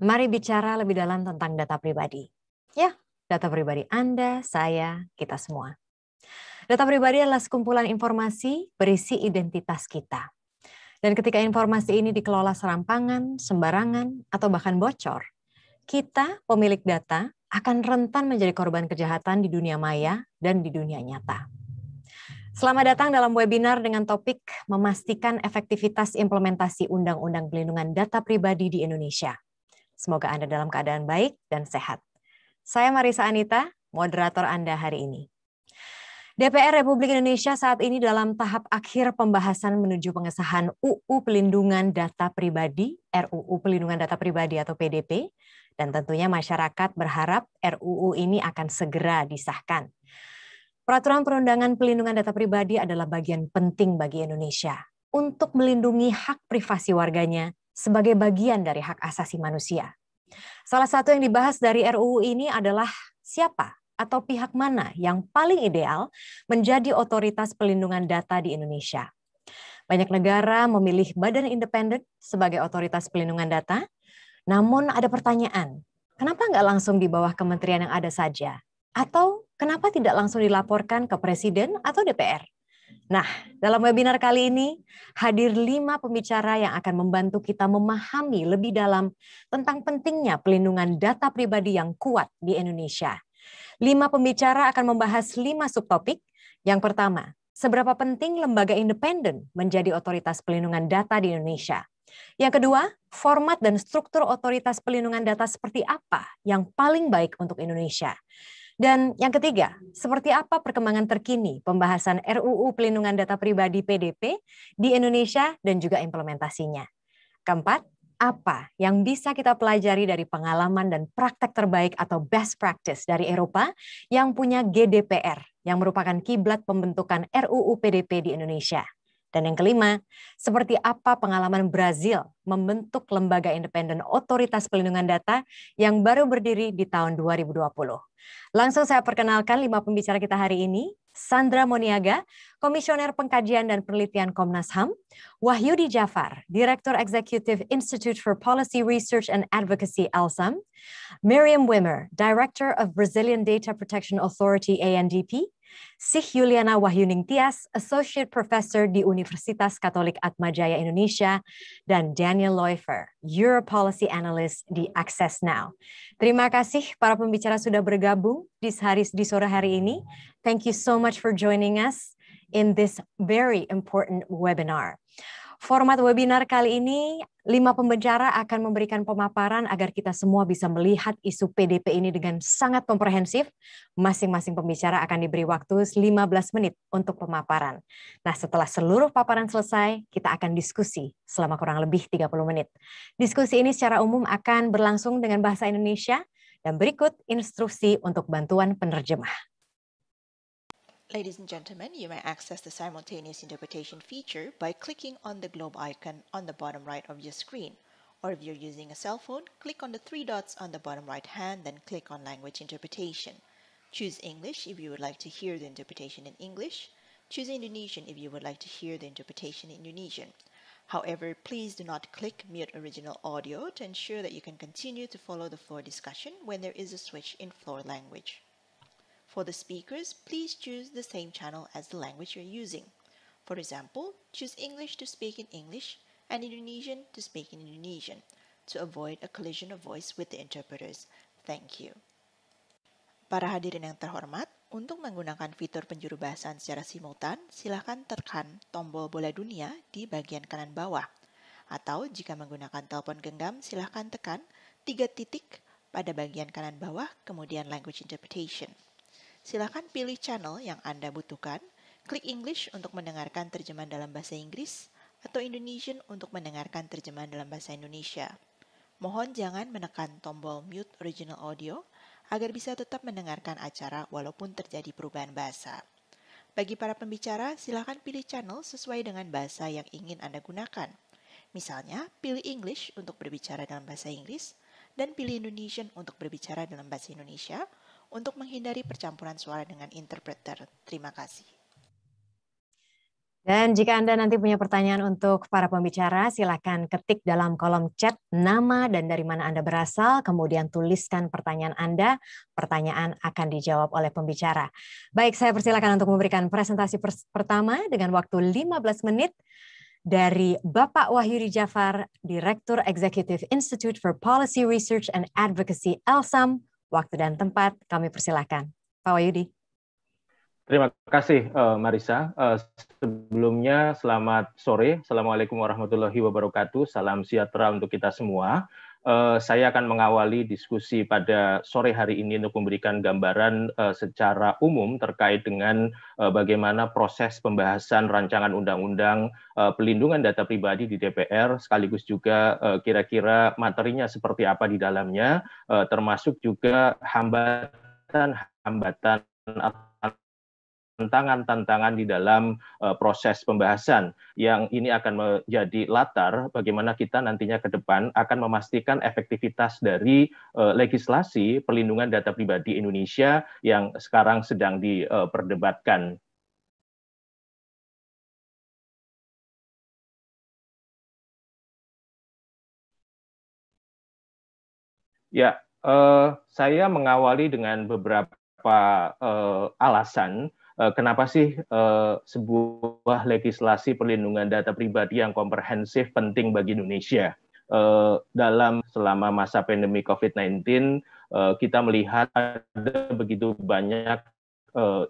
Mari bicara lebih dalam tentang data pribadi. Ya, data pribadi Anda, saya, kita semua. Data pribadi adalah sekumpulan informasi berisi identitas kita. Dan ketika informasi ini dikelola serampangan, sembarangan, atau bahkan bocor, kita, pemilik data, akan rentan menjadi korban kejahatan di dunia maya dan di dunia nyata. Selamat datang dalam webinar dengan topik memastikan efektivitas implementasi Undang-Undang Pelindungan Data Pribadi di Indonesia. Semoga Anda dalam keadaan baik dan sehat. Saya Marisa Anita, moderator Anda hari ini. DPR Republik Indonesia saat ini dalam tahap akhir pembahasan menuju pengesahan UU Pelindungan Data Pribadi, RUU Pelindungan Data Pribadi atau PDP, dan tentunya masyarakat berharap RUU ini akan segera disahkan. Peraturan perundangan pelindungan data pribadi adalah bagian penting bagi Indonesia untuk melindungi hak privasi warganya sebagai bagian dari hak asasi manusia. Salah satu yang dibahas dari RUU ini adalah siapa atau pihak mana yang paling ideal menjadi otoritas pelindungan data di Indonesia. Banyak negara memilih badan independen sebagai otoritas pelindungan data, namun ada pertanyaan, kenapa nggak langsung di bawah kementerian yang ada saja? Atau kenapa tidak langsung dilaporkan ke Presiden atau DPR? Nah, dalam webinar kali ini hadir lima pembicara yang akan membantu kita memahami lebih dalam tentang pentingnya pelindungan data pribadi yang kuat di Indonesia. Lima pembicara akan membahas lima subtopik. Yang pertama, seberapa penting lembaga independen menjadi otoritas pelindungan data di Indonesia. Yang kedua, format dan struktur otoritas pelindungan data seperti apa yang paling baik untuk Indonesia. Dan yang ketiga, seperti apa perkembangan terkini pembahasan RUU Pelindungan Data Pribadi PDP di Indonesia dan juga implementasinya? Keempat, apa yang bisa kita pelajari dari pengalaman dan praktek terbaik atau best practice dari Eropa yang punya GDPR yang merupakan kiblat pembentukan RUU PDP di Indonesia? Dan yang kelima, seperti apa pengalaman Brazil membentuk lembaga independen otoritas pelindungan data yang baru berdiri di tahun 2020. Langsung saya perkenalkan lima pembicara kita hari ini. Sandra Moniaga, Komisioner Pengkajian dan Penelitian Komnas HAM, Wahyudi Jafar, Direktur Eksekutif Institute for Policy Research and Advocacy ALSAM, Miriam Wimmer, Director of Brazilian Data Protection Authority ANDP, Sih Yuliana Wahyuning Tias, Associate Professor di Universitas Katolik Atmajaya Indonesia, dan Daniel Loifer, Euro Policy Analyst di Access Now. Terima kasih para pembicara sudah bergabung di, hari, di sore hari ini. Thank you so much for joining us in this very important webinar. Format webinar kali ini, lima pembicara akan memberikan pemaparan agar kita semua bisa melihat isu PDP ini dengan sangat komprehensif. Masing-masing pembicara akan diberi waktu 15 menit untuk pemaparan. Nah, setelah seluruh paparan selesai, kita akan diskusi selama kurang lebih 30 menit. Diskusi ini secara umum akan berlangsung dengan bahasa Indonesia, dan berikut instruksi untuk bantuan penerjemah. Ladies and gentlemen, you may access the simultaneous interpretation feature by clicking on the globe icon on the bottom right of your screen. Or if you're using a cell phone, click on the three dots on the bottom right hand, then click on language interpretation. Choose English if you would like to hear the interpretation in English. Choose Indonesian if you would like to hear the interpretation in Indonesian. However, please do not click mute original audio to ensure that you can continue to follow the floor discussion when there is a switch in floor language. For the speakers, please choose the same channel as the language you're using. For example, choose English to speak in English and Indonesian to speak in Indonesian to avoid a collision of voice with the interpreters. Thank you. Para hadirin yang terhormat, untuk menggunakan fitur penjuru bahasan secara simultan, silakan tekan tombol bola dunia di bagian kanan bawah. Atau jika menggunakan telepon genggam, silakan tekan tiga titik pada bagian kanan bawah, kemudian language interpretation silakan pilih channel yang Anda butuhkan, klik English untuk mendengarkan terjemahan dalam bahasa Inggris, atau Indonesian untuk mendengarkan terjemahan dalam bahasa Indonesia. Mohon jangan menekan tombol mute original audio agar bisa tetap mendengarkan acara walaupun terjadi perubahan bahasa. Bagi para pembicara, silakan pilih channel sesuai dengan bahasa yang ingin Anda gunakan. Misalnya, pilih English untuk berbicara dalam bahasa Inggris dan pilih Indonesian untuk berbicara dalam bahasa Indonesia untuk menghindari percampuran suara dengan interpreter. Terima kasih. Dan jika Anda nanti punya pertanyaan untuk para pembicara, silakan ketik dalam kolom chat nama dan dari mana Anda berasal, kemudian tuliskan pertanyaan Anda. Pertanyaan akan dijawab oleh pembicara. Baik, saya persilakan untuk memberikan presentasi pertama dengan waktu 15 menit dari Bapak Wahyudi Jafar, Direktur Executive Institute for Policy Research and Advocacy ELSAM, Waktu dan tempat kami persilahkan. Pak Wayudi. Terima kasih eh, Marisa. Eh, sebelumnya selamat sore. Assalamualaikum warahmatullahi wabarakatuh. Salam sejahtera untuk kita semua. Eh, saya akan mengawali diskusi pada sore hari ini untuk memberikan gambaran eh, secara umum terkait dengan eh, bagaimana proses pembahasan rancangan undang-undang pelindungan data pribadi di DPR, sekaligus juga kira-kira materinya seperti apa di dalamnya, termasuk juga hambatan-hambatan tantangan-tantangan di dalam uh, proses pembahasan yang ini akan menjadi latar bagaimana kita nantinya ke depan akan memastikan efektivitas dari uh, legislasi perlindungan data pribadi Indonesia yang sekarang sedang diperdebatkan. Eh, uh, ya, uh, saya mengawali dengan beberapa uh, alasan Eh, kenapa sih eh, sebuah legislasi perlindungan data pribadi yang komprehensif penting bagi Indonesia? Eh, dalam selama masa pandemi COVID-19, kita melihat ada begitu banyak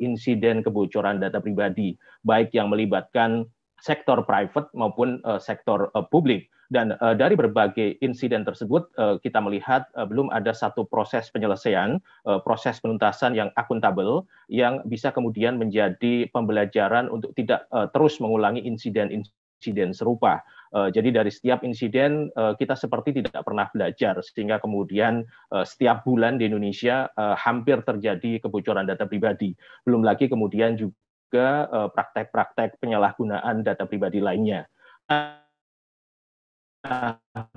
insiden kebocoran data pribadi, baik yang melibatkan sektor private maupun uh, sektor uh, publik. Dan uh, dari berbagai insiden tersebut, uh, kita melihat uh, belum ada satu proses penyelesaian, uh, proses penuntasan yang akuntabel, yang bisa kemudian menjadi pembelajaran untuk tidak uh, terus mengulangi insiden-insiden serupa. jadi dari setiap insiden kita seperti tidak pernah belajar sehingga kemudian setiap bulan di Indonesia hampir terjadi kebocoran data pribadi. Belum lagi kemudian juga juga eh, praktek-praktek penyalahgunaan data pribadi lainnya. Nah,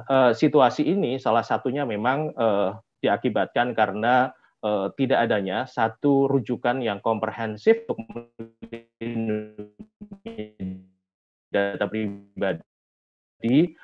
eh, situasi ini salah satunya memang eh, diakibatkan karena tidak adanya satu rujukan yang komprehensif untuk data pribadi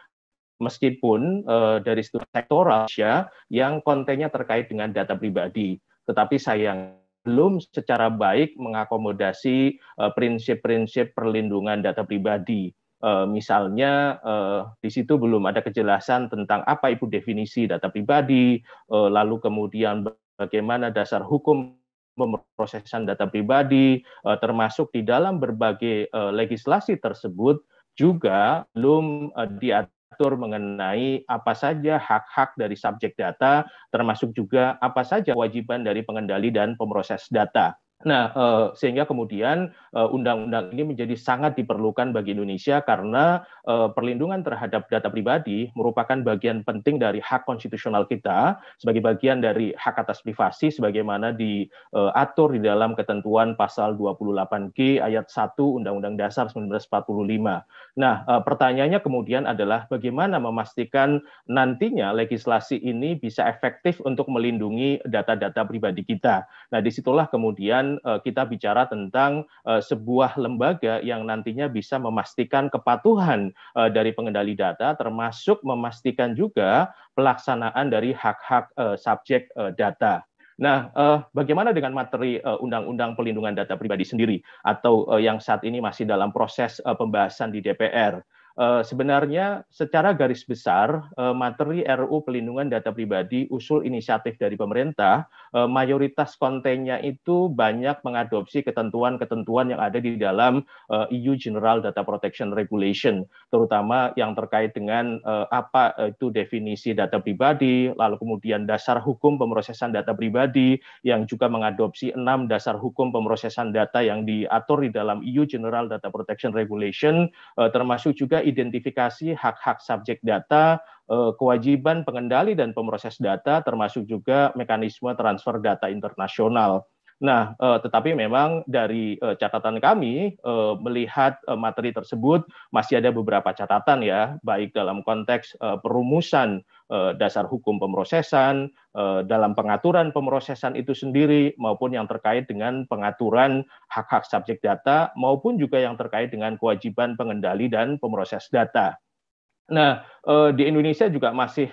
meskipun uh, dari sektoral Asia yang kontennya terkait dengan data pribadi. Tetapi sayang belum secara baik mengakomodasi eh, prinsip-prinsip perlindungan data pribadi. Eh, misalnya eh, di situ belum ada kejelasan tentang apa itu definisi data pribadi, lalu kemudian bagaimana dasar hukum pemrosesan data pribadi, termasuk di dalam berbagai legislasi tersebut juga belum diatur mengatur mengenai apa saja hak-hak dari subjek data, termasuk juga apa saja kewajiban dari pengendali dan pemroses data. Nah, eh, sehingga kemudian eh, undang-undang ini menjadi sangat diperlukan bagi Indonesia karena eh, perlindungan terhadap data pribadi merupakan bagian penting dari hak konstitusional kita sebagai bagian dari hak atas privasi sebagaimana diatur di dalam ketentuan pasal 28G ayat 1 Undang-Undang Dasar 1945. Nah, pertanyaannya kemudian adalah bagaimana memastikan nantinya legislasi ini bisa efektif untuk melindungi data-data pribadi kita. Nah, disitulah kemudian Eh, kita bicara tentang eh, sebuah lembaga yang nantinya bisa memastikan kepatuhan eh, dari pengendali data, termasuk memastikan juga pelaksanaan dari hak-hak subjek data. Nah, bagaimana dengan materi Undang-Undang Pelindungan Data Pribadi sendiri atau yang saat ini masih dalam proses pembahasan di DPR? Eh, sebenarnya secara garis besar eh, materi RU pelindungan data pribadi usul inisiatif dari pemerintah eh, mayoritas kontennya itu banyak mengadopsi ketentuan-ketentuan yang ada di dalam EU e General Data Protection Regulation terutama yang terkait dengan apa itu definisi data pribadi lalu kemudian dasar hukum pemrosesan data pribadi yang juga mengadopsi enam dasar hukum pemrosesan data yang diatur di dalam EU General Data Protection Regulation termasuk juga identifikasi hak-hak subjek data, eh, kewajiban pengendali dan pemroses data, termasuk juga mekanisme transfer data internasional. Nah, eh, tetapi memang dari eh, catatan kami melihat materi tersebut masih ada beberapa catatan ya, baik dalam konteks perumusan dasar hukum pemrosesan, Eh, dalam pengaturan pemrosesan itu sendiri maupun yang terkait dengan pengaturan hak-hak subjek data maupun juga yang terkait dengan kewajiban pengendali dan pemroses data. Nah, eh, di Indonesia juga masih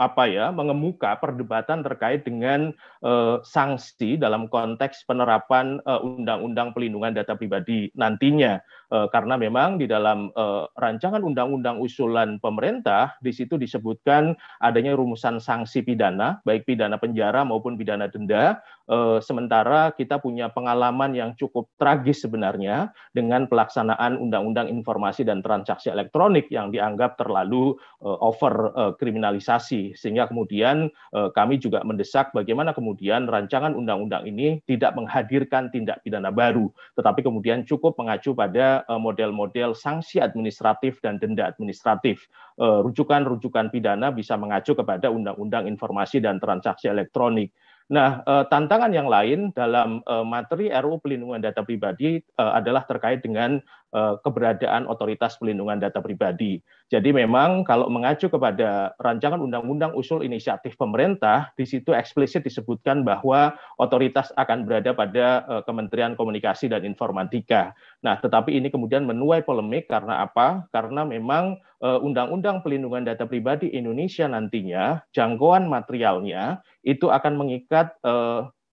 apa ya mengemuka perdebatan terkait dengan uh, sanksi dalam konteks penerapan eh, undang-undang uh, pelindungan data pribadi nantinya uh, karena memang di dalam rancangan undang-undang usulan pemerintah di situ disebutkan adanya rumusan sanksi pidana baik pidana penjara maupun pidana denda Eh, sementara kita punya pengalaman yang cukup tragis sebenarnya dengan pelaksanaan Undang-Undang Informasi dan Transaksi Elektronik yang dianggap terlalu eh, over eh, kriminalisasi sehingga kemudian kami juga mendesak bagaimana kemudian rancangan undang-undang ini tidak menghadirkan tindak pidana baru tetapi kemudian cukup mengacu pada model-model sanksi administratif dan denda administratif rujukan-rujukan pidana bisa mengacu kepada Undang-Undang Informasi dan Transaksi Elektronik Nah, eh, tantangan yang lain dalam eh, materi RUU pelindungan data pribadi eh, adalah terkait dengan Eh, keberadaan otoritas pelindungan data pribadi. Jadi memang kalau mengacu kepada rancangan undang-undang usul inisiatif pemerintah, di situ eksplisit disebutkan bahwa otoritas akan berada pada eh, Kementerian Komunikasi dan Informatika. Nah, tetapi ini kemudian menuai polemik karena apa? Karena memang eh, undang-undang pelindungan data pribadi Indonesia nantinya jangkauan materialnya itu akan mengikat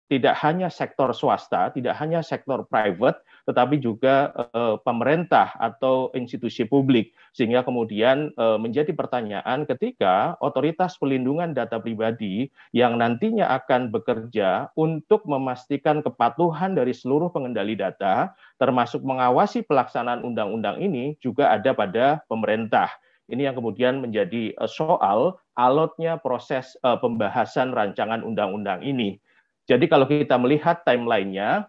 tidak hanya sektor swasta, tidak hanya sektor private, tetapi juga eh, pemerintah atau institusi publik sehingga kemudian eh, menjadi pertanyaan ketika otoritas pelindungan data pribadi yang nantinya akan bekerja untuk memastikan kepatuhan dari seluruh pengendali data termasuk mengawasi pelaksanaan undang-undang ini juga ada pada pemerintah. Ini yang kemudian menjadi eh, soal alotnya proses eh, pembahasan rancangan undang-undang ini. Jadi kalau kita melihat timelinenya,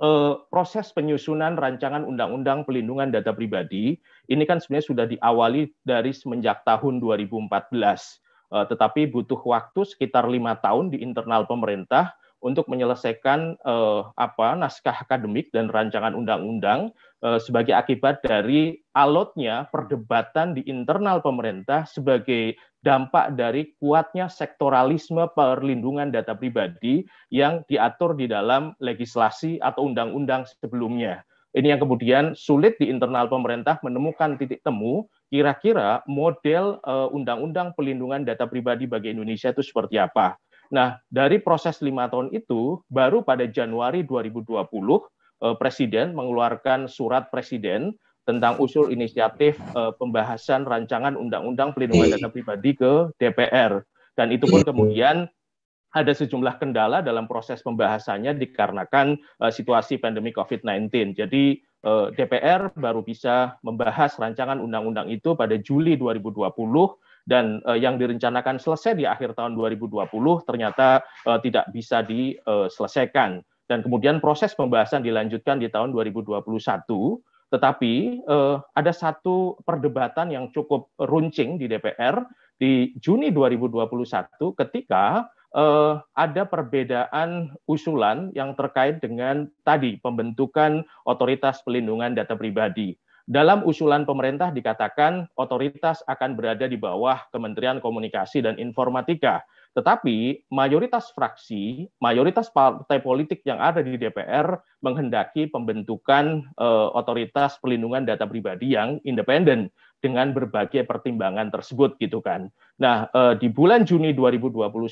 Eh, proses penyusunan rancangan undang-undang pelindungan data pribadi ini kan sebenarnya sudah diawali dari semenjak tahun 2014 eh, tetapi butuh waktu sekitar lima tahun di internal pemerintah untuk menyelesaikan eh, apa naskah akademik dan rancangan undang-undang eh, sebagai akibat dari alotnya perdebatan di internal pemerintah sebagai dampak dari kuatnya sektoralisme perlindungan data pribadi yang diatur di dalam legislasi atau undang-undang sebelumnya. Ini yang kemudian sulit di internal pemerintah menemukan titik temu kira-kira model eh, undang-undang uh, pelindungan data pribadi bagi Indonesia itu seperti apa. Nah, dari proses lima tahun itu, baru pada Januari 2020, uh, eh, Presiden mengeluarkan surat Presiden tentang usul inisiatif eh, pembahasan rancangan undang-undang pelindungan iya. data pribadi ke DPR dan itu pun iya. kemudian ada sejumlah kendala dalam proses pembahasannya dikarenakan eh, situasi pandemi COVID-19. Jadi eh, DPR baru bisa membahas rancangan undang-undang itu pada Juli 2020 dan uh, yang direncanakan selesai di akhir tahun 2020 ternyata uh, tidak bisa diselesaikan dan kemudian proses pembahasan dilanjutkan di tahun 2021 tetapi eh, ada satu perdebatan yang cukup runcing di DPR di Juni 2021 ketika eh, ada perbedaan usulan yang terkait dengan tadi pembentukan otoritas pelindungan data pribadi. Dalam usulan pemerintah dikatakan otoritas akan berada di bawah Kementerian Komunikasi dan Informatika tetapi mayoritas fraksi, mayoritas partai politik yang ada di DPR menghendaki pembentukan uh, otoritas pelindungan data pribadi yang independen dengan berbagai pertimbangan tersebut gitu kan. Nah, uh, di bulan Juni 2021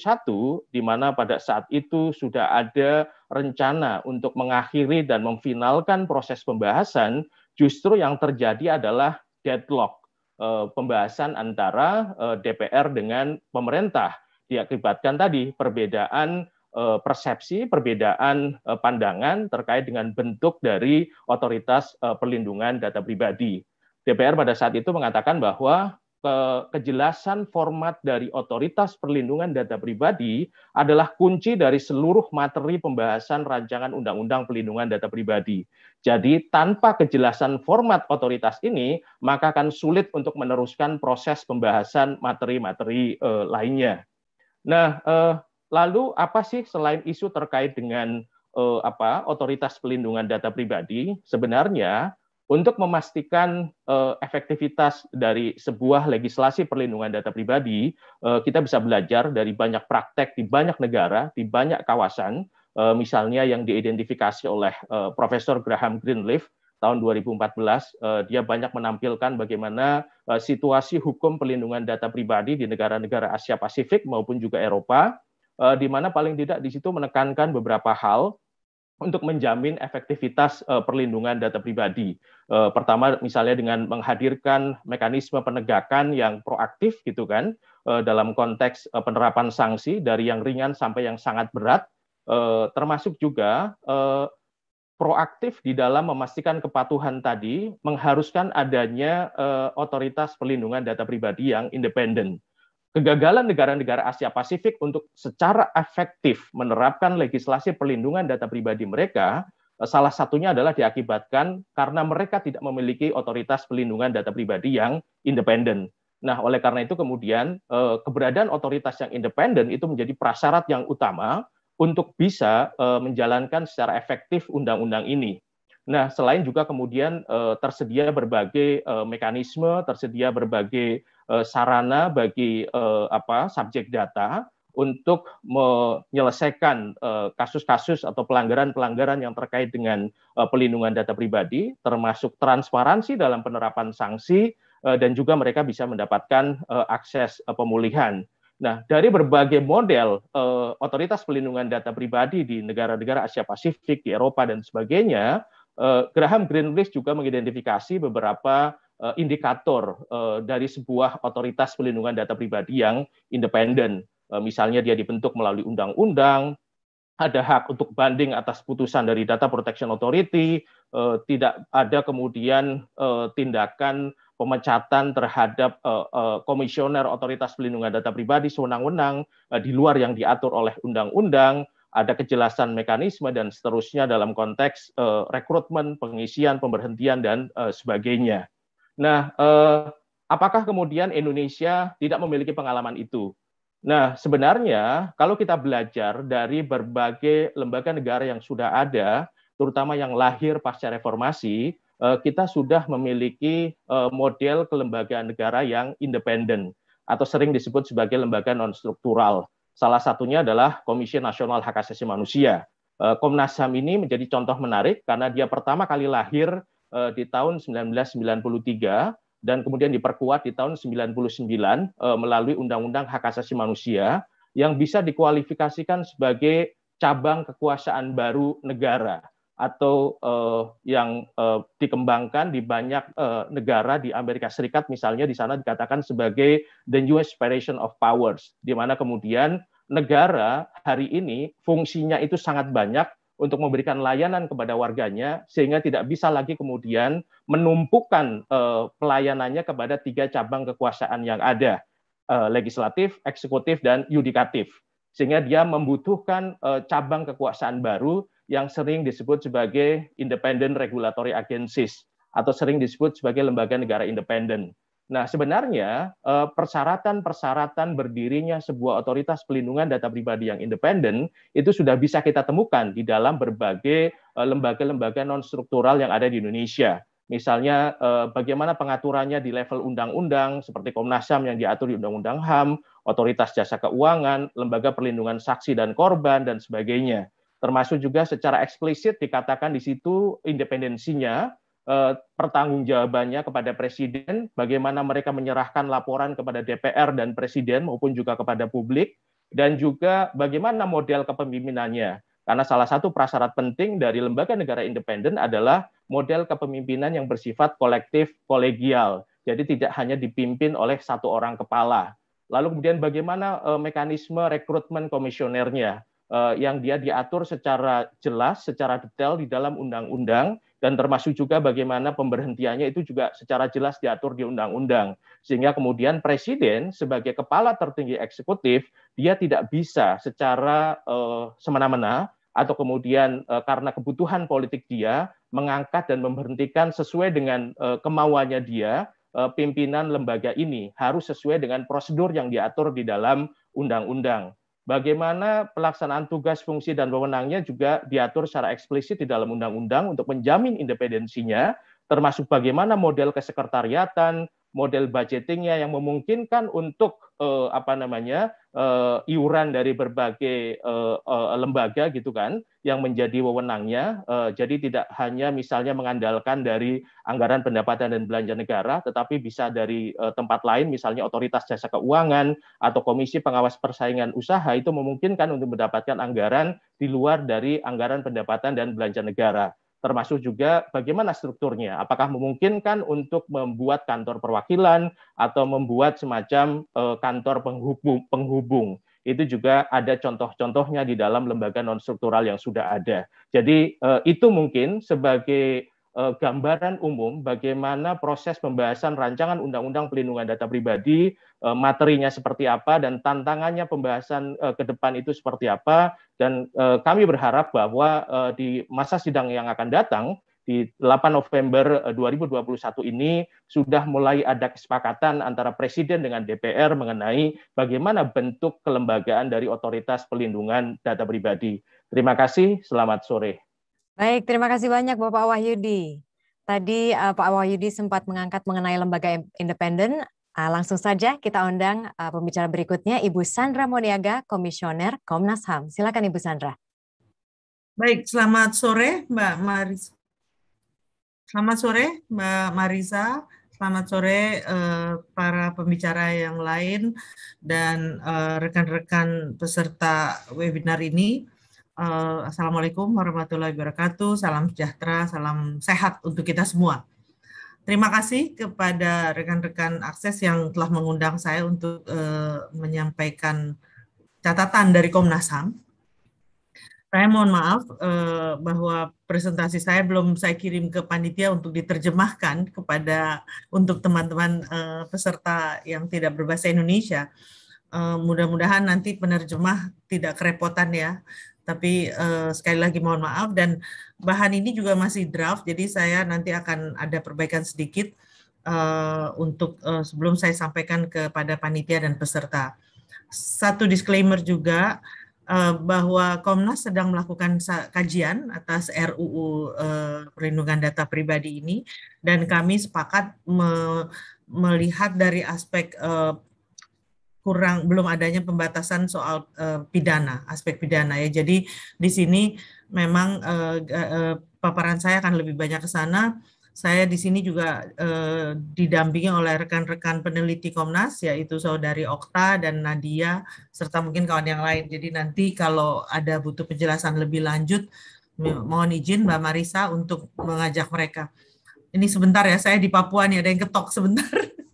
di mana pada saat itu sudah ada rencana untuk mengakhiri dan memfinalkan proses pembahasan, justru yang terjadi adalah deadlock eh, pembahasan antara DPR dengan pemerintah diakibatkan tadi perbedaan eh, persepsi, perbedaan eh, pandangan terkait dengan bentuk dari otoritas eh, perlindungan data pribadi. DPR pada saat itu mengatakan bahwa kejelasan format dari otoritas perlindungan data pribadi adalah kunci dari seluruh materi pembahasan rancangan undang-undang perlindungan data pribadi. Jadi tanpa kejelasan format otoritas ini, maka akan sulit untuk meneruskan proses pembahasan materi-materi lainnya. Nah, eh, lalu apa sih selain isu terkait dengan eh, apa otoritas pelindungan data pribadi? Sebenarnya untuk memastikan eh, efektivitas dari sebuah legislasi perlindungan data pribadi, eh, kita bisa belajar dari banyak praktek di banyak negara, di banyak kawasan, eh, misalnya yang diidentifikasi oleh eh, Profesor Graham Greenleaf tahun 2014 eh, dia banyak menampilkan bagaimana eh, situasi hukum perlindungan data pribadi di negara-negara Asia Pasifik maupun juga Eropa eh, di mana paling tidak di situ menekankan beberapa hal untuk menjamin efektivitas uh, perlindungan data pribadi. Uh, pertama, misalnya dengan menghadirkan mekanisme penegakan yang proaktif, gitu kan, uh, dalam konteks uh, penerapan sanksi dari yang ringan sampai yang sangat berat, uh, termasuk juga uh, proaktif di dalam memastikan kepatuhan tadi mengharuskan adanya uh, otoritas perlindungan data pribadi yang independen. Kegagalan negara-negara Asia Pasifik untuk secara efektif menerapkan legislasi perlindungan data pribadi mereka eh, salah satunya adalah diakibatkan karena mereka tidak memiliki otoritas perlindungan data pribadi yang independen. Nah, oleh karena itu kemudian eh, keberadaan otoritas yang independen itu menjadi prasyarat yang utama untuk bisa uh, menjalankan secara efektif undang-undang ini. Nah, selain juga kemudian uh, tersedia berbagai uh, mekanisme, tersedia berbagai uh, sarana bagi uh, apa subjek data untuk menyelesaikan kasus-kasus uh, atau pelanggaran-pelanggaran yang terkait dengan uh, pelindungan data pribadi, termasuk transparansi dalam penerapan sanksi, uh, dan juga mereka bisa mendapatkan akses pemulihan. Nah, dari berbagai model eh, otoritas pelindungan data pribadi di negara-negara Asia Pasifik, di Eropa dan sebagainya, eh, Graham Greenleaf juga mengidentifikasi beberapa eh, indikator eh, dari sebuah otoritas pelindungan data pribadi yang independen. Eh, misalnya dia dibentuk melalui undang-undang, ada hak untuk banding atas putusan dari Data Protection Authority, eh, tidak ada kemudian eh, tindakan pemecatan terhadap eh, eh, komisioner otoritas pelindungan data pribadi sewenang-wenang eh, di luar yang diatur oleh undang-undang ada kejelasan mekanisme dan seterusnya dalam konteks eh, rekrutmen, pengisian, pemberhentian dan eh, sebagainya. Nah, eh, apakah kemudian Indonesia tidak memiliki pengalaman itu? Nah, sebenarnya kalau kita belajar dari berbagai lembaga negara yang sudah ada, terutama yang lahir pasca reformasi, eh, kita sudah memiliki eh, model kelembagaan negara yang independen atau sering disebut sebagai lembaga non struktural. Salah satunya adalah Komisi Nasional Hak Asasi Manusia. Eh, Komnas HAM ini menjadi contoh menarik karena dia pertama kali lahir di tahun 1993 dan kemudian diperkuat di tahun 99 melalui Undang-Undang Hak Asasi Manusia yang bisa dikualifikasikan sebagai cabang kekuasaan baru negara atau uh, yang uh, dikembangkan di banyak uh, negara di Amerika Serikat misalnya di sana dikatakan sebagai the new aspiration of powers di mana kemudian negara hari ini fungsinya itu sangat banyak untuk memberikan layanan kepada warganya sehingga tidak bisa lagi kemudian menumpukan uh, pelayanannya kepada tiga cabang kekuasaan yang ada uh, legislatif, eksekutif dan yudikatif sehingga dia membutuhkan uh, cabang kekuasaan baru yang sering disebut sebagai independent regulatory agencies atau sering disebut sebagai lembaga negara independen. Nah, sebenarnya eh, persyaratan-persyaratan berdirinya sebuah otoritas pelindungan data pribadi yang independen itu sudah bisa kita temukan di dalam berbagai eh, lembaga-lembaga non-struktural yang ada di Indonesia. Misalnya eh, bagaimana pengaturannya di level undang-undang seperti Komnas HAM yang diatur di Undang-Undang HAM, Otoritas Jasa Keuangan, Lembaga Perlindungan Saksi dan Korban dan sebagainya. Termasuk juga secara eksplisit dikatakan di situ independensinya, eh, pertanggungjawabannya kepada presiden, bagaimana mereka menyerahkan laporan kepada DPR dan presiden maupun juga kepada publik, dan juga bagaimana model kepemimpinannya. Karena salah satu prasyarat penting dari lembaga negara independen adalah model kepemimpinan yang bersifat kolektif kolegial. Jadi tidak hanya dipimpin oleh satu orang kepala. Lalu kemudian bagaimana eh, mekanisme rekrutmen komisionernya? Eh, yang dia diatur secara jelas, secara detail di dalam undang-undang dan termasuk juga bagaimana pemberhentiannya itu juga secara jelas diatur di undang-undang sehingga kemudian presiden sebagai kepala tertinggi eksekutif dia tidak bisa secara uh, semena-mena atau kemudian uh, karena kebutuhan politik dia mengangkat dan memberhentikan sesuai dengan uh, kemauannya dia uh, pimpinan lembaga ini harus sesuai dengan prosedur yang diatur di dalam undang-undang bagaimana pelaksanaan tugas, fungsi, dan wewenangnya juga diatur secara eksplisit di dalam undang-undang untuk menjamin independensinya, termasuk bagaimana model kesekretariatan, model budgetingnya yang memungkinkan untuk eh, apa namanya eh, iuran dari berbagai eh, eh, lembaga gitu kan yang menjadi wewenangnya eh, jadi tidak hanya misalnya mengandalkan dari anggaran pendapatan dan belanja negara tetapi bisa dari eh, tempat lain misalnya otoritas jasa keuangan atau komisi pengawas persaingan usaha itu memungkinkan untuk mendapatkan anggaran di luar dari anggaran pendapatan dan belanja negara termasuk juga bagaimana strukturnya. Apakah memungkinkan untuk membuat kantor perwakilan atau membuat semacam eh, kantor penghubung, penghubung. Itu juga ada contoh-contohnya di dalam lembaga non struktural yang sudah ada. Jadi eh, itu mungkin sebagai Eh, gambaran umum bagaimana proses pembahasan rancangan undang-undang pelindungan data pribadi, eh, materinya seperti apa dan tantangannya pembahasan eh, ke depan itu seperti apa dan kami berharap bahwa di masa sidang yang akan datang di 8 November 2021 ini sudah mulai ada kesepakatan antara presiden dengan DPR mengenai bagaimana bentuk kelembagaan dari otoritas pelindungan data pribadi. Terima kasih, selamat sore. Baik, terima kasih banyak Bapak Wahyudi. Tadi uh, Pak Wahyudi sempat mengangkat mengenai lembaga independen. Uh, langsung saja kita undang uh, pembicara berikutnya Ibu Sandra Moniaga, Komisioner Komnas HAM. Silakan Ibu Sandra. Baik, selamat sore Mbak Marisa. Selamat sore Mbak Marisa. Selamat sore uh, para pembicara yang lain dan rekan-rekan uh, peserta webinar ini. Eh, Assalamualaikum warahmatullahi wabarakatuh. Salam sejahtera, salam sehat untuk kita semua. Terima kasih kepada rekan-rekan akses yang telah mengundang saya untuk uh, menyampaikan catatan dari Komnas HAM. Saya mohon maaf uh, bahwa presentasi saya belum saya kirim ke panitia untuk diterjemahkan kepada untuk teman-teman uh, peserta yang tidak berbahasa Indonesia. Uh, mudah-mudahan nanti penerjemah tidak kerepotan ya tapi uh, sekali lagi mohon maaf dan bahan ini juga masih draft, jadi saya nanti akan ada perbaikan sedikit uh, untuk uh, sebelum saya sampaikan kepada panitia dan peserta. Satu disclaimer juga bahwa Komnas sedang melakukan kajian atas RUU perlindungan data pribadi ini dan kami sepakat melihat dari aspek kurang belum adanya pembatasan soal uh, pidana aspek pidana ya jadi di sini memang uh, uh, paparan saya akan lebih banyak ke sana saya di sini juga didampingi oleh rekan-rekan peneliti Komnas, yaitu saudari Okta dan Nadia, serta mungkin kawan yang lain. Jadi nanti kalau ada butuh penjelasan lebih lanjut, mohon izin Mbak Marisa untuk mengajak mereka. Ini sebentar ya, saya di Papua nih, ada yang ketok sebentar.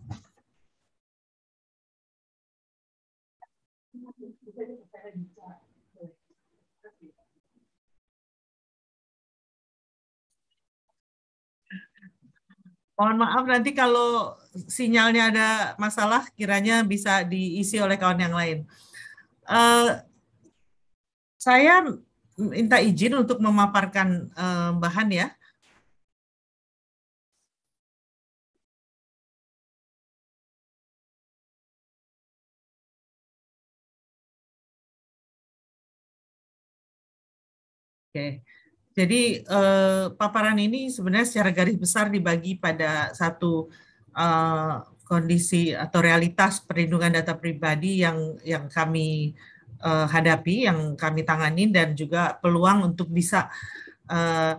Mohon maaf nanti kalau sinyalnya ada masalah, kiranya bisa diisi oleh kawan yang lain. Uh, saya minta izin untuk memaparkan uh, eh, bahan ya. Oke. Okay. Jadi eh, paparan ini sebenarnya secara garis besar dibagi pada satu eh, kondisi atau realitas perlindungan data pribadi yang yang kami eh, hadapi, yang kami tangani dan juga peluang untuk bisa eh,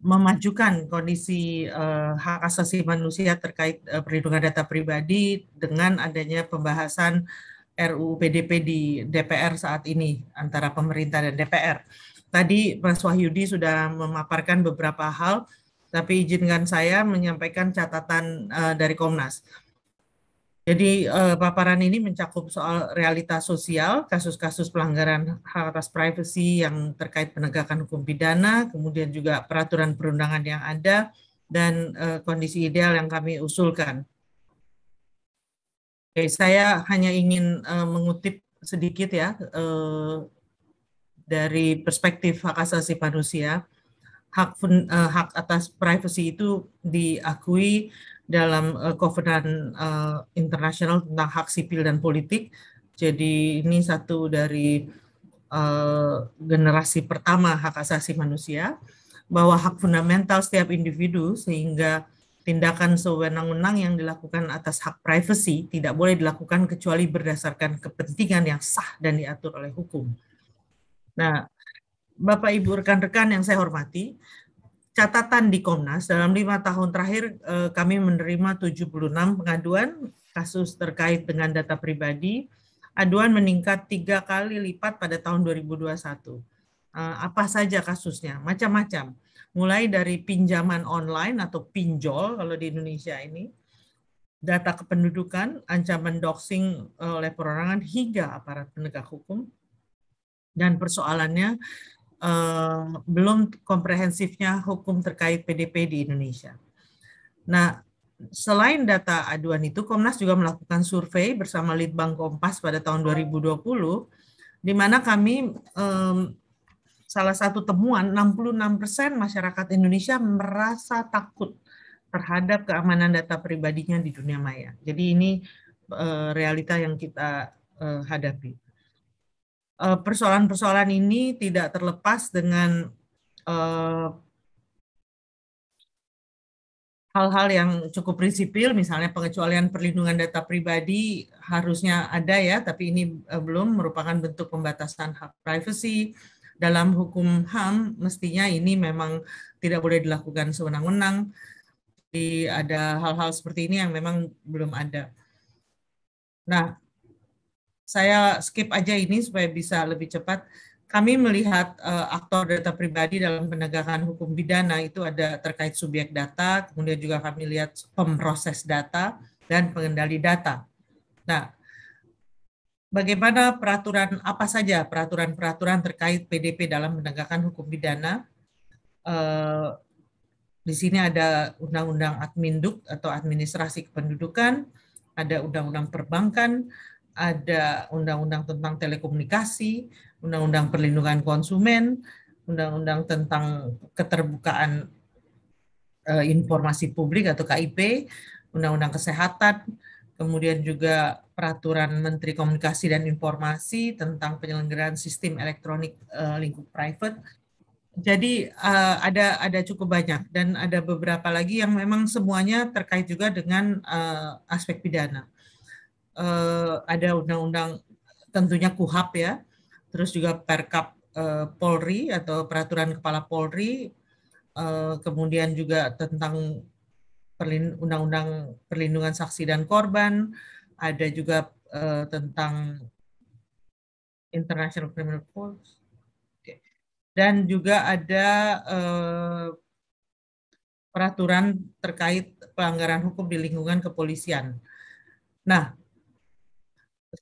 memajukan kondisi eh, hak asasi manusia terkait eh, perlindungan data pribadi dengan adanya pembahasan RUU PDP di DPR saat ini antara pemerintah dan DPR. Tadi Mas Wahyudi sudah memaparkan beberapa hal, tapi izinkan saya menyampaikan catatan uh, dari Komnas. Jadi uh, paparan ini mencakup soal realitas sosial, kasus-kasus pelanggaran hak atas privasi yang terkait penegakan hukum pidana, kemudian juga peraturan perundangan yang ada, dan uh, kondisi ideal yang kami usulkan. Oke, saya hanya ingin uh, mengutip sedikit ya uh, dari perspektif hak asasi manusia, hak uh, hak atas privasi itu diakui dalam uh, eh, kovenan uh, eh, internasional tentang hak sipil dan politik. Jadi ini satu dari uh, generasi pertama hak asasi manusia bahwa hak fundamental setiap individu sehingga tindakan sewenang-wenang yang dilakukan atas hak privasi tidak boleh dilakukan kecuali berdasarkan kepentingan yang sah dan diatur oleh hukum. Nah, Bapak Ibu rekan-rekan yang saya hormati, catatan di Komnas dalam lima tahun terakhir eh, kami menerima 76 pengaduan kasus terkait dengan data pribadi. Aduan meningkat tiga kali lipat pada tahun 2021. satu. Eh, apa saja kasusnya? Macam-macam. Mulai dari pinjaman online atau pinjol kalau di Indonesia ini, data kependudukan, ancaman doxing eh, oleh perorangan hingga aparat penegak hukum, dan persoalannya uh, belum komprehensifnya hukum terkait PDP di Indonesia. Nah, selain data aduan itu, Komnas juga melakukan survei bersama Litbang Kompas pada tahun 2020, di mana kami um, salah satu temuan 66% masyarakat Indonesia merasa takut terhadap keamanan data pribadinya di dunia maya. Jadi ini eh, realita yang kita eh, hadapi. Eh, persoalan-persoalan ini tidak terlepas dengan eh, hal-hal yang cukup prinsipil, misalnya pengecualian perlindungan data pribadi harusnya ada ya, tapi ini eh, belum merupakan bentuk pembatasan hak privacy. Dalam hukum HAM mestinya ini memang tidak boleh dilakukan sewenang-wenang. Jadi ada hal-hal seperti ini yang memang belum ada. Nah, saya skip aja ini supaya bisa lebih cepat. Kami melihat uh, aktor data pribadi dalam penegakan hukum pidana itu ada terkait subjek data, kemudian juga kami lihat pemroses data dan pengendali data. Nah, bagaimana peraturan apa saja peraturan-peraturan terkait PDP dalam penegakan hukum pidana? Uh, di sini ada Undang-Undang Adminduk atau Administrasi Kependudukan, ada Undang-Undang Perbankan, ada undang-undang tentang telekomunikasi, undang-undang perlindungan konsumen, undang-undang tentang keterbukaan uh, informasi publik atau KIP, undang-undang kesehatan, kemudian juga peraturan Menteri Komunikasi dan Informasi tentang penyelenggaraan sistem elektronik uh, lingkup private. Jadi uh, ada ada cukup banyak dan ada beberapa lagi yang memang semuanya terkait juga dengan uh, aspek pidana uh, ada undang-undang tentunya KUHAP ya, terus juga Perkap uh, Polri atau peraturan kepala Polri, uh, kemudian juga tentang undang-undang perlindungan saksi dan korban, ada juga uh, tentang International Criminal Court, dan juga ada uh, peraturan terkait pelanggaran hukum di lingkungan kepolisian. Nah,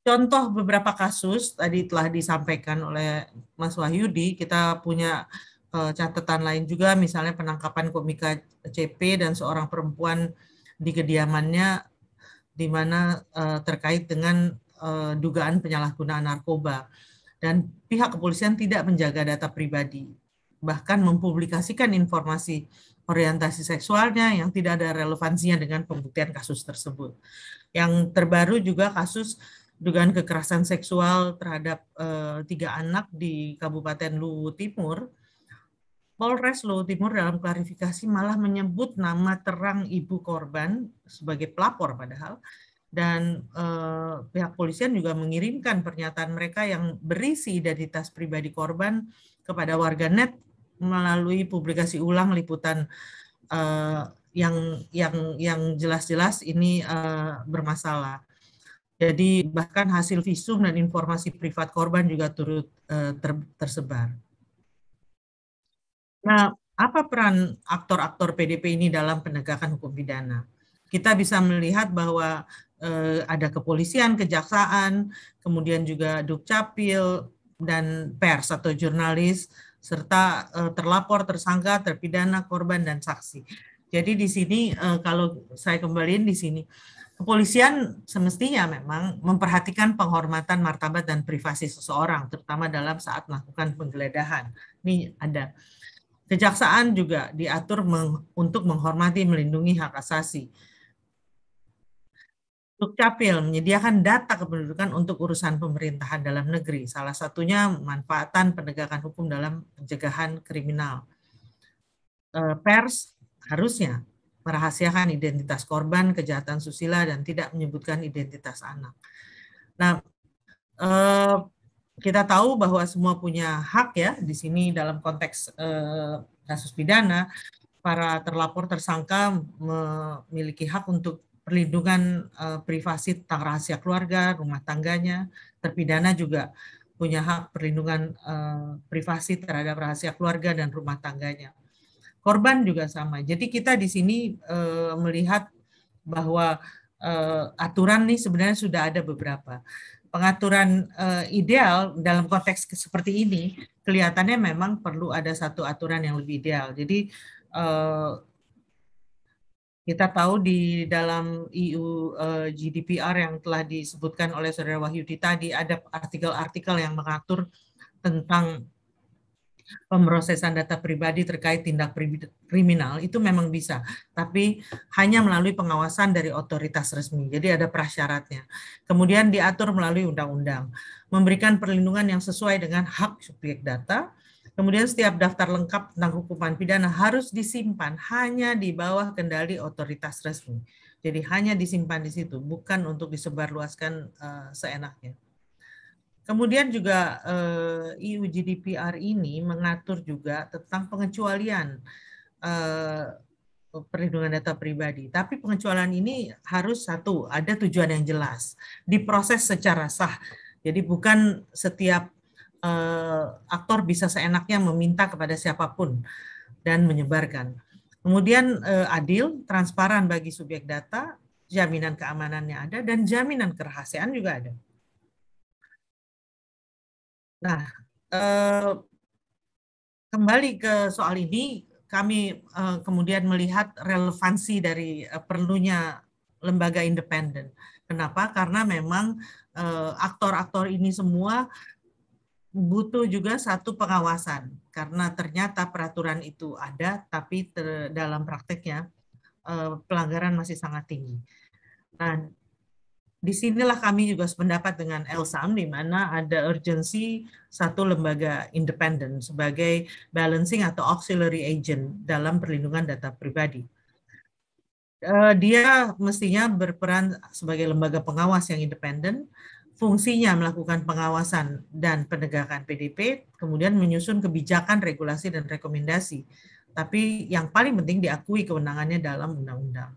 contoh beberapa kasus tadi telah disampaikan oleh Mas Wahyudi, kita punya eh, catatan lain juga misalnya penangkapan komika CP dan seorang perempuan di kediamannya di mana eh, terkait dengan eh, dugaan penyalahgunaan narkoba dan pihak kepolisian tidak menjaga data pribadi bahkan mempublikasikan informasi orientasi seksualnya yang tidak ada relevansinya dengan pembuktian kasus tersebut. Yang terbaru juga kasus dugaan kekerasan seksual terhadap uh, tiga anak di Kabupaten Luwu Timur, Polres Luwu Timur dalam klarifikasi malah menyebut nama terang ibu korban sebagai pelapor padahal dan eh, pihak polisian juga mengirimkan pernyataan mereka yang berisi identitas pribadi korban kepada warganet melalui publikasi ulang liputan eh, yang yang yang jelas-jelas ini eh, bermasalah. Jadi bahkan hasil visum dan informasi privat korban juga turut eh, ter tersebar. Nah, apa peran aktor-aktor PDP ini dalam penegakan hukum pidana? Kita bisa melihat bahwa eh, ada kepolisian, kejaksaan, kemudian juga dukcapil dan pers atau jurnalis serta eh, terlapor, tersangka, terpidana, korban dan saksi. Jadi di sini eh, kalau saya kembaliin di sini kepolisian semestinya memang memperhatikan penghormatan martabat dan privasi seseorang, terutama dalam saat melakukan penggeledahan. Ini ada kejaksaan juga diatur meng, untuk menghormati, melindungi hak asasi. Dukcapil menyediakan data kependudukan untuk urusan pemerintahan dalam negeri, salah satunya manfaatan penegakan hukum dalam pencegahan kriminal. Eh, pers harusnya merahasiakan identitas korban kejahatan susila dan tidak menyebutkan identitas anak. Nah, eh, kita tahu bahwa semua punya hak ya di sini dalam konteks eh, kasus pidana para terlapor tersangka memiliki hak untuk perlindungan eh, privasi tentang rahasia keluarga, rumah tangganya. Terpidana juga punya hak perlindungan privasi terhadap rahasia keluarga dan rumah tangganya korban juga sama. Jadi kita di sini e, melihat bahwa e, aturan nih sebenarnya sudah ada beberapa. Pengaturan e, ideal dalam konteks seperti ini kelihatannya memang perlu ada satu aturan yang lebih ideal. Jadi e, kita tahu di dalam EU e, GDPR yang telah disebutkan oleh saudara Wahyudi tadi ada artikel-artikel yang mengatur tentang pemrosesan data pribadi terkait tindak kriminal itu memang bisa, tapi hanya melalui pengawasan dari otoritas resmi. Jadi ada prasyaratnya. Kemudian diatur melalui undang-undang, memberikan perlindungan yang sesuai dengan hak subjek data. Kemudian setiap daftar lengkap tentang hukuman pidana harus disimpan hanya di bawah kendali otoritas resmi. Jadi hanya disimpan di situ, bukan untuk disebarluaskan uh, seenaknya. Kemudian juga eh, EU GDPR ini mengatur juga tentang pengecualian eh, perlindungan data pribadi. Tapi pengecualian ini harus satu, ada tujuan yang jelas, diproses secara sah. Jadi bukan setiap eh, aktor bisa seenaknya meminta kepada siapapun dan menyebarkan. Kemudian eh, adil, transparan bagi subjek data, jaminan keamanannya ada dan jaminan kerahasiaan juga ada. Nah, eh, kembali ke soal ini, kami eh, kemudian melihat relevansi dari eh, perlunya lembaga independen. Kenapa? Karena memang eh, aktor-aktor ini semua butuh juga satu pengawasan karena ternyata peraturan itu ada tapi dalam prakteknya eh, pelanggaran masih sangat tinggi. Nah, di sinilah kami juga sependapat dengan Elsam di mana ada urgensi satu lembaga independen sebagai balancing atau auxiliary agent dalam perlindungan data pribadi. Eh, dia mestinya berperan sebagai lembaga pengawas yang independen, fungsinya melakukan pengawasan dan penegakan PDP, kemudian menyusun kebijakan, regulasi, dan rekomendasi. Tapi yang paling penting diakui kewenangannya dalam undang-undang.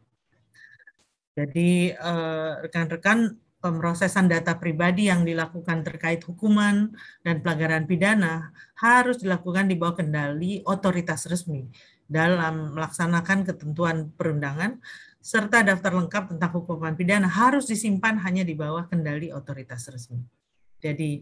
Jadi eh, rekan-rekan pemrosesan data pribadi yang dilakukan terkait hukuman dan pelanggaran pidana harus dilakukan di bawah kendali otoritas resmi dalam melaksanakan ketentuan perundangan serta daftar lengkap tentang hukuman pidana harus disimpan hanya di bawah kendali otoritas resmi. Jadi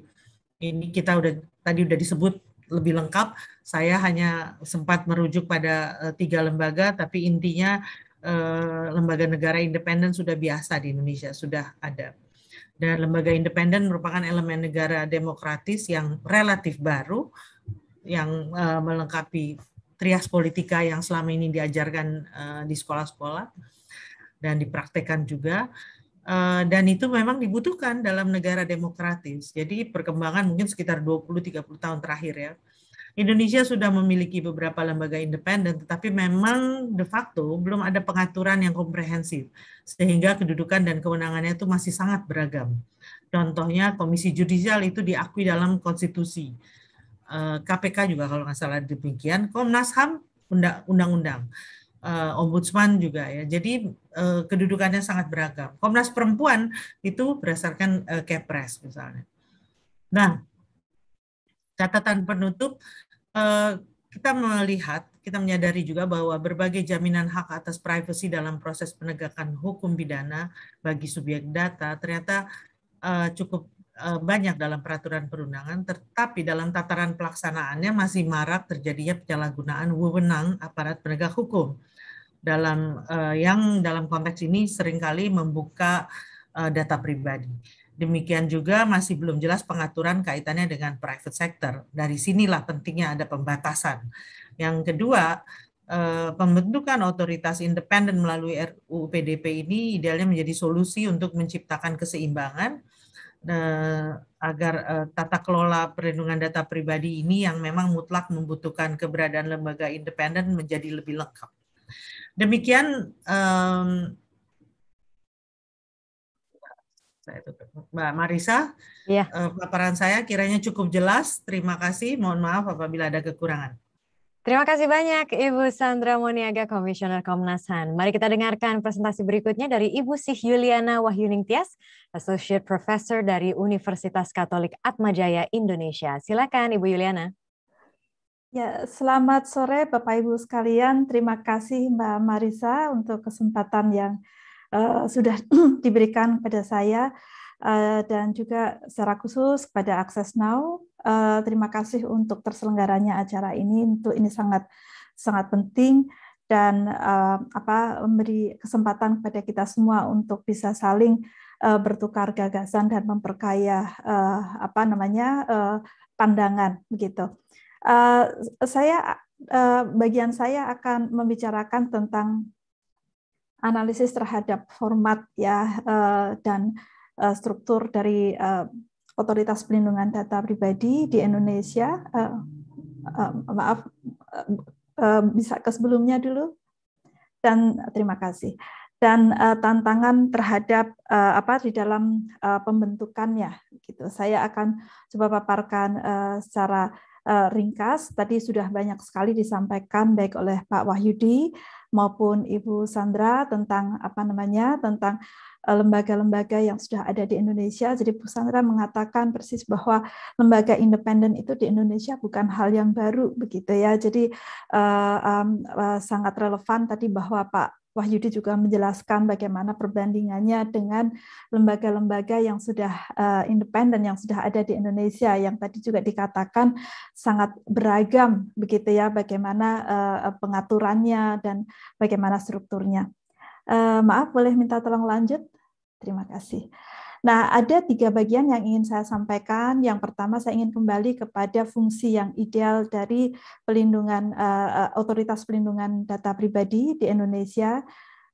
ini kita udah tadi sudah disebut lebih lengkap. Saya hanya sempat merujuk pada eh, tiga lembaga, tapi intinya Eh, lembaga negara independen sudah biasa di Indonesia, sudah ada. Dan lembaga independen merupakan elemen negara demokratis yang relatif baru, yang eh, melengkapi trias politika yang selama ini diajarkan eh, di sekolah-sekolah dan dipraktekkan juga. Dan itu memang dibutuhkan dalam negara demokratis. Jadi perkembangan mungkin sekitar 20-30 tahun terakhir ya Indonesia sudah memiliki beberapa lembaga independen, tetapi memang de facto belum ada pengaturan yang komprehensif, sehingga kedudukan dan kewenangannya itu masih sangat beragam. Contohnya Komisi Judisial itu diakui dalam konstitusi, KPK eh, juga kalau nggak salah demikian, Komnas HAM undang-undang, eh, Ombudsman juga ya. Jadi eh, kedudukannya sangat beragam. Komnas Perempuan itu berdasarkan Kepres misalnya. Nah, catatan penutup Eh, kita melihat, kita menyadari juga bahwa berbagai jaminan hak atas privasi dalam proses penegakan hukum pidana bagi subjek data ternyata uh, cukup uh, banyak dalam peraturan perundangan, tetapi dalam tataran pelaksanaannya masih marak terjadinya penyalahgunaan wewenang aparat penegak hukum dalam uh, yang dalam konteks ini seringkali membuka uh, data pribadi. Demikian juga masih belum jelas pengaturan kaitannya dengan private sector. Dari sinilah pentingnya ada pembatasan. Yang kedua, eh, pembentukan otoritas independen melalui RUU PDP ini idealnya menjadi solusi untuk menciptakan keseimbangan eh, agar eh, tata kelola perlindungan data pribadi ini yang memang mutlak membutuhkan keberadaan lembaga independen menjadi lebih lengkap. Demikian Nah, itu Mbak Marisa, ya. paparan eh, saya kiranya cukup jelas. Terima kasih. Mohon maaf apabila ada kekurangan. Terima kasih banyak Ibu Sandra Moniaga, Komisioner Komnas HAM. Mari kita dengarkan presentasi berikutnya dari Ibu Sih Yuliana Wahyuning Tias, Associate Professor dari Universitas Katolik Atmajaya Indonesia. Silakan Ibu Yuliana. Ya, selamat sore Bapak Ibu sekalian. Terima kasih Mbak Marisa untuk kesempatan yang Eh, sudah diberikan kepada saya eh, dan juga secara khusus kepada Access Now. Eh, terima kasih untuk terselenggaranya acara ini. Untuk ini sangat sangat penting dan apa memberi kesempatan kepada kita semua untuk bisa saling bertukar gagasan dan memperkaya apa namanya pandangan begitu. saya bagian saya akan membicarakan tentang analisis terhadap format ya eh, dan eh, struktur dari eh, otoritas pelindungan data pribadi di Indonesia. Maaf, bisa ke sebelumnya dulu. Dan terima kasih. Dan tantangan terhadap apa di dalam pembentukannya, gitu. Saya akan coba paparkan secara Eh, ringkas. Tadi sudah banyak sekali disampaikan baik oleh Pak Wahyudi maupun Ibu Sandra tentang apa namanya tentang Eh, lembaga-lembaga yang sudah ada di Indonesia. Jadi Bu Sandra mengatakan persis bahwa lembaga independen itu di Indonesia bukan hal yang baru begitu ya. Jadi uh, um, uh, sangat relevan tadi bahwa Pak Wahyudi juga menjelaskan bagaimana perbandingannya dengan lembaga-lembaga yang sudah uh, independen yang sudah ada di Indonesia yang tadi juga dikatakan sangat beragam begitu ya bagaimana uh, pengaturannya dan bagaimana strukturnya. Uh, maaf, boleh minta tolong lanjut? Terima kasih. Nah, ada tiga bagian yang ingin saya sampaikan. Yang pertama, saya ingin kembali kepada fungsi yang ideal dari pelindungan uh, otoritas pelindungan data pribadi di Indonesia.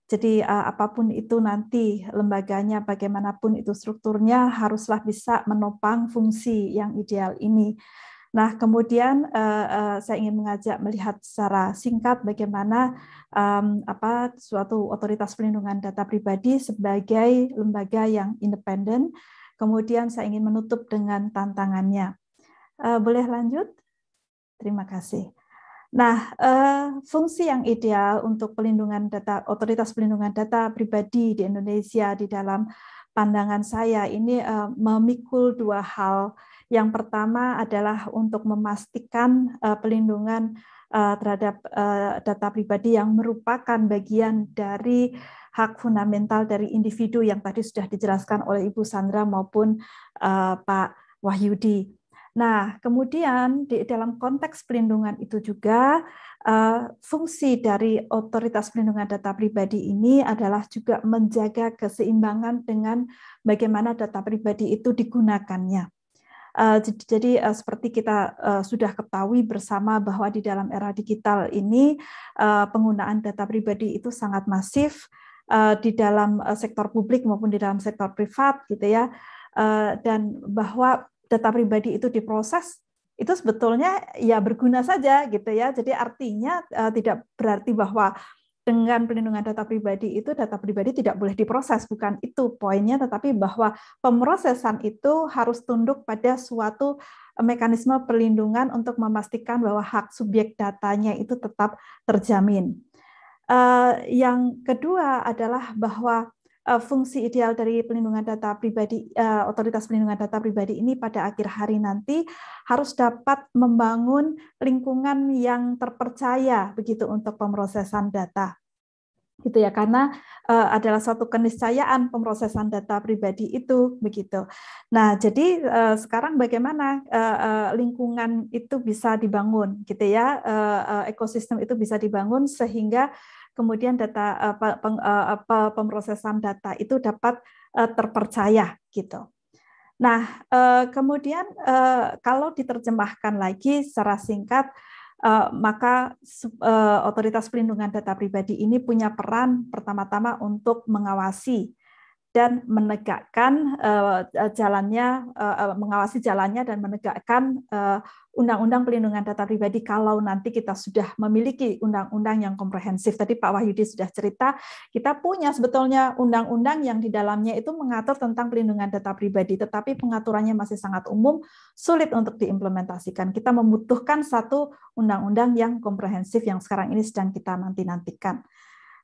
Jadi uh, apapun itu nanti lembaganya, bagaimanapun itu strukturnya, haruslah bisa menopang fungsi yang ideal ini. Nah, kemudian uh, uh, saya ingin mengajak melihat secara singkat bagaimana um, apa suatu otoritas perlindungan data pribadi sebagai lembaga yang independen. Kemudian saya ingin menutup dengan tantangannya. Uh, boleh lanjut? Terima kasih. Nah, fungsi yang ideal untuk pelindungan data otoritas pelindungan data pribadi di Indonesia di dalam pandangan saya ini memikul dua hal yang pertama adalah untuk memastikan uh, pelindungan uh, terhadap uh, data pribadi yang merupakan bagian dari hak fundamental dari individu yang tadi sudah dijelaskan oleh Ibu Sandra maupun uh, Pak Wahyudi. Nah, kemudian di dalam konteks pelindungan itu juga uh, fungsi dari otoritas pelindungan data pribadi ini adalah juga menjaga keseimbangan dengan bagaimana data pribadi itu digunakannya. Eh, jadi eh, seperti kita eh, sudah ketahui bersama bahwa di dalam era digital ini penggunaan data pribadi itu sangat masif di dalam sektor publik maupun di dalam sektor privat gitu ya. Dan bahwa data pribadi itu diproses itu sebetulnya ya berguna saja gitu ya. Jadi artinya uh, tidak berarti bahwa dengan perlindungan data pribadi itu data pribadi tidak boleh diproses bukan itu poinnya tetapi bahwa pemrosesan itu harus tunduk pada suatu eh, mekanisme perlindungan untuk memastikan bahwa hak subjek datanya itu tetap terjamin. Uh, yang kedua adalah bahwa Eh, fungsi ideal dari pelindungan data pribadi uh, otoritas pelindungan data pribadi ini pada akhir hari nanti harus dapat membangun lingkungan yang terpercaya begitu untuk pemrosesan data gitu ya karena uh, adalah suatu keniscayaan pemrosesan data pribadi itu begitu. Nah jadi uh, sekarang bagaimana uh, uh, lingkungan itu bisa dibangun gitu ya uh, uh, ekosistem itu bisa dibangun sehingga kemudian data eh, eh, pemrosesan data itu dapat eh, terpercaya gitu. Nah, kemudian kalau diterjemahkan lagi secara singkat, maka otoritas pelindungan data pribadi ini punya peran pertama-tama untuk mengawasi dan menegakkan uh, jalannya uh, mengawasi jalannya dan menegakkan undang-undang pelindungan data pribadi kalau nanti kita sudah memiliki undang-undang yang komprehensif. Tadi Pak Wahyudi sudah cerita, kita punya sebetulnya undang-undang yang di dalamnya itu mengatur tentang pelindungan data pribadi, tetapi pengaturannya masih sangat umum, sulit untuk diimplementasikan. Kita membutuhkan satu undang-undang yang komprehensif yang sekarang ini sedang kita nanti-nantikan.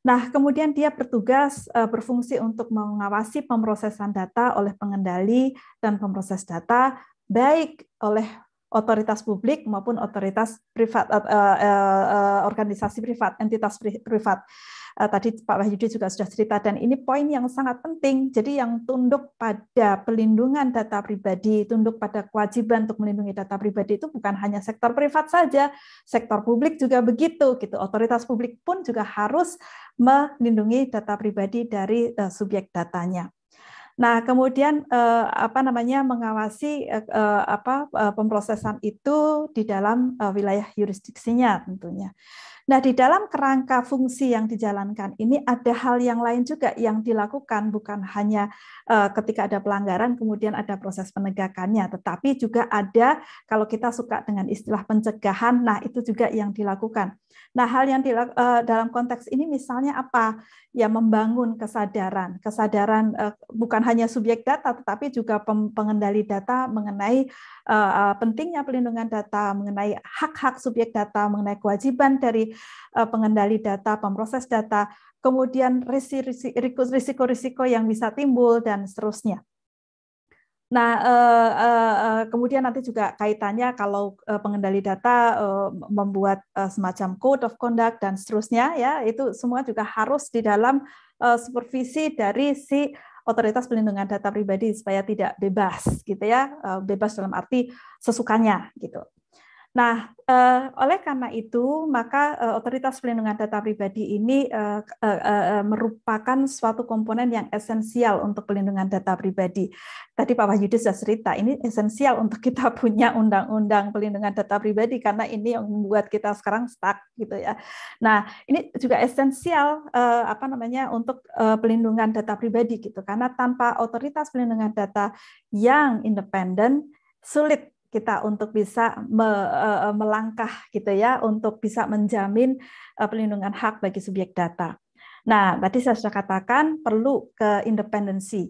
Nah, kemudian dia bertugas eh, berfungsi untuk mengawasi pemrosesan data oleh pengendali dan pemroses data baik oleh otoritas publik maupun otoritas privat eh, eh, organisasi privat, entitas privat. Eh, tadi Pak Wahyudi juga sudah cerita dan ini poin yang sangat penting. Jadi yang tunduk pada pelindungan data pribadi, tunduk pada kewajiban untuk melindungi data pribadi itu bukan hanya sektor privat saja, sektor publik juga begitu gitu. Otoritas publik pun juga harus melindungi data pribadi dari uh, subjek datanya. Nah, kemudian uh, apa namanya mengawasi uh, apa uh, pemprosesan itu di dalam uh, wilayah yurisdiksinya tentunya. Nah, di dalam kerangka fungsi yang dijalankan ini ada hal yang lain juga yang dilakukan bukan hanya eh, ketika ada pelanggaran kemudian ada proses penegakannya, tetapi juga ada kalau kita suka dengan istilah pencegahan, nah itu juga yang dilakukan. Nah, hal yang dilak, uh, dalam konteks ini misalnya apa? Ya membangun kesadaran, kesadaran uh, bukan hanya subjek data tetapi juga pengendali data mengenai uh, pentingnya pelindungan data, mengenai hak-hak subjek data, mengenai kewajiban dari uh, pengendali data, pemroses data, kemudian risiko-risiko yang bisa timbul dan seterusnya. Nah, eh, eh, eh, kemudian nanti juga kaitannya kalau pengendali data membuat semacam code of conduct dan seterusnya, ya itu semua juga harus di dalam supervisi dari si otoritas pelindungan data pribadi supaya tidak bebas, gitu ya, bebas dalam arti sesukanya, gitu. Nah, eh, oleh karena itu, maka eh, otoritas pelindungan data pribadi ini eh eh, eh, eh, merupakan suatu komponen yang esensial untuk pelindungan data pribadi. Tadi Pak Wahyudi sudah cerita, ini esensial untuk kita punya undang-undang pelindungan data pribadi karena ini yang membuat kita sekarang stuck gitu ya. Nah, ini juga esensial eh, apa namanya untuk eh, pelindungan data pribadi gitu karena tanpa otoritas pelindungan data yang independen sulit kita untuk bisa me, uh, melangkah gitu ya untuk bisa menjamin uh, perlindungan hak bagi subjek data. Nah, tadi saya sudah katakan perlu ke independensi.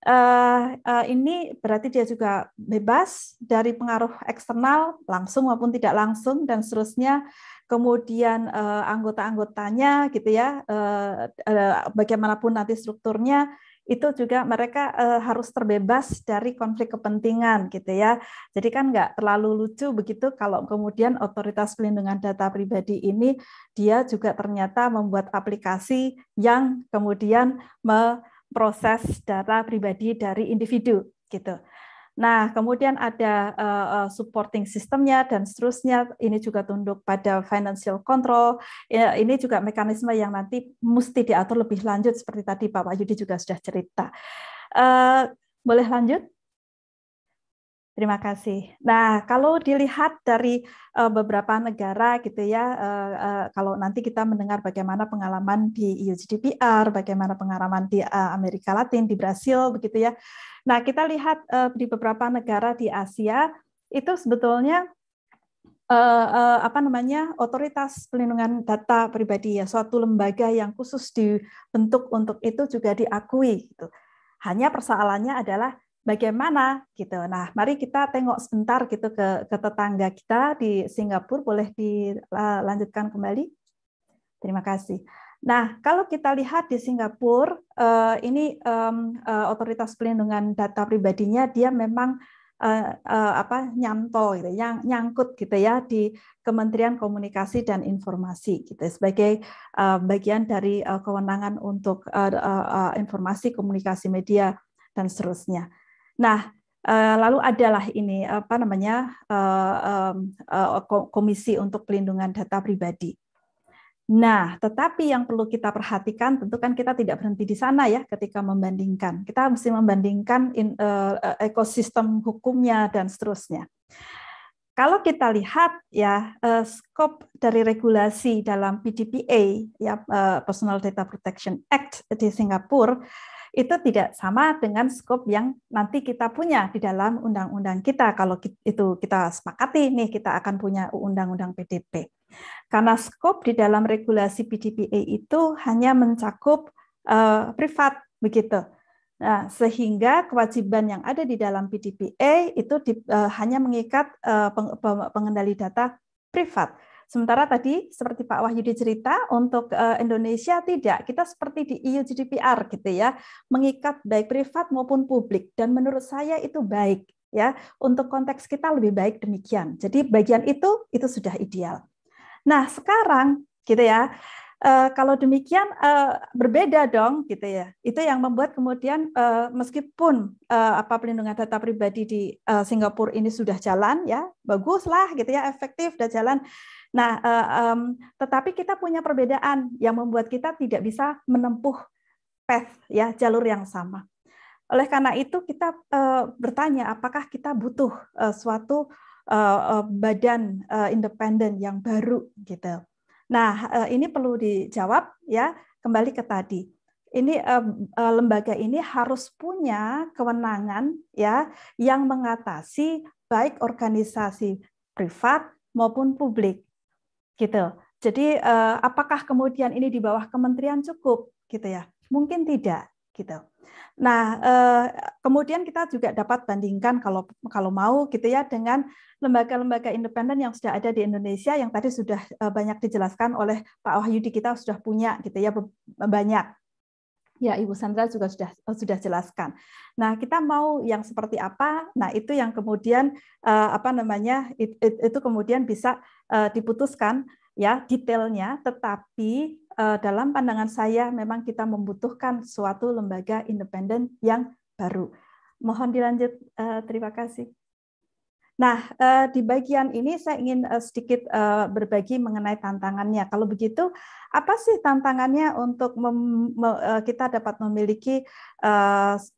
Uh, uh, ini berarti dia juga bebas dari pengaruh eksternal langsung maupun tidak langsung dan seterusnya. Kemudian uh, anggota-anggotanya gitu ya, uh, uh, bagaimanapun nanti strukturnya itu juga mereka uh, harus terbebas dari konflik kepentingan gitu ya. Jadi kan nggak terlalu lucu begitu kalau kemudian otoritas pelindungan data pribadi ini dia juga ternyata membuat aplikasi yang kemudian memproses data pribadi dari individu gitu. Nah, kemudian ada uh, supporting sistemnya dan seterusnya. Ini juga tunduk pada financial control. Ya, ini juga mekanisme yang nanti mesti diatur lebih lanjut seperti tadi Pak Yudi juga sudah cerita. Uh, boleh lanjut? Terima kasih. Nah, kalau dilihat dari uh, beberapa negara gitu ya, uh, uh, kalau nanti kita mendengar bagaimana pengalaman di UGDPR, bagaimana pengalaman di uh, Amerika Latin, di Brasil begitu ya. Nah, kita lihat uh, di beberapa negara di Asia itu sebetulnya uh, uh, apa namanya otoritas pelindungan data pribadi ya suatu lembaga yang khusus dibentuk untuk itu juga diakui gitu. Hanya persoalannya adalah bagaimana gitu. Nah, mari kita tengok sebentar gitu ke, ke tetangga kita di Singapura. Boleh dilanjutkan kembali? Terima kasih. Nah, kalau kita lihat di Singapura, eh, ini eh, otoritas pelindungan data pribadinya dia memang eh, apa nyantol gitu, yang nyangkut gitu ya di Kementerian Komunikasi dan Informasi gitu sebagai bagian dari kewenangan untuk informasi komunikasi media dan seterusnya. Nah, eh, lalu adalah ini apa namanya eh, eh, komisi untuk pelindungan data pribadi. Nah, tetapi yang perlu kita perhatikan tentu kan kita tidak berhenti di sana ya ketika membandingkan. Kita mesti membandingkan in, uh, ekosistem hukumnya dan seterusnya. Kalau kita lihat ya uh, skop dari regulasi dalam PDPA ya uh, Personal Data Protection Act di Singapura itu tidak sama dengan skop yang nanti kita punya di dalam undang-undang kita. Kalau itu kita sepakati nih kita akan punya undang-undang PDP. Karena skop di dalam regulasi PDPA itu hanya mencakup uh, privat begitu. Nah, sehingga kewajiban yang ada di dalam PDPA itu di, uh, hanya mengikat uh, pengendali data privat Sementara tadi seperti Pak Wahyudi cerita untuk eh, Indonesia tidak, kita seperti di EU GDPR gitu ya, mengikat baik privat maupun publik dan menurut saya itu baik ya. Untuk konteks kita lebih baik demikian. Jadi bagian itu itu sudah ideal. Nah, sekarang gitu ya. Eh, kalau demikian uh, berbeda dong gitu ya. Itu yang membuat kemudian uh, meskipun uh, apa pelindungan data pribadi di uh, Singapura ini sudah jalan ya, baguslah gitu ya, efektif dan jalan. Nah, uh, um, tetapi kita punya perbedaan yang membuat kita tidak bisa menempuh path ya, jalur yang sama. Oleh karena itu kita uh, bertanya apakah kita butuh uh, suatu uh, badan uh, independen yang baru gitu Nah, eh, ini perlu dijawab ya, kembali ke tadi. Ini eh, eh, lembaga ini harus punya kewenangan ya yang mengatasi baik organisasi privat maupun publik. Gitu. Jadi apakah kemudian ini di bawah kementerian cukup gitu ya? Mungkin tidak gitu. Nah, eh, kemudian kita juga dapat bandingkan kalau kalau mau gitu ya dengan lembaga-lembaga independen yang sudah ada di Indonesia yang tadi sudah eh, banyak dijelaskan oleh Pak Wahyudi kita sudah punya gitu ya banyak. Ya, Ibu Sandra juga sudah eh, sudah jelaskan. Nah, kita mau yang seperti apa? Nah, itu yang kemudian apa namanya? itu kemudian bisa diputuskan ya detailnya, tetapi Eh, dalam pandangan saya memang kita membutuhkan suatu lembaga independen yang baru. Mohon dilanjut, eh, terima kasih. Nah, eh, di bagian ini saya ingin sedikit berbagi mengenai tantangannya. Kalau begitu, apa sih tantangannya untuk kita dapat memiliki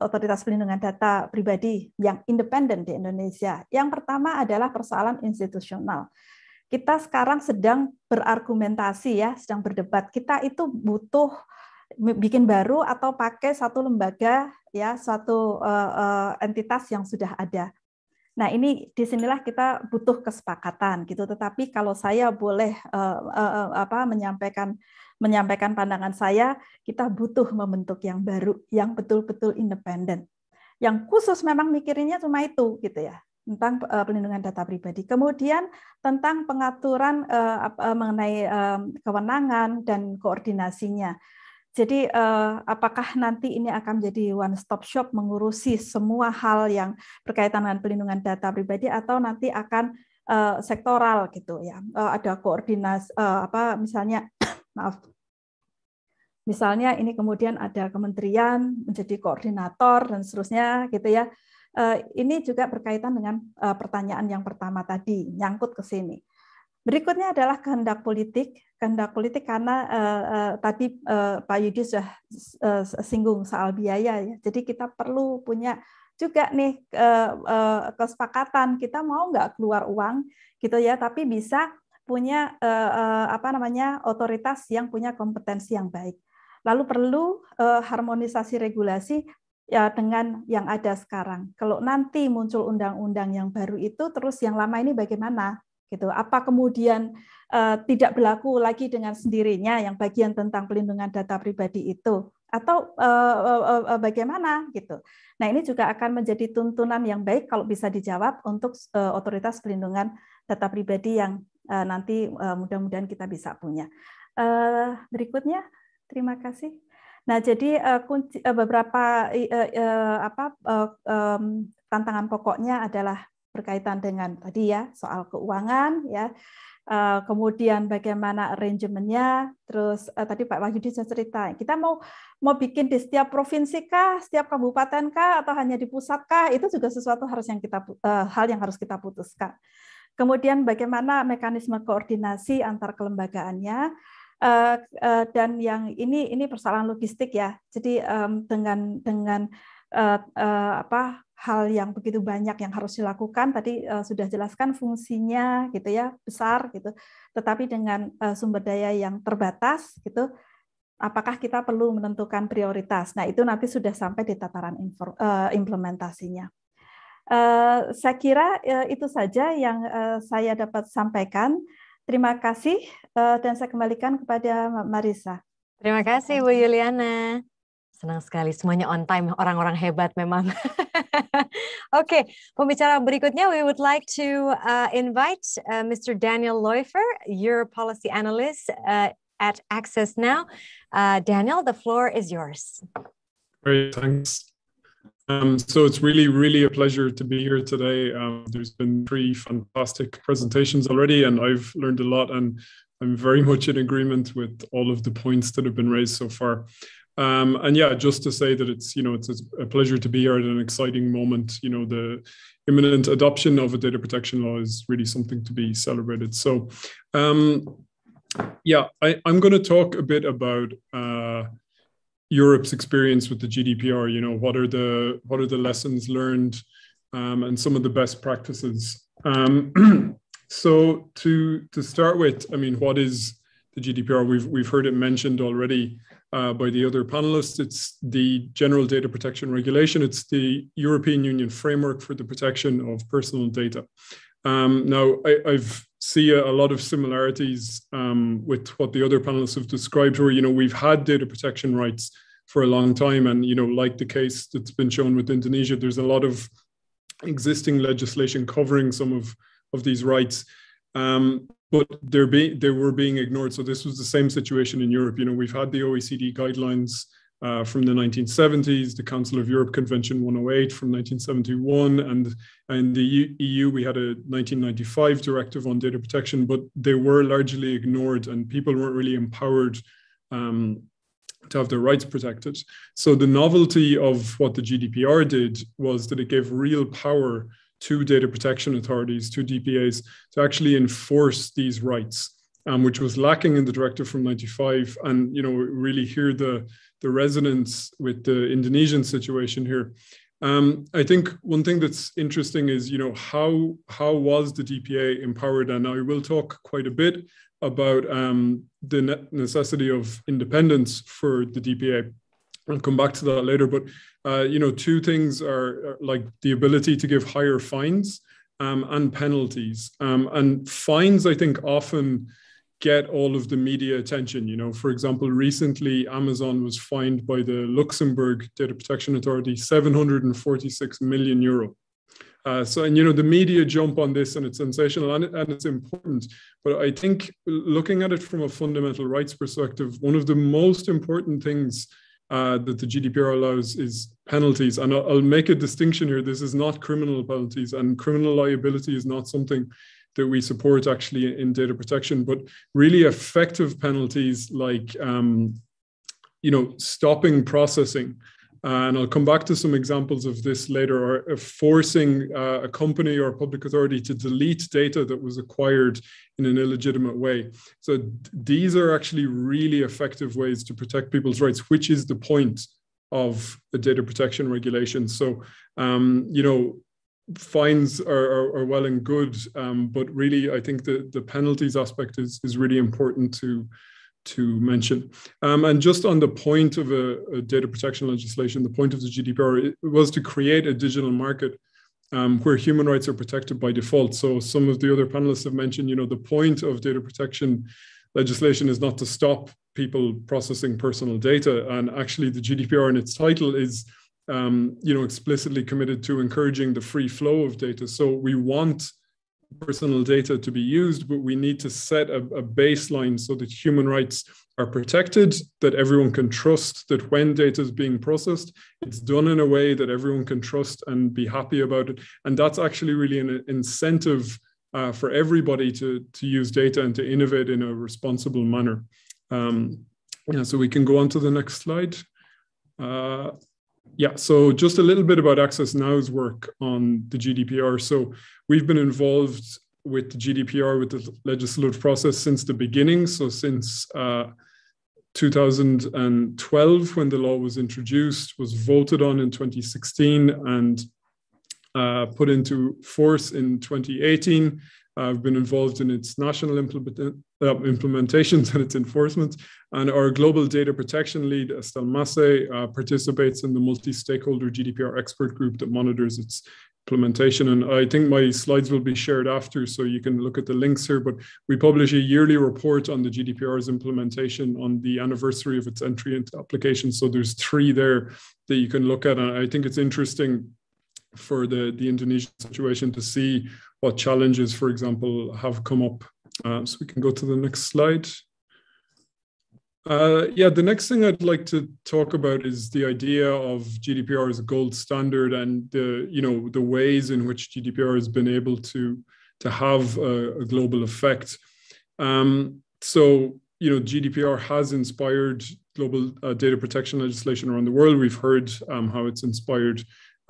otoritas pelindungan data pribadi yang independen di Indonesia? Yang pertama adalah persoalan institusional kita sekarang sedang berargumentasi ya, sedang berdebat. Kita itu butuh bikin baru atau pakai satu lembaga ya, satu uh, uh, entitas yang sudah ada. Nah, ini disinilah kita butuh kesepakatan gitu. Tetapi kalau saya boleh uh, uh, apa menyampaikan menyampaikan pandangan saya, kita butuh membentuk yang baru yang betul-betul independen. Yang khusus memang mikirinnya cuma itu gitu ya tentang uh, pelindungan data pribadi. Kemudian tentang pengaturan uh, uh, mengenai uh, kewenangan dan koordinasinya. Jadi uh, apakah nanti ini akan menjadi one stop shop mengurusi semua hal yang berkaitan dengan pelindungan data pribadi atau nanti akan uh, sektoral gitu ya. Uh, ada koordinasi uh, apa misalnya maaf. Misalnya ini kemudian ada kementerian menjadi koordinator dan seterusnya gitu ya. Eh, ini juga berkaitan dengan eh, pertanyaan yang pertama tadi, nyangkut ke sini. Berikutnya adalah kehendak politik. Kehendak politik karena eh, tadi Pak Yudi sudah singgung soal biaya ya. Jadi kita perlu punya juga nih kesepakatan kita mau nggak keluar uang gitu ya, tapi bisa punya apa namanya otoritas yang punya kompetensi yang baik. Lalu perlu harmonisasi regulasi ya dengan yang ada sekarang. Kalau nanti muncul undang-undang yang baru itu terus yang lama ini bagaimana? Gitu. Apa kemudian uh, tidak berlaku lagi dengan sendirinya yang bagian tentang pelindungan data pribadi itu atau uh, uh, bagaimana gitu. Nah, ini juga akan menjadi tuntunan yang baik kalau bisa dijawab untuk otoritas pelindungan data pribadi yang nanti mudah-mudahan kita bisa punya. berikutnya, terima kasih. Nah, jadi uh, kunci, uh, beberapa uh, uh, apa, uh, um, tantangan pokoknya adalah berkaitan dengan tadi ya soal keuangan ya. kemudian bagaimana arrangementnya, terus tadi Pak Wahyudi sudah cerita, kita mau mau bikin di setiap provinsi kah, setiap kabupaten kah, atau hanya di pusat kah, itu juga sesuatu harus yang kita hal yang harus kita putuskan. Kemudian bagaimana mekanisme koordinasi antar kelembagaannya, Eh, eh, dan yang ini ini persoalan logistik ya. Jadi um, dengan dengan uh, uh, apa hal yang begitu banyak yang harus dilakukan tadi uh, sudah jelaskan fungsinya gitu ya besar gitu. Tetapi dengan uh, sumber daya yang terbatas gitu apakah kita perlu menentukan prioritas. Nah, itu nanti sudah sampai di tataran implementasinya. Saya kira itu saja yang saya dapat sampaikan. Terima kasih eh, dan saya kembalikan kepada Marisa. Terima kasih Bu Yuliana. Senang sekali semuanya on time, orang-orang hebat memang. Oke, okay, pembicara berikutnya we would like to uh, invite uh, Mr. Daniel Loifer, your policy analyst uh, at Access Now. Uh, Daniel, the floor is yours. Great, thanks. Um, so it's really, really a pleasure to be here today. Um, there's been three fantastic presentations already, and I've learned a lot, and I'm very much in agreement with all of the points that have been raised so far. Um, and yeah, just to say that it's you know it's, a pleasure to be here at an exciting moment. You know the imminent adoption of a data protection law is really something to be celebrated. So, um, yeah, I, am going to talk a bit about. Uh, Europe's experience with the GDPR. You know, what are the what are the lessons learned, um, and some of the best practices. Um, so to to start with, I mean, what is the GDPR? We've we've heard it mentioned already uh, by the other panelists. It's the General Data Protection Regulation. It's the European Union framework for the protection of personal data. Um, now, I, have see a, a, lot of similarities um, with what the other panelists have described, where you know we've had data protection rights for a long time, and you know, like the case that's been shown with Indonesia, there's a lot of existing legislation covering some of of these rights. Um, but they're being they were being ignored. So this was the same situation in Europe. You know, we've had the OECD guidelines uh, from the 1970s, the Council of Europe Convention 108 from 1971, and in the EU, we had a 1995 directive on data protection, but they were largely ignored and people weren't really empowered um, to have their rights protected. So the novelty of what the GDPR did was that it gave real power to data protection authorities, to DPAs, to actually enforce these rights um, which was lacking in the directive from 95 and you know really hear the the resonance with the indonesian situation here um, i think one thing that's interesting is you know how how was the dpa empowered and i will talk quite a bit about um, the necessity of independence for the dpa I'll come back to that later, but uh, you know, two things are, are like the ability to give higher fines, um, and penalties. Um, and fines, I think, often get all of the media attention. You know, for example, recently Amazon was fined by the Luxembourg Data Protection Authority 746 million euro. Uh, so, and you know, the media jump on this and it's sensational and, and it's important. But I think looking at it from a fundamental rights perspective, one of the most important things uh, that the GDPR allows is penalties. And I'll, I'll, make a distinction here. This is not criminal penalties, and criminal liability is not something that we support actually in data protection, but really effective penalties like um, you know stopping processing. and I'll come back to some examples of this later, or uh, forcing uh, a company or public authority to delete data that was acquired in an illegitimate way. So d- these are actually really effective ways to protect people's rights, which is the point of the data protection regulation. So, um, you know, fines are, are, are, well and good, um, but really I think the, the penalties aspect is, is really important to, to mention. Um, and just on the point of a, a, data protection legislation, the point of the GDPR was to create a digital market um, where human rights are protected by default. So some of the other panelists have mentioned, you know, the point of data protection legislation is not to stop people processing personal data. And actually the GDPR in its title is um, you know, explicitly committed to encouraging the free flow of data. So we want personal data to be used, but we need to set a, a baseline so that human rights are protected, that everyone can trust that when data is being processed, it's done in a way that everyone can trust and be happy about it. And that's actually really an incentive uh, for everybody to, to use data and to innovate in a responsible manner. Um, yeah, so we can go on to the next slide. Uh, yeah, so just a little bit about Access Now's work on the GDPR. So we've been involved with the GDPR, with the legislative process since the beginning. So since uh, 2012, when the law was introduced, was voted on in 2016, and uh, put into force in 2018, I've been involved in its national implement, uh, implementations and its enforcement. And our global data protection lead, Estelle Massey, uh, participates in the multi stakeholder GDPR expert group that monitors its implementation. And I think my slides will be shared after, so you can look at the links here. But we publish a yearly report on the GDPR's implementation on the anniversary of its entry into application. So there's three there that you can look at. And I think it's interesting for the, the Indonesian situation to see what challenges, for example, have come up. Uh, so we can go to the next slide. Uh, yeah, the next thing I'd like to talk about is the idea of GDPR as a gold standard and the you know the ways in which GDPR has been able to to have a, a global effect. Um, so you know GDPR has inspired global uh, data protection legislation around the world. We've heard um, how it's inspired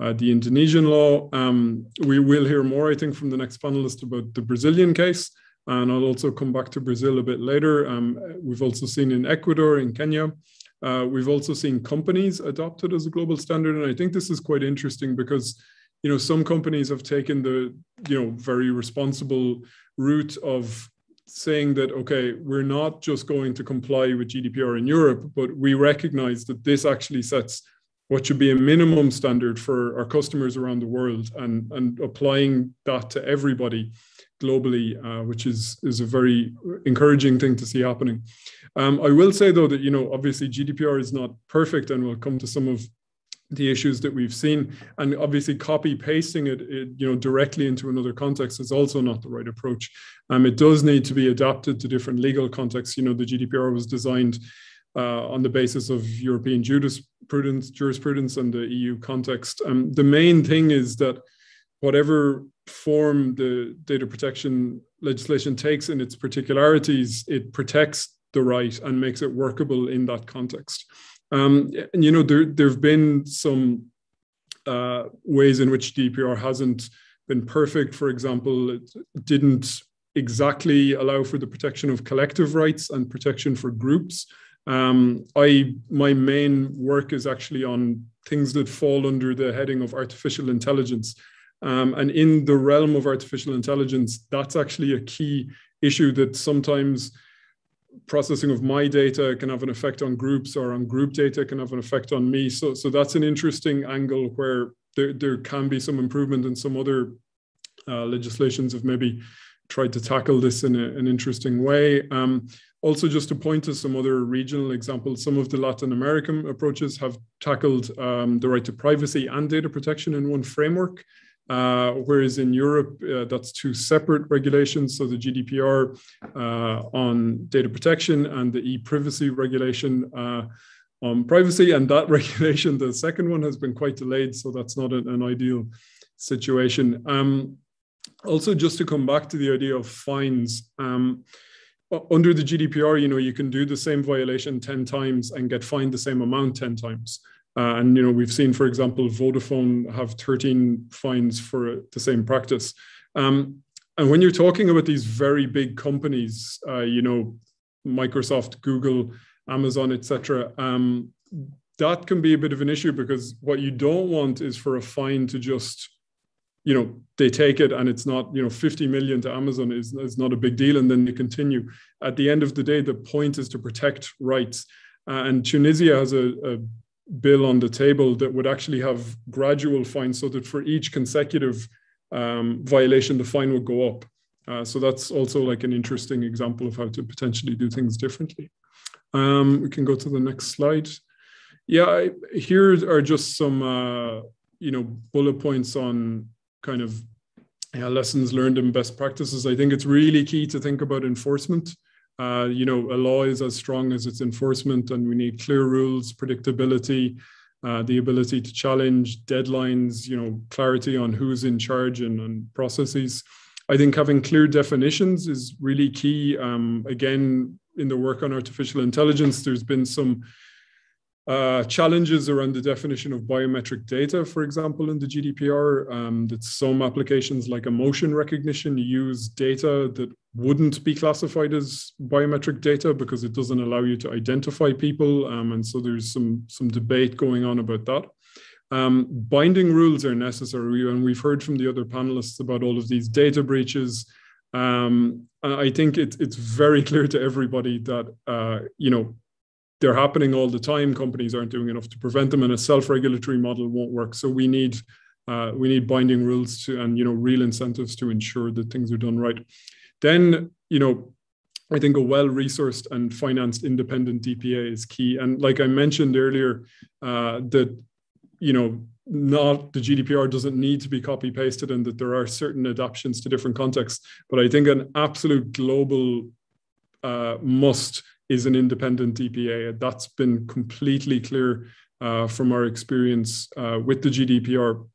uh, the Indonesian law. Um, we will hear more, I think, from the next panelist about the Brazilian case. And I'll also come back to Brazil a bit later. Um, we've also seen in Ecuador, in Kenya, uh, we've also seen companies adopted as a global standard. And I think this is quite interesting because you know some companies have taken the you know very responsible route of saying that okay we're not just going to comply with gdpr in europe but we recognize that this actually sets what should be a minimum standard for our customers around the world and, and applying that to everybody globally, uh, which is, is a very encouraging thing to see happening. Um, I will say, though, that, you know, obviously GDPR is not perfect and we'll come to some of the issues that we've seen and obviously copy pasting it, it, you know directly into another context is also not the right approach um, it does need to be adapted to different legal contexts you know the gdpr was designed uh, on the basis of European jurisprudence, jurisprudence and the EU context. Um, the main thing is that whatever form the data protection legislation takes in its particularities, it protects the right and makes it workable in that context. Um, and you know, there have been some uh, ways in which DPR hasn't been perfect. For example, it didn't exactly allow for the protection of collective rights and protection for groups. Um, I my main work is actually on things that fall under the heading of artificial intelligence. Um, and in the realm of artificial intelligence, that's actually a key issue that sometimes processing of my data can have an effect on groups or on group data can have an effect on me. So, so that's an interesting angle where there, there can be some improvement and some other uh, legislations have maybe tried to tackle this in a, an interesting way. Um, also, just to point to some other regional examples, some of the Latin American approaches have tackled um, the right to privacy and data protection in one framework. Uh, whereas in Europe, uh, that's two separate regulations. So the GDPR uh, on data protection and the e privacy regulation uh, on privacy. And that regulation, the second one, has been quite delayed. So that's not an, an ideal situation. Um, also, just to come back to the idea of fines. Um, under the GDPR, you know, you can do the same violation 10 times and get fined the same amount 10 times. Uh, and, you know, we've seen, for example, Vodafone have 13 fines for uh, the same practice. Um, and when you're talking about these very big companies, uh, you know, Microsoft, Google, Amazon, etc., um, that can be a bit of an issue because what you don't want is for a fine to just you know they take it and it's not you know 50 million to amazon is, is not a big deal and then they continue at the end of the day the point is to protect rights uh, and tunisia has a, a, bill on the table that would actually have gradual fines so that for each consecutive um, violation the fine would go up uh, so that's also like an interesting example of how to potentially do things differently um, we can go to the next slide yeah I, here are just some uh, you know bullet points on kind of yeah, lessons learned and best practices. I think it's really key to think about enforcement. Uh, you know, a law is as strong as its enforcement, and we need clear rules, predictability, uh, the ability to challenge deadlines, you know, clarity on who's in charge and, and processes. I think having clear definitions is really key. Um, again, in the work on artificial intelligence, there's been some uh, challenges around the definition of biometric data, for example, in the GDPR, um, that some applications like emotion recognition use data that wouldn't be classified as biometric data because it doesn't allow you to identify people. Um, and so there's some, some debate going on about that. Um, binding rules are necessary, and we've heard from the other panelists about all of these data breaches. Um, I think it, it's very clear to everybody that uh, you know they're happening all the time. Companies aren't doing enough to prevent them, and a self-regulatory model won't work. So we need uh, we need binding rules to, and you know real incentives to ensure that things are done right. Then you know I think a well resourced and financed independent DPA is key. And like I mentioned earlier, uh, that you know not the GDPR doesn't need to be copy pasted, and that there are certain adaptations to different contexts. But I think an absolute global uh, must is an independent EPA. That's been completely clear uh, from our experience uh, with the GDPR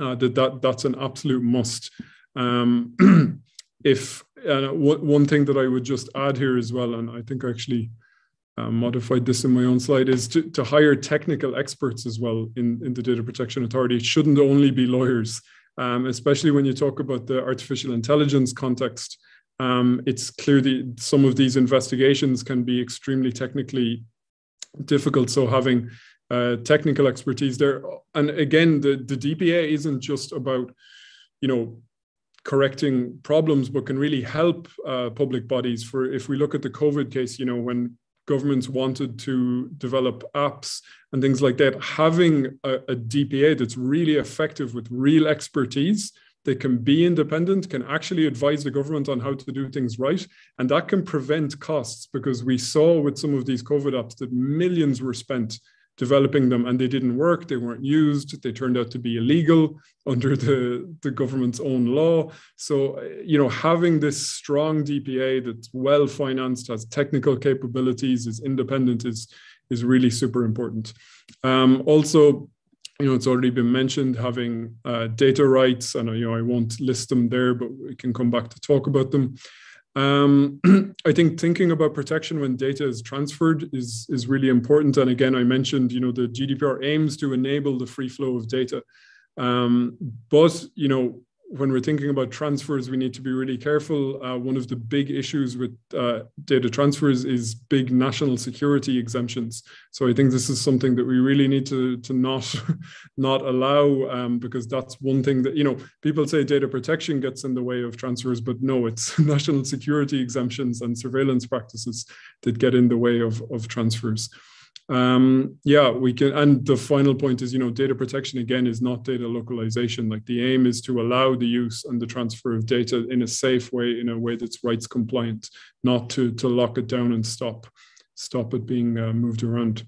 uh, that, that that's an absolute must. Um, if one thing that I would just add here as well, and I think actually uh, modified this in my own slide is to, to hire technical experts as well in, in the data protection authority it shouldn't only be lawyers um, especially when you talk about the artificial intelligence context um, it's clear that some of these investigations can be extremely technically difficult. So having uh, technical expertise there, and again, the the DPA isn't just about you know correcting problems, but can really help uh, public bodies. For if we look at the COVID case, you know when governments wanted to develop apps and things like that, having a, a DPA that's really effective with real expertise they can be independent, can actually advise the government on how to do things right. And that can prevent costs because we saw with some of these COVID apps that millions were spent developing them and they didn't work, they weren't used, they turned out to be illegal under the, the government's own law. So, you know, having this strong DPA that's well financed, has technical capabilities, is independent, is, is really super important. Um, also, you know, it's already been mentioned having uh, data rights, and you know, I won't list them there, but we can come back to talk about them. Um, I think thinking about protection when data is transferred is is really important. And again, I mentioned, you know, the GDPR aims to enable the free flow of data, um, but you know, when we're thinking about transfers, we need to be really careful. Uh, one of the big issues with uh, data transfers is big national security exemptions. So I think this is something that we really need to, to not, not allow um, because that's one thing that, you know, people say data protection gets in the way of transfers, but no, it's national security exemptions and surveillance practices that get in the way of, of transfers um, yeah we can and the final point is you know data protection again is not data localization like the aim is to allow the use and the transfer of data in a safe way in a way that's rights compliant not to to lock it down and stop stop it being uh, moved around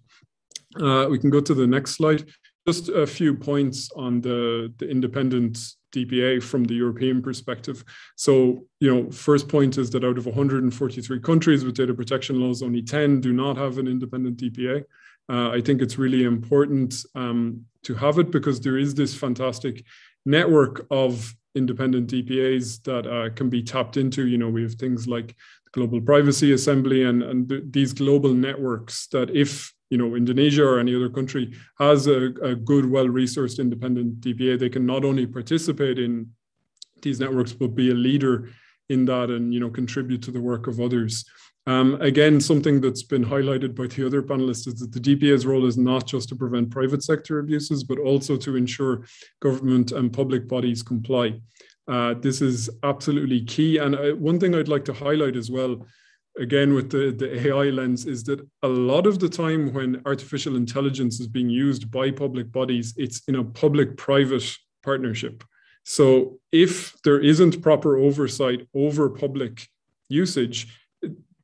uh, we can go to the next slide just a few points on the, the independent DPA from the European perspective. So, you know, first point is that out of 143 countries with data protection laws, only 10 do not have an independent DPA. Uh, I think it's really important um, to have it because there is this fantastic network of independent DPAs that uh, can be tapped into. You know, we have things like the Global Privacy Assembly and, and th- these global networks that if you know, Indonesia or any other country has a, a good, well-resourced independent DPA, they can not only participate in these networks, but be a leader in that and, you know, contribute to the work of others. Um, again, something that's been highlighted by the other panelists is that the DPA's role is not just to prevent private sector abuses, but also to ensure government and public bodies comply. Uh, this is absolutely key. And I, uh, one thing I'd like to highlight as well again with the, the AI lens is that a lot of the time when artificial intelligence is being used by public bodies, it's in a public private partnership. So if there isn't proper oversight over public usage,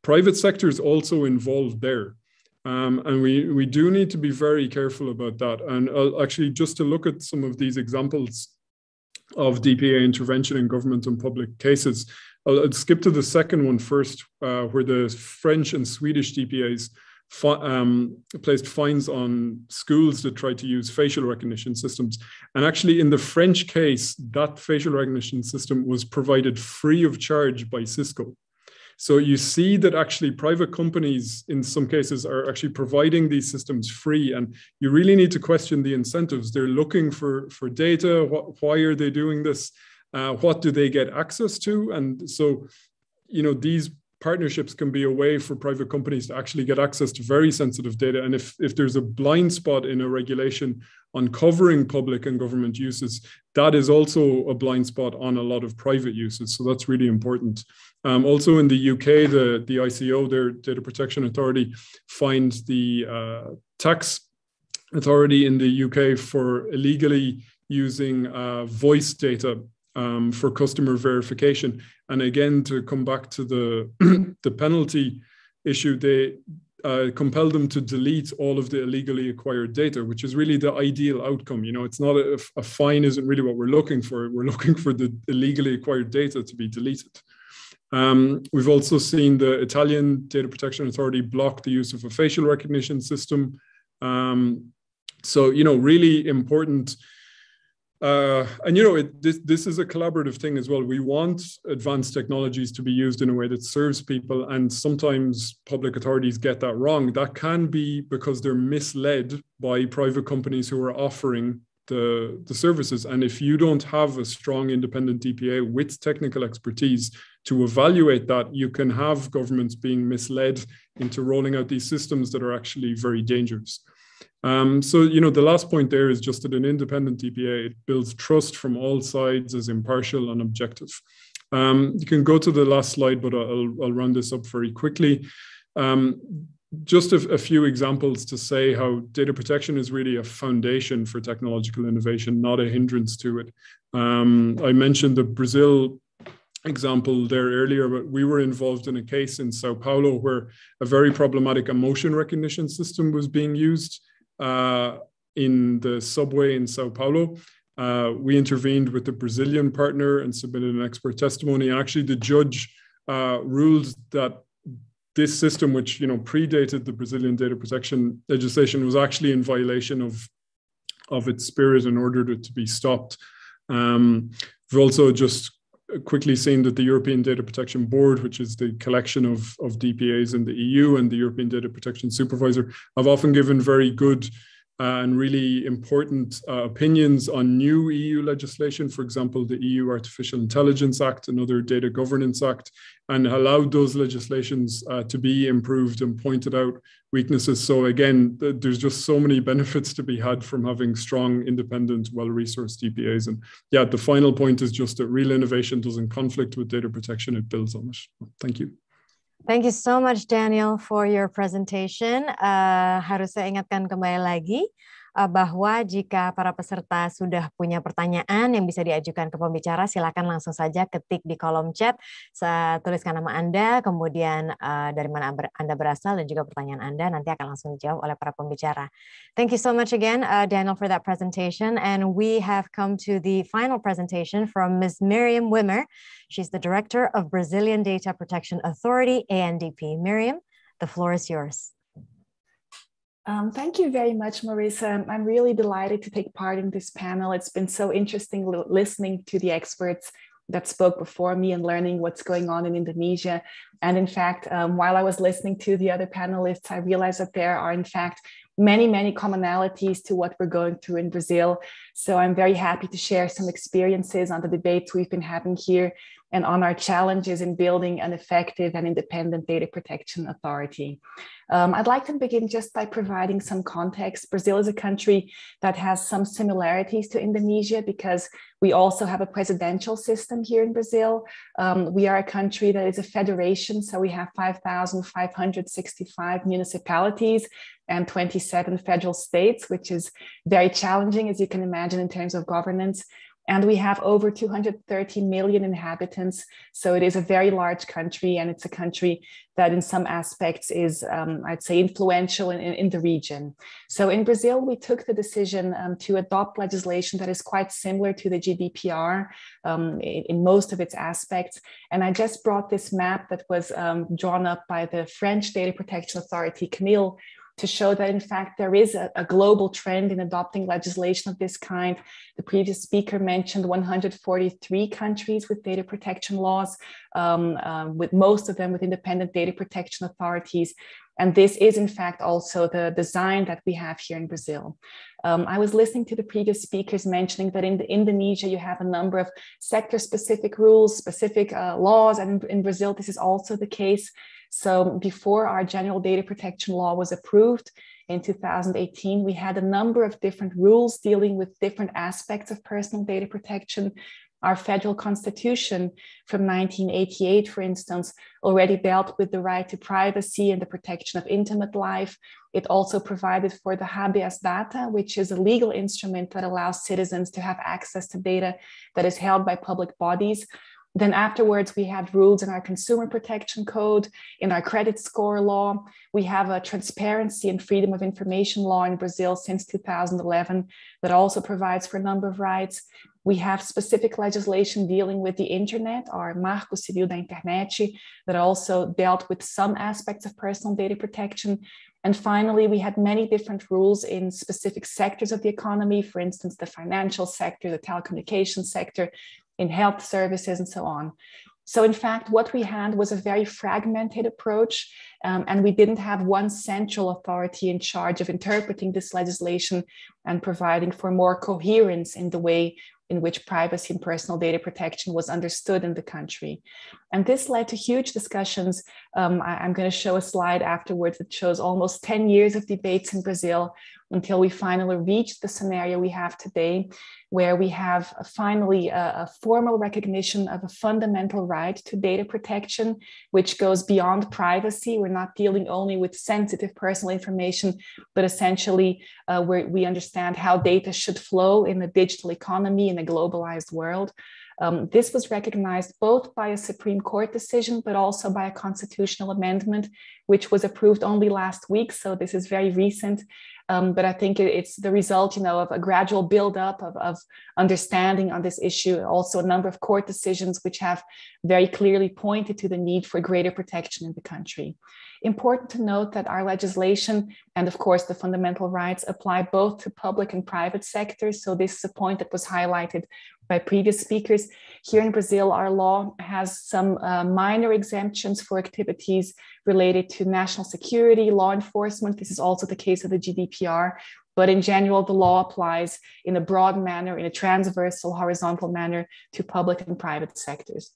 private sector is also involved there. Um, and we, we do need to be very careful about that. And uh, actually, just to look at some of these examples of DPA intervention in government and public cases, I'll, skip to the second one first, uh, where the French and Swedish DPAs fi- um, placed fines on schools that tried to use facial recognition systems. And actually, in the French case, that facial recognition system was provided free of charge by Cisco. So you see that actually private companies, in some cases, are actually providing these systems free, and you really need to question the incentives. They're looking for for data. why are they doing this? Uh, what do they get access to? And so, you know, these partnerships can be a way for private companies to actually get access to very sensitive data. And if, if there's a blind spot in a regulation on covering public and government uses, that is also a blind spot on a lot of private uses. So that's really important. Um, also in the UK, the, the ICO, their data protection authority, finds the uh, tax authority in the UK for illegally using uh, voice data um, for customer verification. And again, to come back to the, the penalty issue, they uh, compel them to delete all of the illegally acquired data, which is really the ideal outcome. You know, it's not a, a fine isn't really what we're looking for. We're looking for the illegally acquired data to be deleted. Um, we've also seen the Italian Data Protection Authority block the use of a facial recognition system. Um, so, you know, really important uh, and you know, it, this, this is a collaborative thing as well. We want advanced technologies to be used in a way that serves people, and sometimes public authorities get that wrong. That can be because they're misled by private companies who are offering the, the services. And if you don't have a strong independent DPA with technical expertise to evaluate that, you can have governments being misled into rolling out these systems that are actually very dangerous. Um, so, you know, the last point there is just that an independent DPA it builds trust from all sides as impartial and objective. Um, you can go to the last slide, but I'll, I'll run this up very quickly. Um, just a, a, few examples to say how data protection is really a foundation for technological innovation, not a hindrance to it. Um, I mentioned the Brazil example there earlier, but we were involved in a case in Sao Paulo where a very problematic emotion recognition system was being used. Uh, in the subway in Sao Paulo. Uh, we intervened with the Brazilian partner and submitted an expert testimony. Actually, the judge uh, ruled that this system, which you know predated the Brazilian data protection legislation, was actually in violation of of its spirit and ordered it to be stopped. Um, we've also just quickly seen that the European Data Protection Board, which is the collection of, of DPAs in the EU and the European Data Protection Supervisor, have often given very good uh, and really important uh, opinions on new EU legislation, for example, the EU Artificial Intelligence Act, another Data Governance Act, and allowed those legislations uh, to be improved and pointed out weaknesses. So, again, th- there's just so many benefits to be had from having strong, independent, well resourced DPAs. And yeah, the final point is just that real innovation doesn't conflict with data protection, it builds on it. Thank you. Thank you so much Daniel for your presentation. Uh, harus saya ingatkan kembali lagi Eh, bahwa jika para peserta sudah punya pertanyaan yang bisa diajukan ke pembicara, silakan langsung saja ketik di kolom chat, tuliskan nama Anda, kemudian eh, dari mana Anda berasal dan juga pertanyaan Anda nanti akan langsung dijawab oleh para pembicara. Thank you so much again, eh, Daniel, for that presentation. And we have come to the final presentation from Ms. Miriam Wimmer. She's the Director of Brazilian Data Protection Authority, ANDP. Miriam, the floor is yours. Um, thank you very much, Marisa. I'm really delighted to take part in this panel. It's been so interesting listening to the experts that spoke before me and learning what's going on in Indonesia. And in fact, um, while I was listening to the other panelists, I realized that there are, in fact, many, many commonalities to what we're going through in Brazil. So I'm very happy to share some experiences on the debates we've been having here and on our challenges in building an effective and independent data protection authority. Um, I'd like to begin just by providing some context. Brazil is a country that has some similarities to Indonesia because we also have a presidential system here in Brazil. Um, we are a country that is a federation, so we have 5,565 municipalities and 27 federal states, which is very challenging, as you can imagine, in terms of governance. And we have over 230 million inhabitants. So it is a very large country, and it's a country that, in some aspects, is, um, I'd say, influential in, in, the region. So in Brazil, we took the decision um, to adopt legislation that is quite similar to the GDPR um, in, in, most of its aspects. And I just brought this map that was um, drawn up by the French Data Protection Authority, CNIL, to show that, in fact, there is a, a, global trend in adopting legislation of this kind. The previous speaker mentioned 143 countries with data protection laws, um, um, with most of them with independent data protection authorities. And this is, in fact, also the design that we have here in Brazil. Um, I was listening to the previous speakers mentioning that in Indonesia, you have a number of sector specific rules, specific uh, laws. And in, in Brazil, this is also the case. So before our general data protection law was approved in 2018, we had a number of different rules dealing with different aspects of personal data protection. Our federal constitution from 1988, for instance, already dealt with the right to privacy and the protection of intimate life. It also provided for the habeas data, which is a legal instrument that allows citizens to have access to data that is held by public bodies then afterwards, we had rules in our consumer protection code, in our credit score law. We have a transparency and freedom of information law in Brazil since 2011 that also provides for a number of rights. We have specific legislation dealing with the internet, our Marco Civil da Internet, that also dealt with some aspects of personal data protection. And finally, we had many different rules in specific sectors of the economy, for instance, the financial sector, the telecommunications sector, in health services and so on. So, in fact, what we had was a very fragmented approach, um, and we didn't have one central authority in charge of interpreting this legislation and providing for more coherence in the way in which privacy and personal data protection was understood in the country. And this led to huge discussions. Um, I, am going to show a slide afterwards that shows almost 10 years of debates in Brazil until we finally reach the scenario we have today, where we have a, finally a, a formal recognition of a fundamental right to data protection, which goes beyond privacy. We're not dealing only with sensitive personal information, but essentially uh, we understand how data should flow in the digital economy in a globalized world. Um, this was recognized both by a Supreme Court decision, but also by a constitutional amendment, which was approved only last week. So this is very recent. Um, but I think it's the result, you know, of a gradual buildup of, of understanding on this issue. Also, a number of court decisions which have very clearly pointed to the need for greater protection in the country. Important to note that our legislation and, of course, the fundamental rights apply both to public and private sectors. So this is a point that was highlighted by previous speakers, here in Brazil, our law has some uh, minor exemptions for activities related to national security, law enforcement. This is also the case of the GDPR. But in general, the law applies in a broad manner, in a transversal, horizontal manner to public and private sectors.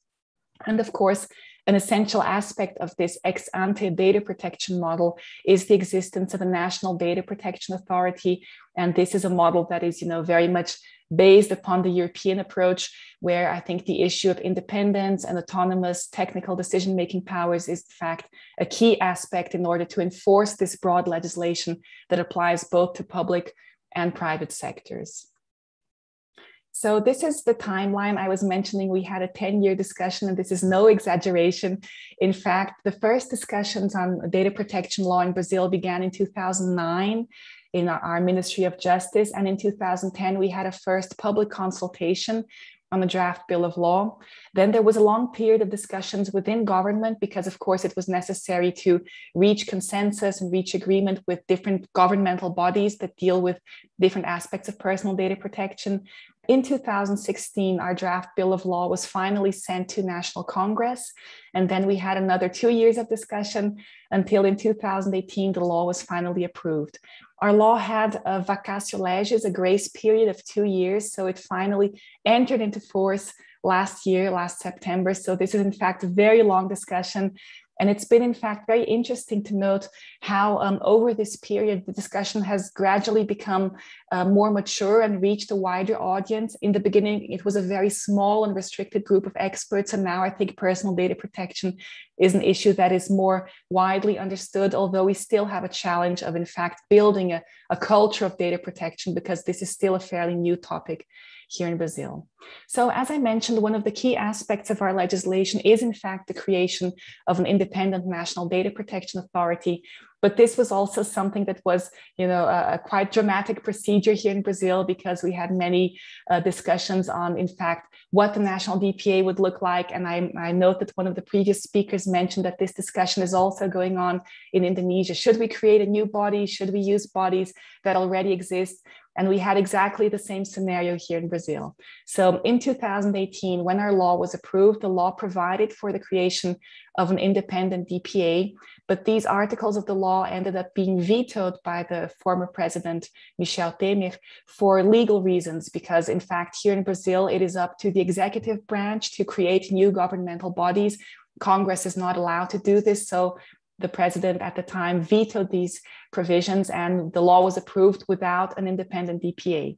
And of course, an essential aspect of this ex ante data protection model is the existence of a national data protection authority and this is a model that is you know very much based upon the European approach, where I think the issue of independence and autonomous technical decision making powers is, in fact, a key aspect in order to enforce this broad legislation that applies both to public and private sectors. So this is the timeline I was mentioning. We had a 10-year discussion, and this is no exaggeration. In fact, the first discussions on data protection law in Brazil began in 2009 in our Ministry of Justice. And in 2010, we had a first public consultation on the draft bill of law. Then there was a long period of discussions within government because, of course, it was necessary to reach consensus and reach agreement with different governmental bodies that deal with different aspects of personal data protection. In 2016, our draft bill of law was finally sent to National Congress. And then we had another two years of discussion until in 2018, the law was finally approved. Our law had a uh, vacatio legis, a grace period of two years. So it finally entered into force last year, last September. So this is in fact a very long discussion and it's been, in fact, very interesting to note how, um, over this period, the discussion has gradually become uh, more mature and reached a wider audience. In the beginning, it was a very small and restricted group of experts. And now I think personal data protection is an issue that is more widely understood, although we still have a challenge of, in fact, building a, a culture of data protection because this is still a fairly new topic here in Brazil. So, as I mentioned, one of the key aspects of our legislation is, in fact, the creation of an independent national data protection authority. But this was also something that was, you know, a, a quite dramatic procedure here in Brazil because we had many uh, discussions on, in fact, what the national DPA would look like. And I, I note that one of the previous speakers mentioned that this discussion is also going on in Indonesia. Should we create a new body? Should we use bodies that already exist? And we had exactly the same scenario here in Brazil. So in 2018, when our law was approved, the law provided for the creation of an independent DPA, but these articles of the law ended up being vetoed by the former president, Michel Temer, for legal reasons, because in fact, here in Brazil, it is up to the executive branch to create new governmental bodies Congress is not allowed to do this. So the president at the time vetoed these provisions and the law was approved without an independent DPA.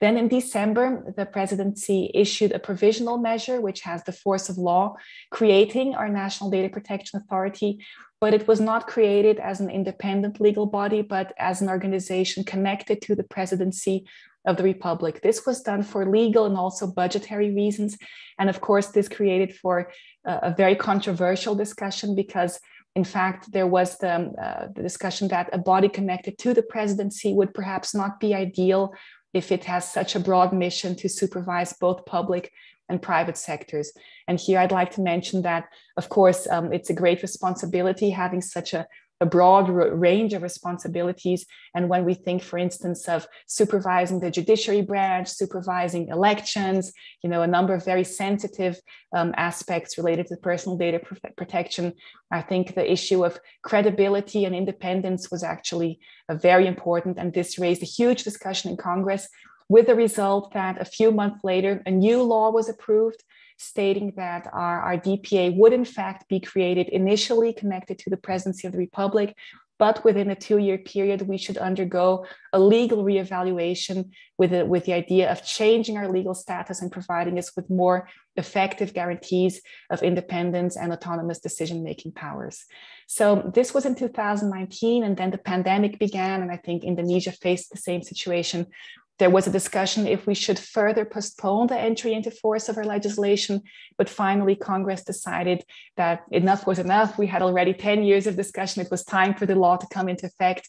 Then in December, the presidency issued a provisional measure which has the force of law, creating our National Data Protection Authority. But it was not created as an independent legal body, but as an organization connected to the presidency of the republic. This was done for legal and also budgetary reasons. And of course, this created for uh, a very controversial discussion because in fact, there was the, um, uh, the, discussion that a body connected to the presidency would perhaps not be ideal if it has such a broad mission to supervise both public and private sectors. And here I'd like to mention that, of course, um, it's a great responsibility having such a a broad range of responsibilities. And when we think, for instance, of supervising the judiciary branch, supervising elections, you know, a number of very sensitive um, aspects related to personal data protection, I think the issue of credibility and independence was actually uh, very important. And this raised a huge discussion in Congress with the result that a few months later, a new law was approved stating that our, our DPA would in fact be created initially connected to the presidency of the Republic, but within a two-year period, we should undergo a legal reevaluation with, with the idea of changing our legal status and providing us with more effective guarantees of independence and autonomous decision-making powers. So this was in 2019, and then the pandemic began, and I think Indonesia faced the same situation there was a discussion if we should further postpone the entry into force of our legislation, but finally Congress decided that enough was enough. We had already 10 years of discussion. It was time for the law to come into effect.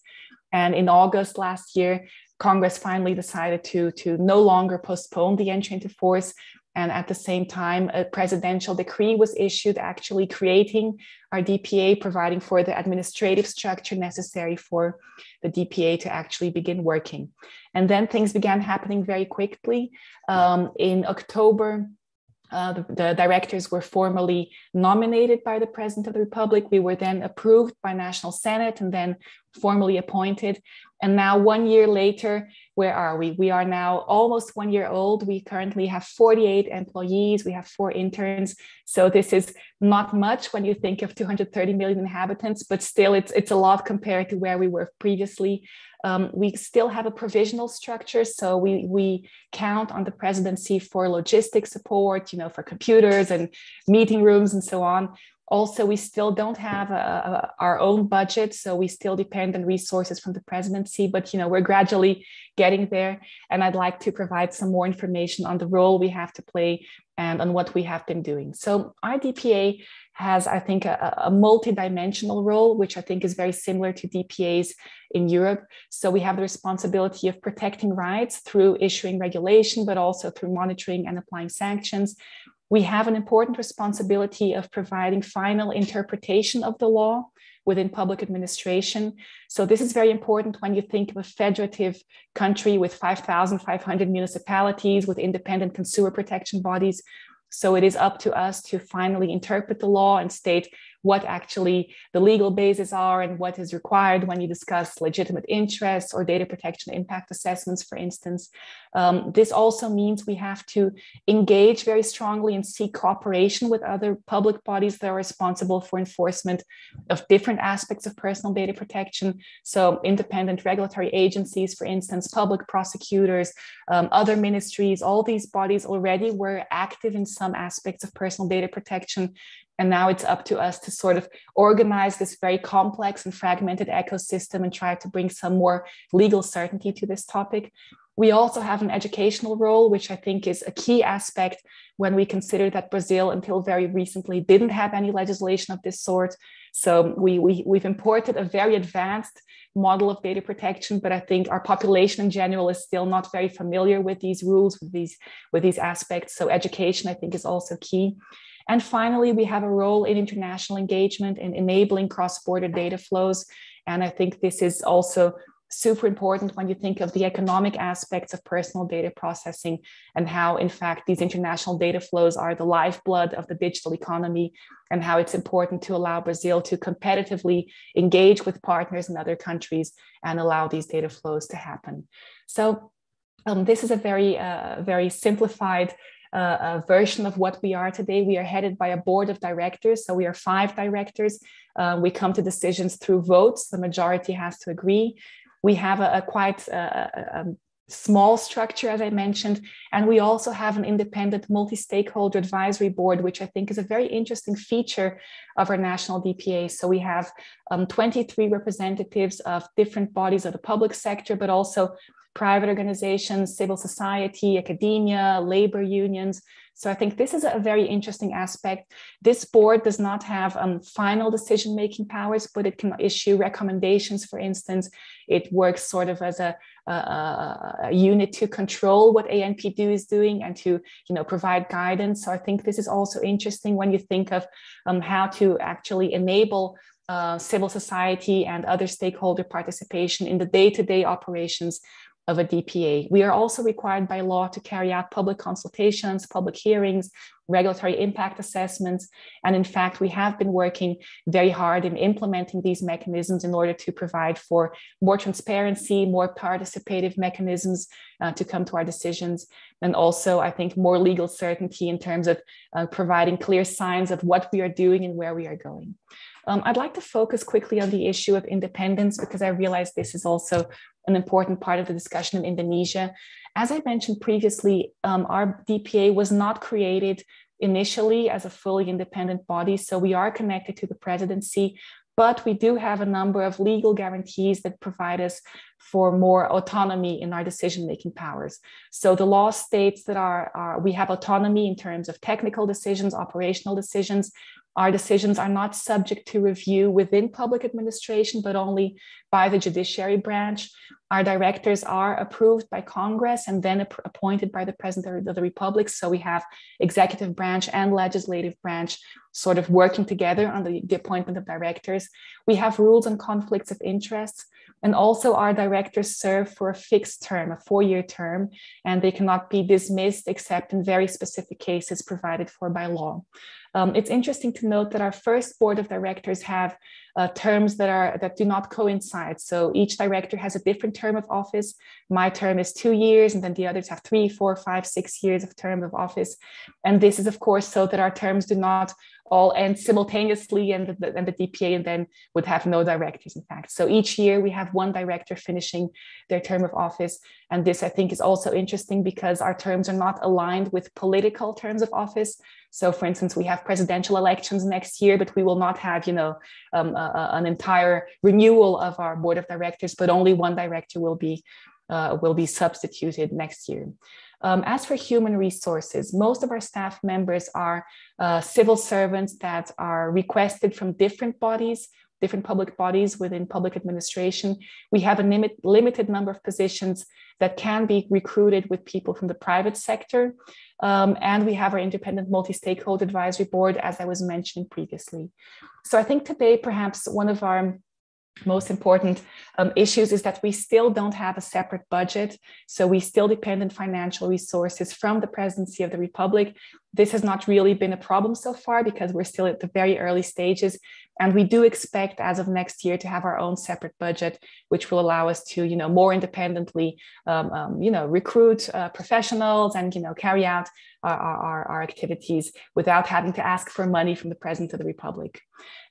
And in August last year, Congress finally decided to, to no longer postpone the entry into force. And at the same time, a presidential decree was issued actually creating our DPA, providing for the administrative structure necessary for the DPA to actually begin working. And then things began happening very quickly. Um, in October, uh, the, the, directors were formally nominated by the President of the Republic. We were then approved by National Senate and then formally appointed. And now, one year later, where are we? We are now almost one year old. We currently have 48 employees, we have four interns. So, this is not much when you think of 230 million inhabitants, but still, it's, it's a lot compared to where we were previously. Um, we still have a provisional structure, so we we count on the presidency for logistic support, you know, for computers and meeting rooms and so on. Also, we still don't have a, uh, a, uh, our own budget, so we still depend on resources from the presidency. But you know, we're gradually getting there, and I'd like to provide some more information on the role we have to play and on what we have been doing. So, IDPA has, I think, a, a multidimensional role, which I think is very similar to DPAs in Europe. So we have the responsibility of protecting rights through issuing regulation, but also through monitoring and applying sanctions. We have an important responsibility of providing final interpretation of the law within public administration. So this is very important when you think of a federative country with 5,500 municipalities, with independent consumer protection bodies. So it is up to us to finally interpret the law and state what actually the legal bases are and what is required when you discuss legitimate interests or data protection impact assessments, for instance. Um, this also means we have to engage very strongly and seek cooperation with other public bodies that are responsible for enforcement of different aspects of personal data protection. So, independent regulatory agencies, for instance, public prosecutors, um, other ministries, all these bodies already were active in some aspects of personal data protection. And now it's up to us to sort of organize this very complex and fragmented ecosystem and try to bring some more legal certainty to this topic. We also have an educational role, which I think is a key aspect when we consider that Brazil, until very recently, didn't have any legislation of this sort. So we, we, we've imported a very advanced model of data protection, but I think our population in general is still not very familiar with these rules, with these, with these aspects. So education, I think, is also key. And finally, we have a role in international engagement and enabling cross border data flows. And I think this is also super important when you think of the economic aspects of personal data processing and how, in fact, these international data flows are the lifeblood of the digital economy and how it's important to allow Brazil to competitively engage with partners in other countries and allow these data flows to happen. So um, this is a very, uh, very simplified uh, version of what we are today. We are headed by a board of directors. So we are five directors. Uh, we come to decisions through votes. The majority has to agree. We have a, a quite uh, a, a, um, small structure, as I mentioned. And we also have an independent multi stakeholder advisory board, which I think is a very interesting feature of our national DPA. So we have um, 23 representatives of different bodies of the public sector, but also private organizations, civil society, academia, labor unions. So I think this is a very interesting aspect. This board does not have um, final decision making powers, but it can issue recommendations, for instance. It works sort of as a, a, a unit to control what ANPDU is doing and to you know, provide guidance. So I think this is also interesting when you think of um, how to actually enable uh, civil society and other stakeholder participation in the day to -day operations of a DPA. We are also required by law to carry out public consultations, public hearings, regulatory impact assessments. And in fact, we have been working very hard in implementing these mechanisms in order to provide for more transparency, more participative mechanisms uh, to come to our decisions. And also, I think, more legal certainty in terms of uh, providing clear signs of what we are doing and where we are going. Um, I'd like to focus quickly on the issue of independence because I realize this is also an important part of the discussion in Indonesia. As I mentioned previously, um, our DPA was not created initially as a fully independent body, so we are connected to the presidency, but we do have a number of legal guarantees that provide us for more autonomy in our decision making powers. So the law states that our, our, we have autonomy in terms of technical decisions, operational decisions. Our decisions are not subject to review within public administration, but only by the judiciary branch. Our directors are approved by Congress and then appointed by the President of the Republic. So we have executive branch and legislative branch sort of working together on the, the appointment of directors. We have rules on conflicts of interests. And also, our directors serve for a fixed term, a four year term, and they cannot be dismissed except in very specific cases provided for by law. Um, it's interesting to note that our first board of directors have uh, terms that are that do not coincide. So each director has a different term of office. My term is two years, and then the others have three, four, five, six years of term of office. And this is, of course, so that our terms do not all end simultaneously and the, and the DPA then would have no directors in fact. So each year we have one director finishing their term of office. And this I think is also interesting because our terms are not aligned with political terms of office. So for instance, we have presidential elections next year, but we will not have, you know, um, an entire renewal of our board of directors, but only one director will be uh, will be substituted next year. Um, as for human resources, most of our staff members are uh, civil servants that are requested from different bodies, different public bodies within public administration. We have a limit, limited number of positions that can be recruited with people from the private sector. Um, and we have our independent multi-stakeholder advisory board, as I was mentioning previously. So I think today, perhaps one of our most important um, issues is that we still don't have a separate budget. So we still depend on financial resources from the presidency of the Republic. This has not really been a problem so far because we're still at the very early stages. And we do expect as of next year to have our own separate budget, which will allow us to, you know, more independently, um, um, you know, recruit uh, professionals and, you know, carry out our, our, our, activities without having to ask for money from the President of the Republic.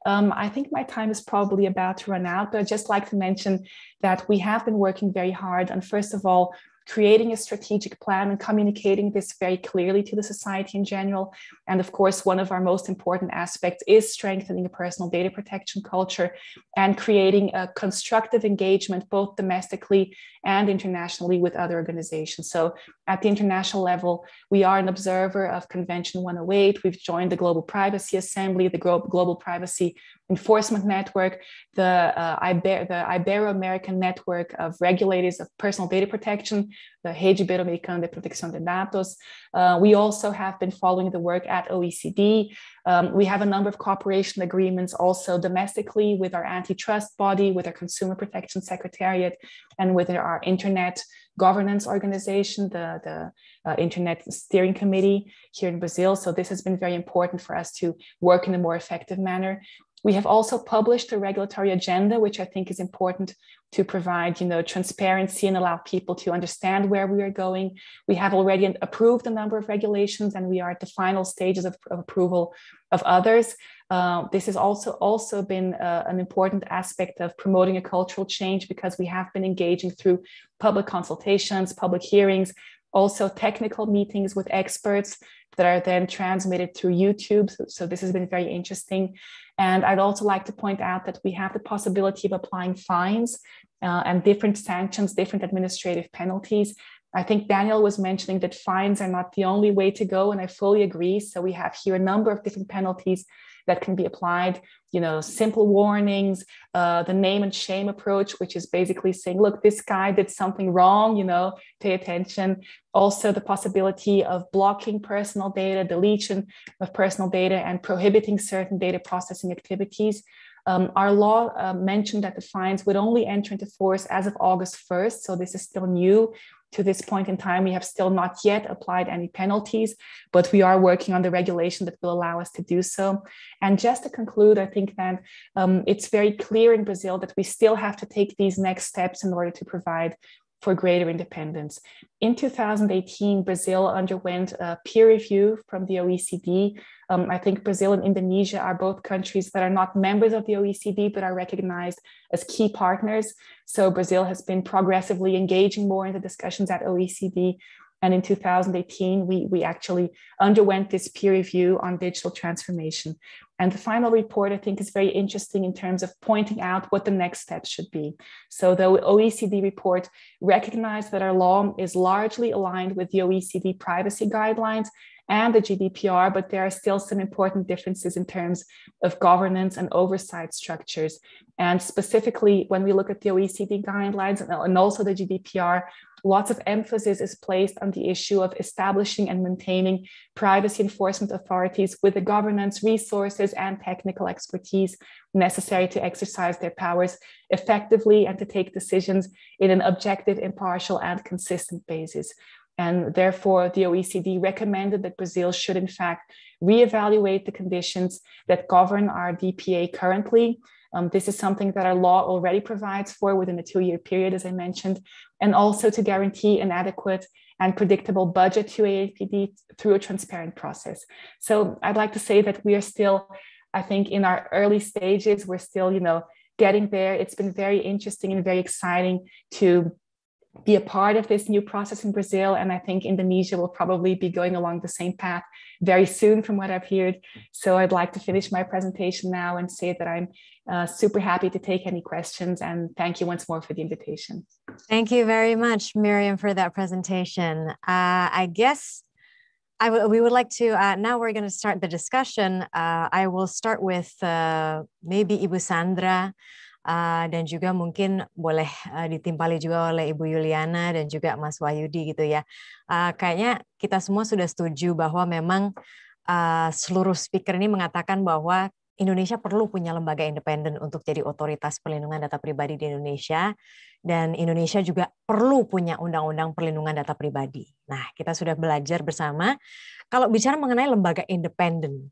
Um, I think my time is probably about to run out, but I'd just like to mention that we have been working very hard on, first of all, creating a strategic plan and communicating this very clearly to the society in general. And of course, one of our most important aspects is strengthening a personal data protection culture and creating a constructive engagement, both domestically and internationally, with other organizations. So, at the international level, we are an observer of Convention 108. We've joined the Global Privacy Assembly, the Global Privacy enforcement network, the, uh, Iber- the Ibero-American network of regulators of personal data protection, the Rede ibero de Protección de Datos. Uh, we also have been following the work at OECD. Um, we have a number of cooperation agreements also domestically with our antitrust body, with our Consumer Protection Secretariat, and with our Internet governance organization, the, the uh, Internet Steering Committee here in Brazil. So this has been very important for us to work in a more effective manner. We have also published a regulatory agenda, which I think is important to provide, you know, transparency and allow people to understand where we are going. We have already approved a number of regulations, and we are at the final stages of, of approval of others. Uh, this has also also been uh, an important aspect of promoting a cultural change because we have been engaging through public consultations, public hearings, also technical meetings with experts that are then transmitted through YouTube. So, so, this has been very interesting. And I'd also like to point out that we have the possibility of applying fines uh, and different sanctions, different administrative penalties. I think Daniel was mentioning that fines are not the only way to go, and I fully agree. So we have here a number of different penalties that can be applied you know simple warnings uh, the name and shame approach which is basically saying look this guy did something wrong you know pay attention also the possibility of blocking personal data deletion of personal data and prohibiting certain data processing activities um, our law uh, mentioned that the fines would only enter into force as of August 1st, so this is still new to this point in time, we have still not yet applied any penalties, but we are working on the regulation that will allow us to do so. And just to conclude, I think that um, it's very clear in Brazil that we still have to take these next steps in order to provide for greater independence. In 2018, Brazil underwent a peer review from the OECD. Um, I think Brazil and Indonesia are both countries that are not members of the OECD, but are recognized as key partners. So Brazil has been progressively engaging more in the discussions at OECD. And in 2018, we, we actually underwent this peer review on digital transformation. And the final report, I think, is very interesting in terms of pointing out what the next steps should be. So the OECD report recognized that our law is largely aligned with the OECD privacy guidelines and the GDPR, but there are still some important differences in terms of governance and oversight structures. And specifically, when we look at the OECD guidelines and also the GDPR, lots of emphasis is placed on the issue of establishing and maintaining privacy enforcement authorities with the governance, resources, and technical expertise necessary to exercise their powers effectively and to take decisions in an objective, impartial, and consistent basis. And therefore, the OECD recommended that Brazil should, in fact, reevaluate the conditions that govern our DPA currently. Um, this is something that our law already provides for within a two year period, as I mentioned, and also to guarantee an adequate and predictable budget to AAPD through a transparent process. So I'd like to say that we are still, I think, in our early stages. We're still, you know, getting there. It's been very interesting and very exciting to be a part of this new process in Brazil. And I think Indonesia will probably be going along the same path very soon, from what I've heard. So I'd like to finish my presentation now and say that I'm uh, super happy to take any questions. And thank you once more for the invitation. Thank you very much, Miriam, for that presentation. Uh, I guess we would like to, uh, now we're going to start the discussion. Uh, I will start with uh, maybe Ibu Sandra. Ah, dan juga mungkin boleh uh, ditimpali juga oleh Ibu Yuliana dan juga Mas Wahyudi gitu ya. Ah, kayaknya kita semua sudah setuju bahwa memang ah, seluruh speaker ini mengatakan bahwa Indonesia perlu punya lembaga independen untuk jadi otoritas perlindungan data pribadi di Indonesia dan Indonesia juga perlu punya undang-undang perlindungan data pribadi. Nah, kita sudah belajar bersama kalau bicara mengenai lembaga independen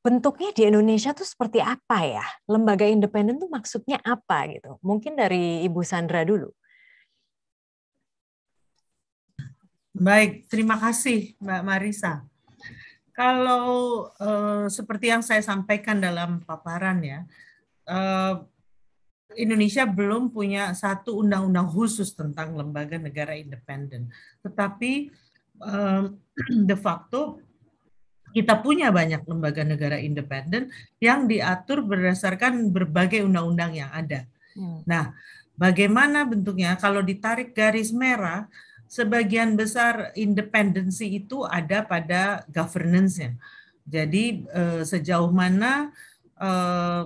bentuknya di Indonesia tuh seperti apa ya? Lembaga independen tuh maksudnya apa gitu? Mungkin dari Ibu Sandra dulu. Baik, terima kasih Mbak Marisa. Kalau eh, seperti yang saya sampaikan dalam paparan ya, eh, Indonesia belum punya satu undang-undang khusus tentang lembaga negara independen. Tetapi eh, de facto kita punya banyak lembaga negara independen yang diatur berdasarkan berbagai undang-undang yang ada. Ya. Nah, bagaimana bentuknya? Kalau ditarik garis merah, sebagian besar independensi itu ada pada governance-nya. Jadi eh, sejauh mana eh,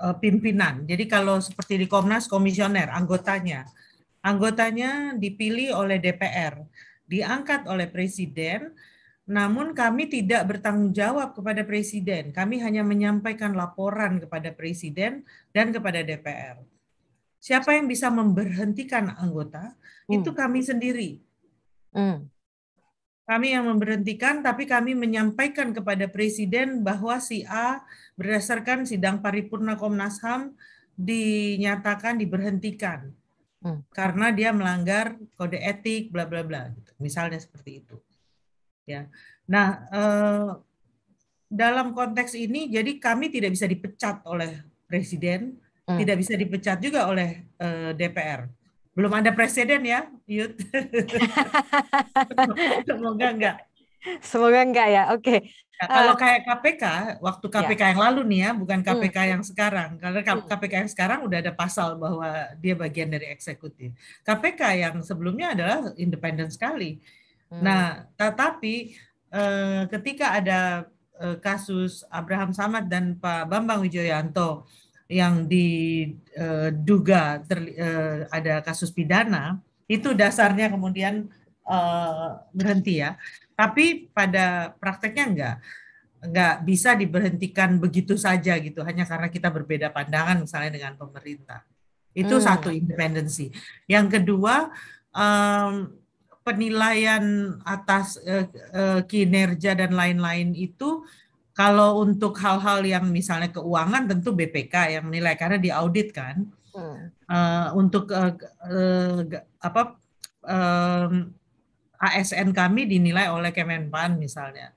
eh, pimpinan. Jadi kalau seperti di Komnas komisioner anggotanya, anggotanya dipilih oleh DPR, diangkat oleh presiden, namun kami tidak bertanggung jawab kepada Presiden. Kami hanya menyampaikan laporan kepada Presiden dan kepada DPR. Siapa yang bisa memberhentikan anggota, hmm. itu kami sendiri. Hmm. Kami yang memberhentikan, tapi kami menyampaikan kepada Presiden bahwa si A berdasarkan sidang paripurna Komnas HAM dinyatakan diberhentikan. Hmm. Karena dia melanggar kode etik, bla bla bla, gitu. misalnya seperti itu. Ya. Nah, eh, dalam konteks ini jadi kami tidak bisa dipecat oleh presiden, hmm. tidak bisa dipecat juga oleh eh, DPR. Belum ada presiden ya, Yud. Semoga enggak. Semoga enggak ya. Oke. Okay. Nah, kalau uh, kayak KPK, waktu KPK ya. yang lalu nih ya, bukan KPK hmm. yang sekarang. Karena KPK hmm. yang sekarang udah ada pasal bahwa dia bagian dari eksekutif. KPK yang sebelumnya adalah independen sekali Hmm. Nah, tetapi eh, ketika ada eh, kasus Abraham Samad dan Pak Bambang Wijoyanto yang diduga eh, eh, ada kasus pidana, itu dasarnya kemudian eh, berhenti ya. Tapi pada prakteknya enggak nggak bisa diberhentikan begitu saja gitu hanya karena kita berbeda pandangan misalnya dengan pemerintah itu hmm. satu independensi yang kedua um, penilaian atas uh, uh, kinerja dan lain-lain itu kalau untuk hal-hal yang misalnya keuangan tentu BPK yang menilai karena diaudit kan. Hmm. Uh, untuk uh, uh, apa um, ASN kami dinilai oleh Kemenpan misalnya.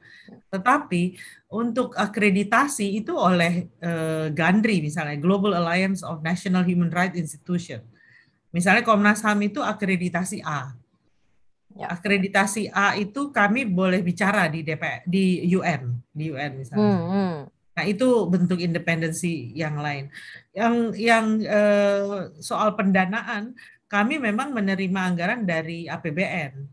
Tetapi untuk akreditasi itu oleh uh, Gandri misalnya Global Alliance of National Human Rights Institution. Misalnya Komnas HAM itu akreditasi A. Ya. Akreditasi A itu kami boleh bicara di DP di UN, di UN misalnya. Hmm, hmm. Nah, itu bentuk independensi yang lain. Yang yang eh, soal pendanaan, kami memang menerima anggaran dari APBN.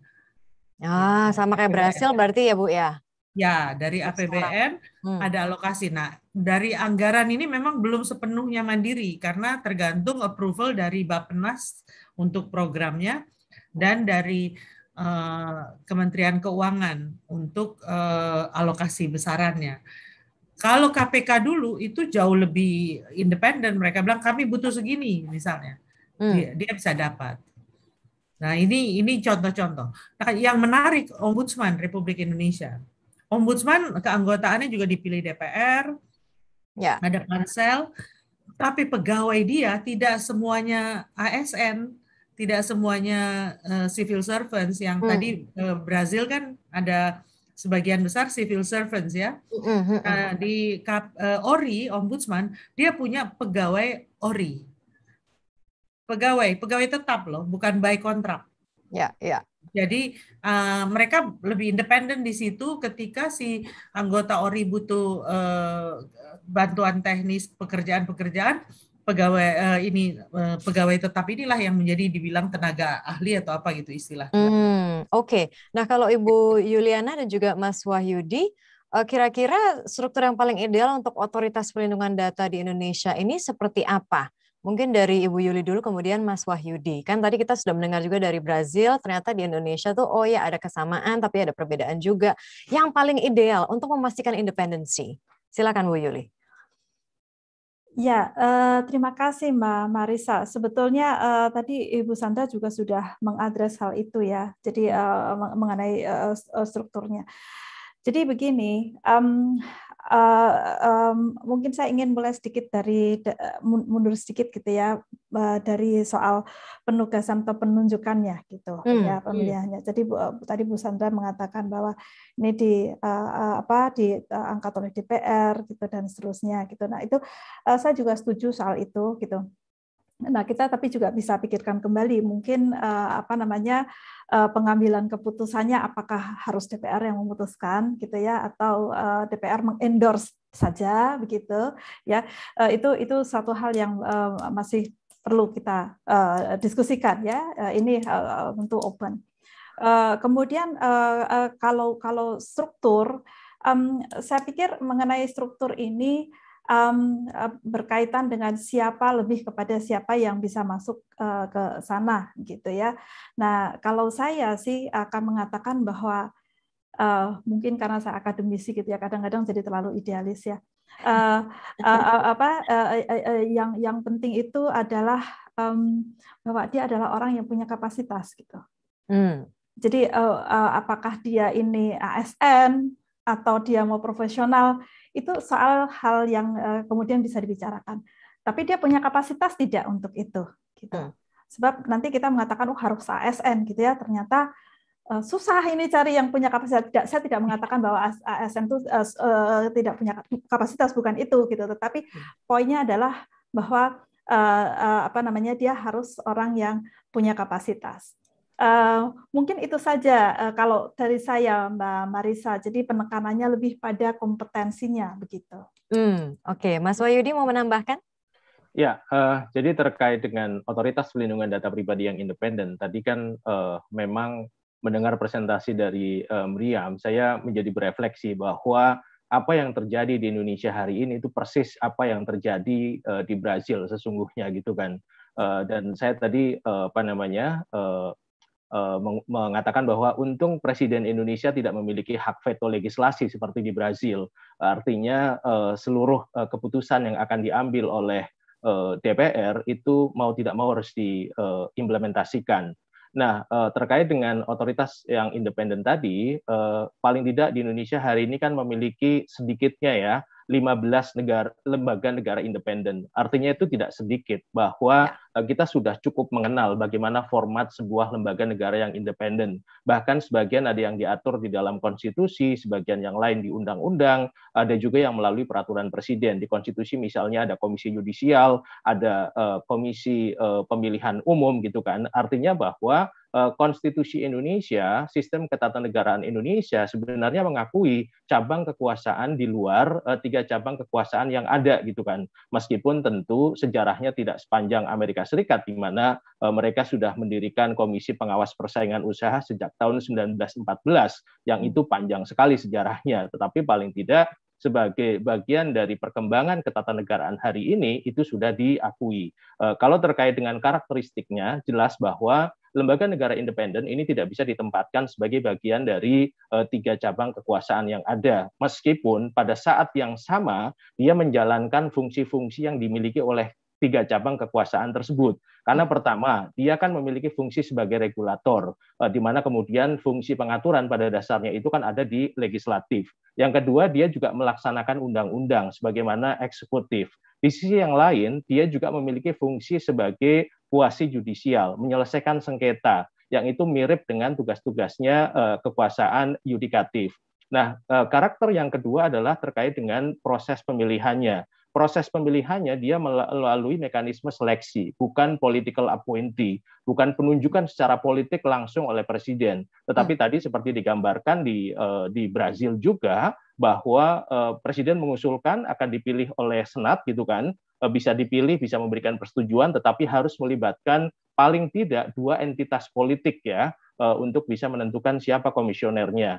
Ah, sama kayak APBN. berarti ya, Bu ya? Ya, dari APBN iya, hmm. ada alokasi. Nah, dari anggaran ini memang belum sepenuhnya mandiri karena tergantung approval dari Bappenas untuk programnya dan dari Eh, Kementerian Keuangan untuk uh, alokasi besarannya. Kalau KPK dulu itu jauh lebih independen, mereka bilang kami butuh segini misalnya, hmm. dia, dia bisa dapat. Nah ini ini contoh-contoh. Nah, yang menarik Ombudsman Republik Indonesia, Ombudsman keanggotaannya juga dipilih DPR, ya. ada pansel, tapi pegawai dia tidak semuanya ASN tidak semuanya uh, civil servants yang hmm. tadi uh, Brazil kan ada sebagian besar civil servants ya hmm. uh, di Kap, uh, ORI ombudsman dia punya pegawai ORI pegawai pegawai tetap loh bukan by kontrak ya yeah, ya yeah. Jadi uh, mereka lebih independen di situ ketika si anggota ORI butuh uh, bantuan teknis pekerjaan-pekerjaan, pegawai uh, ini uh, pegawai tetap inilah yang menjadi dibilang tenaga ahli atau apa gitu istilah. Hmm, Oke, okay. nah kalau Ibu Yuliana dan juga Mas Wahyudi, uh, kira-kira struktur yang paling ideal untuk otoritas perlindungan data di Indonesia ini seperti apa? Mungkin dari Ibu Yuli dulu, kemudian Mas Wahyudi. Kan tadi kita sudah mendengar juga dari Brazil, ternyata di Indonesia tuh oh ya ada kesamaan, tapi ada perbedaan juga. Yang paling ideal untuk memastikan independensi. Silakan Bu Yuli. Ya, eh, terima kasih Mbak Marisa. Sebetulnya eh, tadi Ibu Sandra juga sudah mengadres hal itu ya, jadi eh, mengenai eh, eh, strukturnya. Jadi begini, um, uh, um, mungkin saya ingin mulai sedikit dari mundur sedikit gitu ya uh, dari soal penugasan atau penunjukannya gitu hmm, ya iya. pemilihannya. Jadi Bu, eh, tadi Bu Sandra mengatakan bahwa ini di uh, apa diangkat oleh DPR gitu dan seterusnya gitu. Nah itu uh, saya juga setuju soal itu gitu. Nah, kita tapi juga bisa pikirkan kembali mungkin uh, apa namanya uh, pengambilan keputusannya apakah harus DPR yang memutuskan gitu ya atau uh, eh, DPR mengendorse saja begitu ya. Uh, itu itu satu hal yang uh, masih perlu kita uh, diskusikan ya. Uh, ini uh, tentu open. Uh, kemudian uh, uh, kalau kalau struktur um, saya pikir mengenai struktur ini um, berkaitan dengan siapa lebih kepada siapa yang bisa masuk uh, ke sana gitu ya. Nah kalau saya sih akan mengatakan bahwa uh, mungkin karena saya akademisi gitu ya kadang-kadang jadi terlalu idealis ya. Uh, uh, apa uh, uh, uh, yang yang penting itu adalah um, bahwa dia adalah orang yang punya kapasitas gitu. Hmm. Jadi apakah dia ini ASN atau dia mau profesional itu soal hal yang uh, kemudian bisa dibicarakan. Tapi dia punya kapasitas tidak untuk itu, gitu. Hmm. Sebab nanti kita mengatakan oh harus ASN gitu ya, ternyata uh, susah ini cari yang punya kapasitas. Tidak, saya tidak mengatakan bahwa ASN itu uh, uh, tidak punya kapasitas, bukan itu gitu. Tetapi hmm. poinnya adalah bahwa uh, uh, apa namanya dia harus orang yang punya kapasitas. Eh, mungkin itu saja uh, kalau dari saya Mbak Marisa. Jadi penekanannya lebih pada kompetensinya begitu. Hmm, Oke, okay. Mas Wayudi mau menambahkan? Ya, uh, jadi terkait dengan otoritas pelindungan data pribadi yang independen, tadi kan uh, memang mendengar presentasi dari uh, Miriam, saya menjadi berefleksi bahwa apa yang terjadi di Indonesia hari ini itu persis apa yang terjadi uh, di Brazil sesungguhnya gitu kan. Uh, dan saya tadi uh, apa namanya uh, Eh, mengatakan bahwa untung Presiden Indonesia tidak memiliki hak veto legislasi seperti di Brazil. Artinya eh, seluruh eh, keputusan yang akan diambil oleh DPR itu mau tidak mau harus diimplementasikan. Nah, terkait dengan otoritas yang independen tadi, paling tidak di Indonesia hari ini kan memiliki sedikitnya ya 15 negara lembaga negara independen. Artinya itu tidak sedikit bahwa ya Eh, kita sudah cukup mengenal bagaimana format sebuah lembaga negara yang independen. Bahkan sebagian ada yang diatur di dalam konstitusi, sebagian yang lain di undang-undang, ada juga yang melalui peraturan presiden. Di konstitusi misalnya ada komisi yudisial, ada eh, komisi eh, pemilihan umum gitu kan. Artinya bahwa konstitusi Indonesia, sistem ketatanegaraan Indonesia sebenarnya mengakui cabang kekuasaan di luar tiga cabang kekuasaan yang ada gitu kan. Meskipun tentu sejarahnya tidak sepanjang Amerika Serikat di mana eh, mereka sudah mendirikan Komisi Pengawas Persaingan Usaha sejak tahun 1914 yang itu panjang sekali sejarahnya tetapi paling tidak sebagai bagian dari perkembangan ketatanegaraan hari ini itu sudah diakui. E, kalau terkait dengan karakteristiknya, jelas bahwa lembaga negara independen ini tidak bisa ditempatkan sebagai bagian dari e, tiga cabang kekuasaan yang ada, meskipun pada saat yang sama dia menjalankan fungsi-fungsi yang dimiliki oleh tiga cabang kekuasaan tersebut. Karena hmm. pertama, dia kan memiliki fungsi sebagai regulator, eh, di mana kemudian fungsi pengaturan pada dasarnya itu kan ada di legislatif. Yang kedua, dia juga melaksanakan undang-undang sebagaimana eksekutif. Di sisi yang lain, dia juga memiliki fungsi sebagai kuasi judisial, menyelesaikan sengketa, yang itu mirip dengan tugas-tugasnya eh, kekuasaan yudikatif. Nah, eh, karakter yang kedua adalah terkait dengan proses pemilihannya proses pemilihannya dia melalui mekanisme seleksi, bukan political appointee, bukan penunjukan secara politik langsung oleh presiden. Tetapi hmm. tadi seperti digambarkan di eh, di Brazil juga bahwa eh, presiden mengusulkan akan dipilih oleh senat gitu kan, eh, bisa dipilih, bisa memberikan persetujuan tetapi harus melibatkan paling tidak dua entitas politik ya untuk bisa menentukan siapa komisionernya.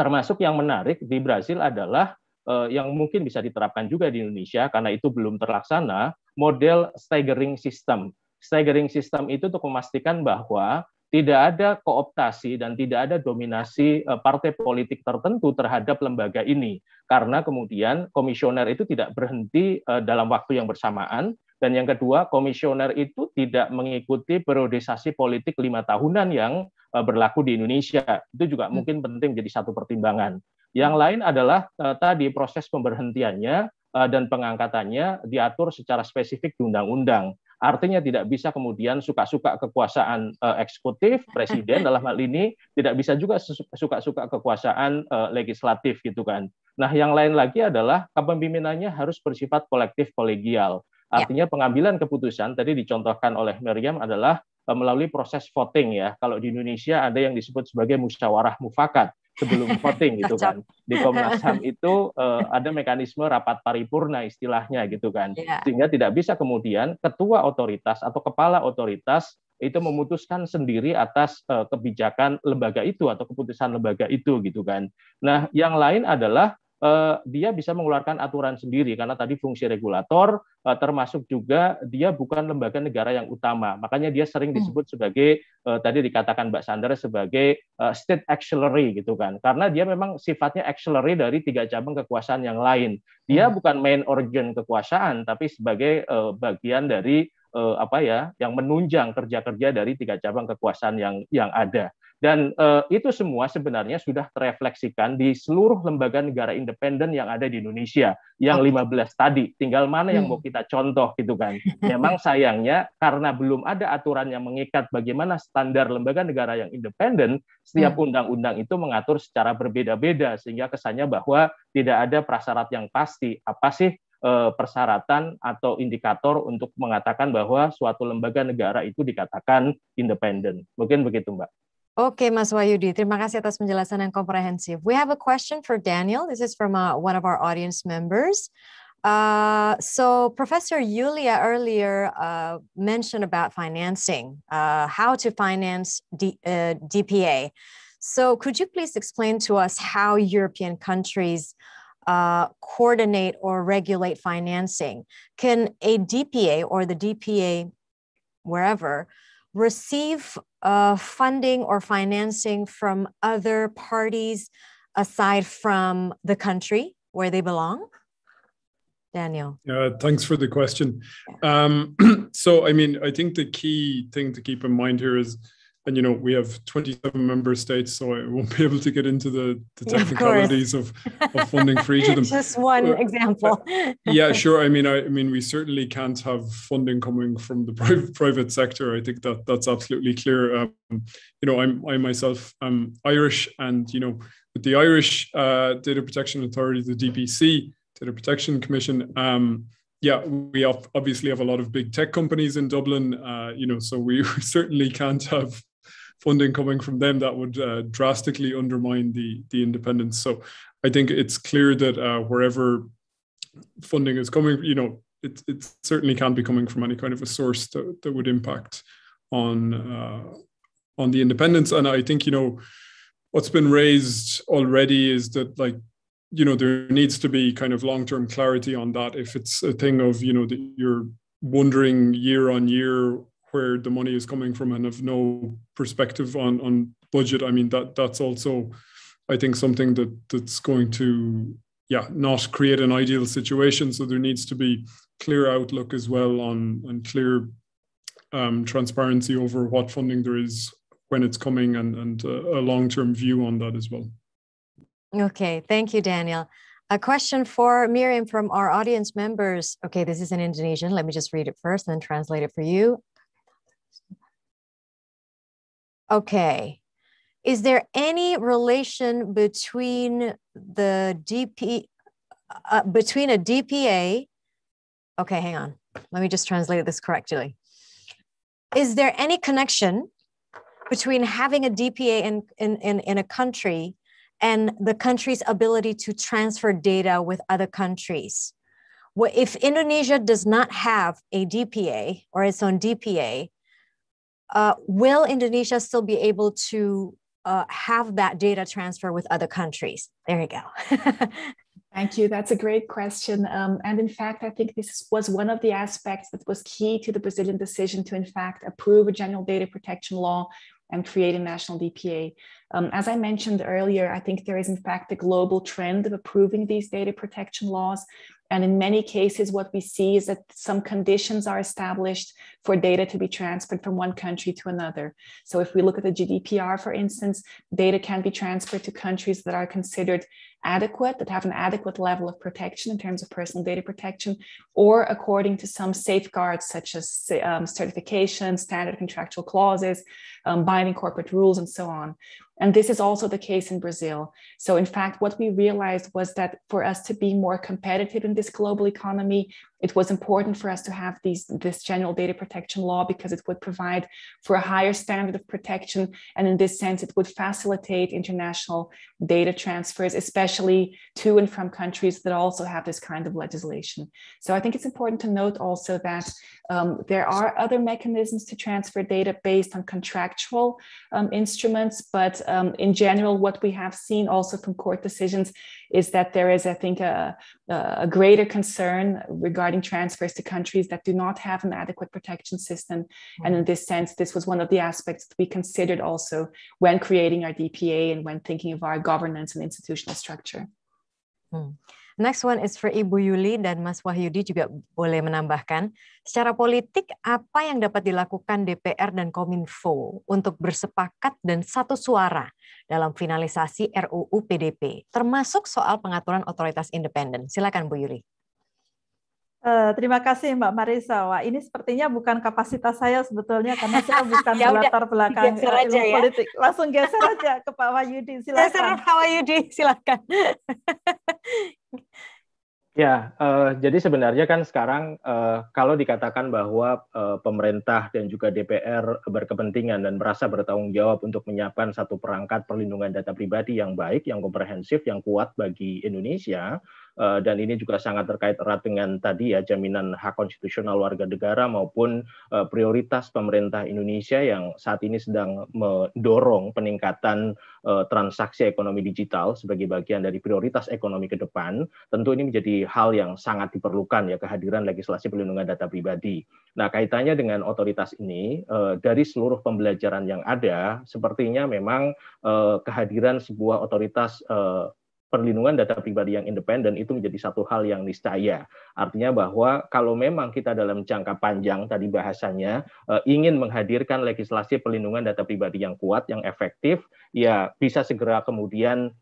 Termasuk yang menarik di Brazil adalah Eh, yang mungkin bisa diterapkan juga di Indonesia karena itu belum terlaksana model staggering system. Staggering system itu untuk memastikan bahwa tidak ada kooptasi dan tidak ada dominasi eh, partai politik tertentu terhadap lembaga ini karena kemudian komisioner itu tidak berhenti eh, dalam waktu yang bersamaan dan yang kedua komisioner itu tidak mengikuti periodisasi politik lima tahunan yang berlaku di Indonesia itu juga hmm. mungkin penting menjadi satu pertimbangan yang lain adalah uh, tadi proses pemberhentiannya uh, dan pengangkatannya diatur secara spesifik di undang-undang. Artinya tidak bisa kemudian suka-suka kekuasaan uh, eksekutif presiden dalam hal ini tidak bisa juga suka-suka kekuasaan uh, legislatif gitu kan. Nah, yang lain lagi adalah kepemimpinannya harus bersifat kolektif kolegial. Ya. Artinya ya. pengambilan keputusan tadi dicontohkan oleh Miriam adalah melalui proses voting ya. Kalau di Indonesia ada yang disebut sebagai musyawarah mufakat sebelum voting gitu kan. Di Komnas HAM itu uh, ada mekanisme rapat paripurna istilahnya gitu kan. Yeah. Sehingga tidak bisa kemudian ketua otoritas atau kepala otoritas itu memutuskan sendiri atas uh, kebijakan lembaga itu atau keputusan lembaga itu gitu kan. Nah, yang lain adalah Eh, dia bisa mengeluarkan aturan sendiri karena tadi fungsi regulator eh, termasuk juga dia bukan lembaga negara yang utama makanya dia sering hmm. disebut sebagai eh, tadi dikatakan Mbak Sandra sebagai state auxiliary gitu kan karena dia memang sifatnya auxiliary dari tiga cabang kekuasaan yang lain dia hmm. bukan main organ kekuasaan tapi sebagai bagian dari apa ya yang menunjang kerja-kerja dari tiga cabang kekuasaan yang yang ada dan eh, itu semua sebenarnya sudah terefleksikan di seluruh lembaga negara independen yang ada di Indonesia, yang 15 tadi. Tinggal mana yang hmm. mau kita contoh gitu kan. Memang sayangnya karena belum ada aturan yang mengikat bagaimana standar lembaga negara yang independen, setiap hmm. undang-undang itu mengatur secara berbeda-beda sehingga kesannya bahwa tidak ada prasyarat yang pasti. Apa sih eh, persyaratan atau indikator untuk mengatakan bahwa suatu lembaga negara itu dikatakan independen? Mungkin begitu, Mbak. Okay, Mas Wayudi, terima kasih atas penjelasan yang komprehensif. We have a question for Daniel. This is from uh, one of our audience members. Uh, so Professor Yulia earlier uh, mentioned about financing, uh, how to finance D uh, DPA. So could you please explain to us how European countries uh, coordinate or regulate financing? Can a DPA or the DPA wherever receive uh, funding or financing from other parties aside from the country where they belong? Daniel. Yeah, uh, thanks for the question. Um, so, I mean, I think the key thing to keep in mind here is and you know we have 27 member states so i won't be able to get into the, the technicalities of, of, of, funding for each of them just one uh, example uh, yeah sure i mean I, I, mean we certainly can't have funding coming from the private, private sector i think that that's absolutely clear um, you know i'm i myself am irish and you know with the irish uh, data protection authority the dpc data protection commission um, yeah, we obviously have a lot of big tech companies in Dublin, uh, you know, so we certainly can't have funding coming from them that would uh, drastically undermine the the independence. So I think it's clear that uh, wherever funding is coming, you know, it it certainly can not be coming from any kind of a source that, that would impact on uh, on the independence. And I think you know what's been raised already is that like you know there needs to be kind of long term clarity on that if it's a thing of you know that you're wondering year on year where the money is coming from and have no perspective on on budget i mean that that's also i think something that that's going to yeah not create an ideal situation so there needs to be clear outlook as well on and clear um, transparency over what funding there is when it's coming and and uh, a long-term view on that as well okay thank you daniel a question for Miriam from our audience members. Okay, this is in Indonesian. Let me just read it first and then translate it for you. Okay. Is there any relation between the DP, uh, uh, between a DPA? Okay, hang on. Let me just translate this correctly. Is there any connection between having a DPA in, in, in, in a country and the country's ability to transfer data with other countries? Well, if Indonesia does not have a DPA or its own DPA, uh, will Indonesia still be able to uh, have that data transfer with other countries? There you go. Thank you. That's a great question. Um, and in fact, I think this was one of the aspects that was key to the Brazilian decision to, in fact, approve a general data protection law and create a national DPA. Um, as I mentioned earlier, I think there is, in fact, a global trend of approving these data protection laws. And in many cases, what we see is that some conditions are established for data to be transferred from one country to another. So if we look at the GDPR, for instance, data can be transferred to countries that are considered adequate, that have an adequate level of protection in terms of personal data protection, or according to some safeguards such as um, certification, standard contractual clauses, um, binding corporate rules, and so on. And this is also the case in Brazil. So, in fact, what we realized was that for us to be more competitive in this global economy, it was important for us to have these, this general data protection law because it would provide for a higher standard of protection. And in this sense, it would facilitate international data transfers, especially to and from countries that also have this kind of legislation. So I think it's important to note also that um, there are other mechanisms to transfer data based on contractual um, instruments, but um, in general, what we have seen also from court decisions is that there is, I think, a, a greater concern regarding transfers to countries that do not have an adequate protection system. Mm-hmm. And in mm-hmm. this sense, this was one of the aspects that we considered also when creating our DPA and when thinking of our governance and institutional structure. Mm. Next one is for Ibu Yuli dan Mas Wahyudi juga boleh menambahkan. Secara politik, apa yang dapat dilakukan DPR dan Kominfo untuk bersepakat dan satu suara dalam finalisasi RUU PDP, termasuk soal pengaturan otoritas independen? Silakan Bu Yuli. Uh, terima kasih Mbak Marisa. Wah, ini sepertinya bukan kapasitas saya sebetulnya karena saya bukan ya latar belakang ilmu ya. politik. Langsung geser aja ke Pak Wahyudi. Silakan. Geser Pak Wahyudi, silakan. Ya, uh, jadi sebenarnya kan sekarang uh, kalau dikatakan bahwa uh, pemerintah dan juga DPR berkepentingan dan merasa bertanggung jawab untuk menyiapkan satu perangkat perlindungan data pribadi yang baik, yang komprehensif, yang kuat bagi Indonesia, Eh, dan ini juga sangat terkait erat dengan tadi ya jaminan hak konstitusional warga negara maupun eh, prioritas pemerintah Indonesia yang saat ini sedang mendorong peningkatan eh, transaksi ekonomi digital sebagai bagian dari prioritas ekonomi ke depan. Tentu ini menjadi hal yang sangat diperlukan ya kehadiran legislasi pelindungan data pribadi. Nah, kaitannya dengan otoritas ini dari seluruh pembelajaran yang ada sepertinya memang kehadiran sebuah otoritas perlindungan data pribadi yang independen itu menjadi satu hal yang niscaya. Artinya bahwa kalau memang kita dalam jangka panjang tadi bahasanya eh, ingin menghadirkan legislasi perlindungan data pribadi yang kuat, yang efektif, ya bisa segera kemudian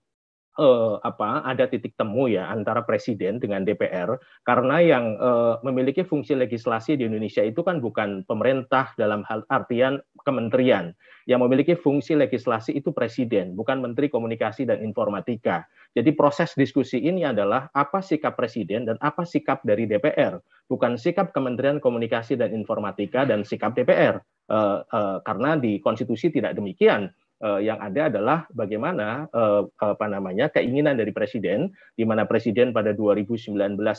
eh, apa ada titik temu ya antara presiden dengan DPR karena yang eh, memiliki fungsi legislasi di Indonesia itu kan bukan pemerintah dalam hal artian kementerian yang memiliki fungsi legislasi itu presiden bukan menteri komunikasi dan informatika jadi proses diskusi ini adalah apa sikap presiden dan apa sikap dari DPR bukan sikap Kementerian Komunikasi dan Informatika dan sikap DPR eh, eh, karena di konstitusi tidak demikian uh, yang ada adalah bagaimana uh, apa namanya keinginan dari presiden di mana presiden pada 2019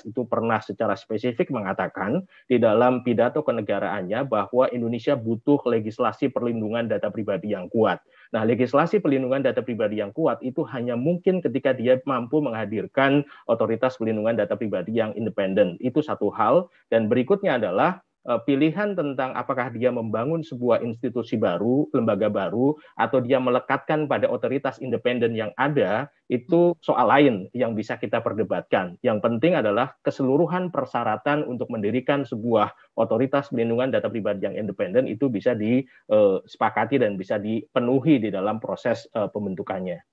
itu pernah secara spesifik mengatakan di dalam pidato kenegaraannya bahwa Indonesia butuh legislasi perlindungan data pribadi yang kuat. Nah, legislasi perlindungan data pribadi yang kuat itu hanya mungkin ketika dia mampu menghadirkan otoritas perlindungan data pribadi yang independen. Itu satu hal dan berikutnya adalah Eh, pilihan tentang apakah dia membangun sebuah institusi baru, lembaga baru, atau dia melekatkan pada otoritas independen yang ada, itu soal lain yang bisa kita perdebatkan. Yang penting adalah keseluruhan persyaratan untuk mendirikan sebuah otoritas pelindungan data pribadi yang independen itu bisa disepakati eh, dan bisa dipenuhi di dalam proses eh, pembentukannya.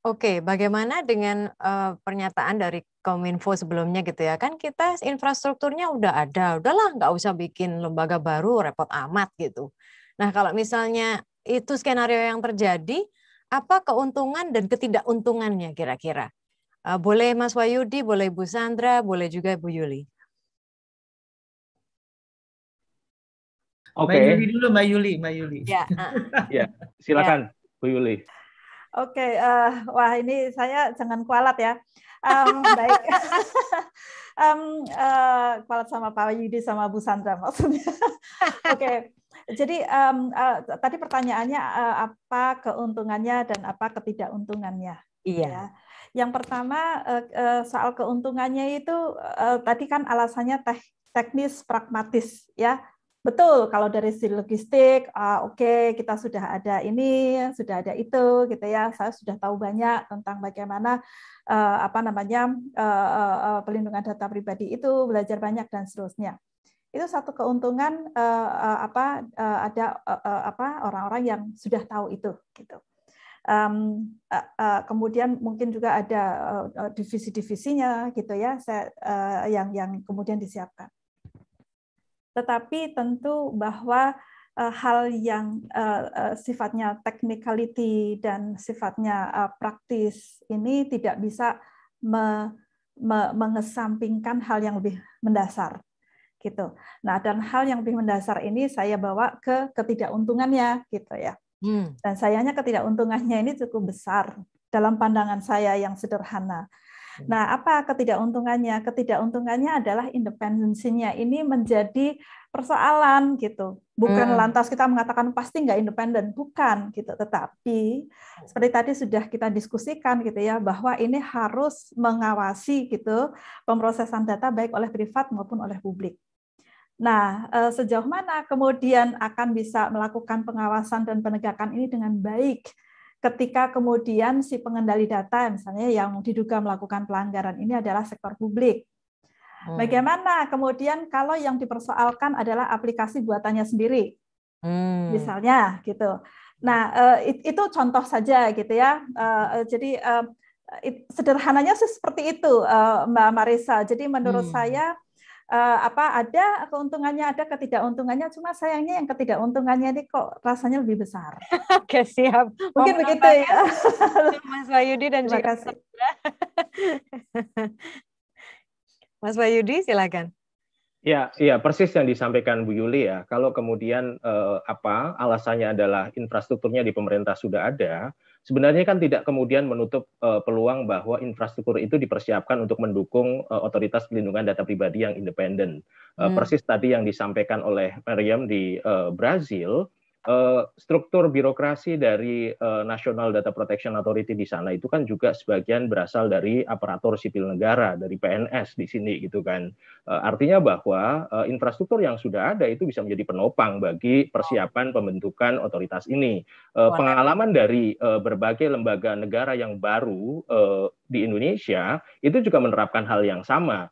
Oke, bagaimana dengan uh, pernyataan dari Kominfo sebelumnya gitu ya? Kan kita infrastrukturnya udah ada, udahlah nggak usah bikin lembaga baru, repot amat gitu. Nah kalau misalnya itu skenario yang terjadi, apa keuntungan dan ketidakuntungannya kira-kira? Uh, boleh Mas Wayudi, boleh Bu Sandra, boleh juga Bu Yuli. Oke. Okay. Mbak Yuli dulu, Mbak Yuli, Mbak Yuli. Ya, uh. ya silakan ya. Bu Yuli. Oke, okay, uh, eh, wah ini saya jangan kualat ya. Um, baik, um, uh, kualat sama Pak Yudi sama Bu Sandra maksudnya. Oke, okay. jadi um, uh, tadi pertanyaannya uh, apa keuntungannya dan apa ketidakuntungannya? Iya. Ya. Yang pertama soal keuntungannya itu tadi kan alasannya teh teknis pragmatis ya betul kalau dari sisi logistik uh, oke okay, kita sudah ada ini sudah ada itu gitu ya saya sudah tahu banyak tentang bagaimana uh, apa namanya uh, uh, pelindungan data pribadi itu belajar banyak dan seterusnya itu satu keuntungan uh, uh, apa uh, ada uh, uh, apa orang-orang yang sudah tahu itu gitu um, uh, uh, kemudian mungkin juga ada uh, divisi-divisinya gitu ya saya, uh, yang yang kemudian disiapkan tetapi tentu bahwa eh, hal yang eh, eh, sifatnya technicality dan sifatnya praktis ini tidak bisa mengesampingkan hal yang lebih mendasar gitu. Nah, dan hal yang lebih mendasar ini saya bawa ke ketidakuntungannya gitu ya. Hmm. Dan sayangnya ketidakuntungannya ini cukup besar dalam pandangan saya yang sederhana. Nah, apa ketidakuntungannya? Ketidakuntungannya adalah independensinya ini menjadi persoalan gitu. Bukan hmm. lantas kita mengatakan pasti nggak independen, bukan gitu. Tetapi seperti tadi sudah kita diskusikan gitu ya bahwa ini harus mengawasi gitu pemrosesan data baik oleh privat maupun oleh publik. Nah, eh, sejauh mana kemudian akan bisa melakukan pengawasan dan penegakan ini dengan baik? ketika kemudian si pengendali data misalnya yang diduga melakukan pelanggaran ini adalah sektor publik. Hmm. Bagaimana kemudian kalau yang dipersoalkan adalah aplikasi buatannya sendiri, hmm. misalnya gitu. Nah eh, itu contoh saja gitu ya. Eh, eh, jadi sederhananya sih seperti itu Mbak Marisa. Jadi menurut hmm. saya Eh, apa ada keuntungannya, ada ketidakuntungannya. Cuma sayangnya yang ketidakuntungannya ini kok rasanya lebih besar. Oke, siap. Mungkin Mau begitu ya. Mas Wahyudi dan Terima juga kasih. Mas Wahyudi, silakan. Ya, ya persis yang disampaikan Bu Yuli ya. Kalau kemudian eh, apa alasannya adalah infrastrukturnya di pemerintah sudah ada, sebenarnya kan tidak kemudian menutup uh, peluang bahwa infrastruktur itu dipersiapkan untuk mendukung uh, otoritas pelindungan data pribadi yang independen. Uh, hmm. Persis tadi yang disampaikan oleh Mariam di uh, Brazil, Eh, struktur birokrasi dari eh, National Data Protection Authority di sana itu kan juga sebagian berasal dari aparatur sipil negara, dari PNS di sini gitu kan. Eh, artinya bahwa infrastruktur yang sudah ada itu bisa menjadi penopang bagi persiapan pembentukan otoritas ini. pengalaman dari berbagai lembaga negara yang baru di Indonesia itu juga menerapkan hal yang sama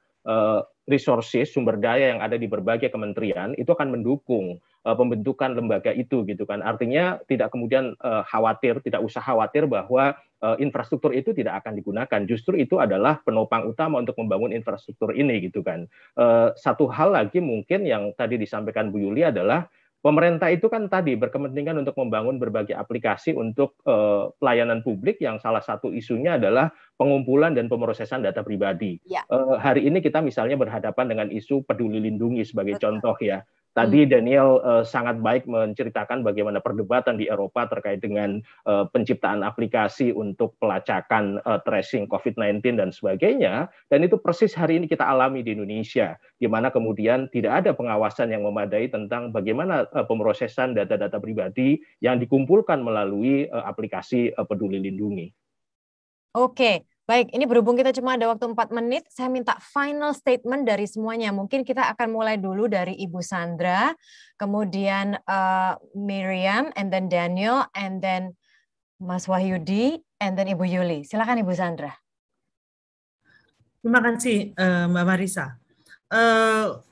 resources sumber daya yang ada di berbagai kementerian itu akan mendukung uh, pembentukan lembaga itu gitu kan artinya tidak kemudian uh, khawatir tidak usah khawatir bahwa uh, infrastruktur itu tidak akan digunakan justru itu adalah penopang utama untuk membangun infrastruktur ini gitu kan uh, satu hal lagi mungkin yang tadi disampaikan Bu Yuli adalah pemerintah itu kan tadi berkepentingan untuk membangun berbagai aplikasi untuk uh, pelayanan publik yang salah satu isunya adalah pengumpulan dan pemrosesan data pribadi. Ya. Uh, hari ini kita misalnya berhadapan dengan isu peduli lindungi sebagai Betul. contoh ya. Tadi hmm. Daniel uh, sangat baik menceritakan bagaimana perdebatan di Eropa terkait dengan uh, penciptaan aplikasi untuk pelacakan uh, tracing COVID-19 dan sebagainya. Dan itu persis hari ini kita alami di Indonesia, di mana kemudian tidak ada pengawasan yang memadai tentang bagaimana uh, pemrosesan data-data pribadi yang dikumpulkan melalui uh, aplikasi uh, Peduli Lindungi. Oke, baik. Ini berhubung kita cuma ada waktu 4 menit, saya minta final statement dari semuanya. Mungkin kita akan mulai dulu dari Ibu Sandra, kemudian uh, Miriam, and then Daniel, and then Mas Wahyudi, and then Ibu Yuli. Silakan Ibu Sandra. Terima kasih uh, Mbak Marisa. Uh,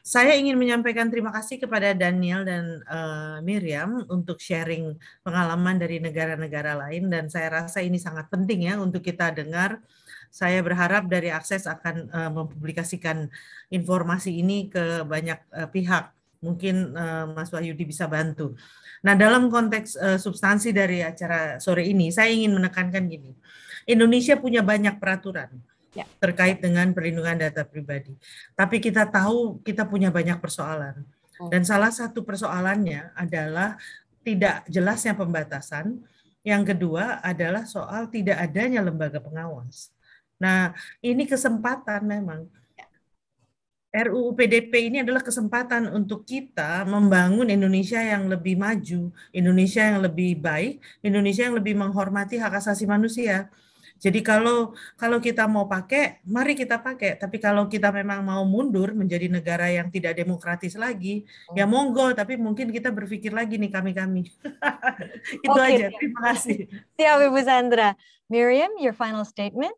saya ingin menyampaikan terima kasih kepada Daniel dan uh, Miriam untuk sharing pengalaman dari negara-negara lain dan saya rasa ini sangat penting ya untuk kita dengar. Saya berharap dari Akses akan uh, mempublikasikan informasi ini ke banyak uh, pihak. Mungkin uh, Mas Wahyudi bisa bantu. Nah, dalam konteks uh, substansi dari acara sore ini, saya ingin menekankan gini. Indonesia punya banyak peraturan ya. terkait dengan perlindungan data pribadi. Tapi kita tahu kita punya banyak persoalan. Oh. Dan salah satu persoalannya adalah tidak jelasnya pembatasan. Yang kedua adalah soal tidak adanya lembaga pengawas. Nah, ini kesempatan memang. Ya. RUU PDP ini adalah kesempatan untuk kita membangun Indonesia yang lebih maju, Indonesia yang lebih baik, Indonesia yang lebih menghormati hak asasi manusia. Jadi kalau kalau kita mau pakai, mari kita pakai. Tapi kalau kita memang mau mundur menjadi negara yang tidak demokratis lagi, oh. ya monggo. Tapi mungkin kita berpikir lagi nih kami kami. Itu okay. aja. Terima kasih. Siap Ibu Sandra. Miriam, your final statement.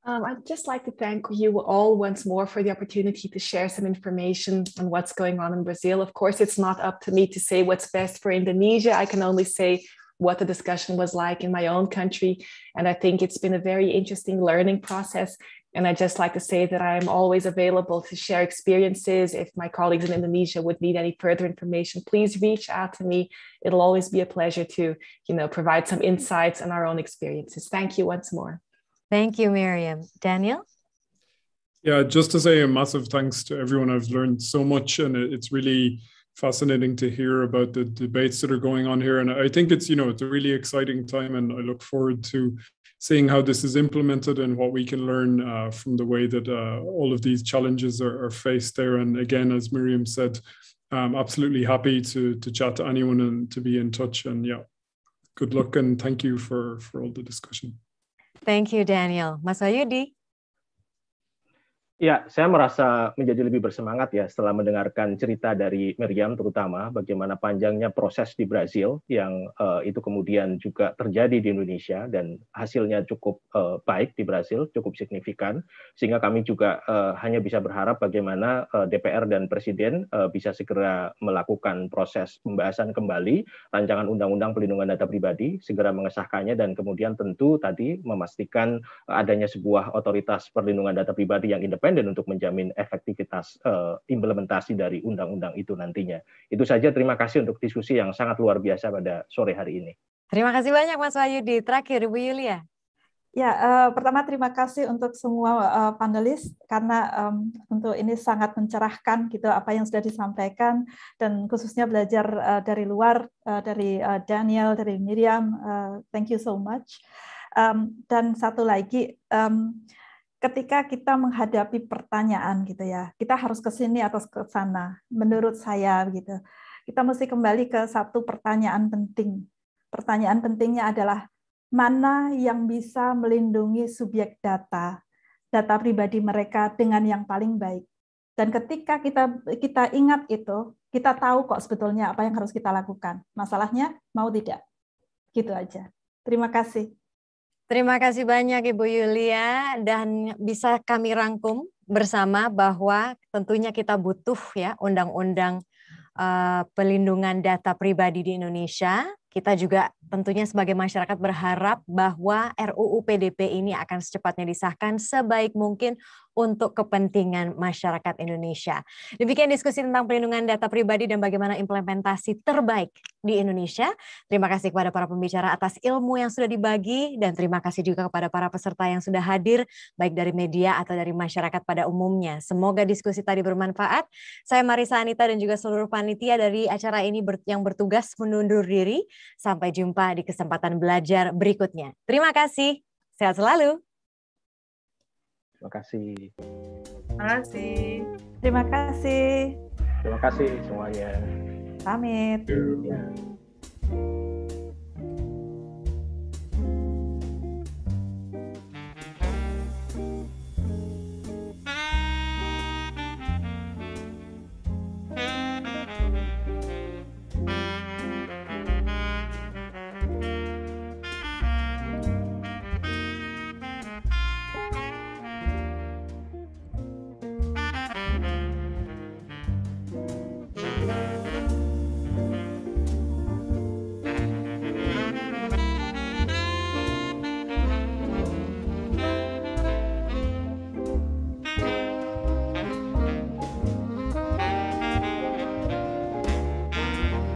Um, I'd just like to thank you all once more for the opportunity to share some information on what's going on in Brazil. Of course, it's not up to me to say what's best for Indonesia. I can only say what the discussion was like in my own country. And I think it's been a very interesting learning process. And I just like to say that I am always available to share experiences. If my colleagues in Indonesia would need any further information, please reach out to me. It'll always be a pleasure to, you know, provide some insights on our own experiences. Thank you once more. Thank you, Miriam. Daniel? Yeah, just to say a massive thanks to everyone. I've learned so much, and it's really fascinating to hear about the debates that are going on here. And I think it's, you know, it's a really exciting time and I look forward to seeing how this is implemented and what we can learn uh, from the way that uh, all of these challenges are, are, faced there. And again, as Miriam said, I'm absolutely happy to, to chat to anyone and to be in touch. And yeah, good luck and thank you for, for all the discussion. Thank you, Daniel. Masayudi. Ya, saya merasa menjadi lebih bersemangat ya setelah mendengarkan cerita dari Miriam terutama bagaimana panjangnya proses di Brazil yang uh, itu kemudian juga terjadi di Indonesia dan hasilnya cukup uh, baik di Brazil, cukup signifikan sehingga kami juga uh, hanya bisa berharap bagaimana uh, DPR dan Presiden uh, bisa segera melakukan proses pembahasan kembali rancangan undang-undang pelindungan data pribadi, segera mengesahkannya dan kemudian tentu tadi memastikan adanya sebuah otoritas perlindungan data pribadi yang independen independen untuk menjamin efektivitas uh, implementasi dari undang-undang itu nantinya. Itu saja terima kasih untuk diskusi yang sangat luar biasa pada sore hari ini. Terima kasih banyak Mas Wahyudi. Terakhir Bu Yulia. Ya, uh, pertama terima kasih untuk semua uh, panelis karena um, untuk ini sangat mencerahkan gitu apa yang sudah disampaikan dan khususnya belajar uh, dari luar uh, dari uh, Daniel dari Miriam. Uh, thank you so much. Um, dan satu lagi um, ketika kita menghadapi pertanyaan gitu ya, kita harus ke sini atau ke sana. Menurut saya gitu. Kita mesti kembali ke satu pertanyaan penting. Pertanyaan pentingnya adalah mana yang bisa melindungi subjek data, data pribadi mereka dengan yang paling baik. Dan ketika kita kita ingat itu, kita tahu kok sebetulnya apa yang harus kita lakukan. Masalahnya mau tidak. Gitu aja. Terima kasih. Terima kasih banyak Ibu Yulia dan bisa kami rangkum bersama bahwa tentunya kita butuh ya undang-undang uh, pelindungan data pribadi di Indonesia. Kita juga tentunya sebagai masyarakat berharap bahwa RUU PDP ini akan secepatnya disahkan sebaik mungkin untuk kepentingan masyarakat Indonesia. Demikian diskusi tentang perlindungan data pribadi dan bagaimana implementasi terbaik di Indonesia. Terima kasih kepada para pembicara atas ilmu yang sudah dibagi dan terima kasih juga kepada para peserta yang sudah hadir baik dari media atau dari masyarakat pada umumnya. Semoga diskusi tadi bermanfaat. Saya Marisa Anita dan juga seluruh panitia dari acara ini yang bertugas menundur diri. Sampai jumpa di kesempatan belajar berikutnya. Terima kasih. Sehat selalu. Terima kasih. Terima kasih. Terima kasih. Terima kasih semuanya. Pamit. Yeah.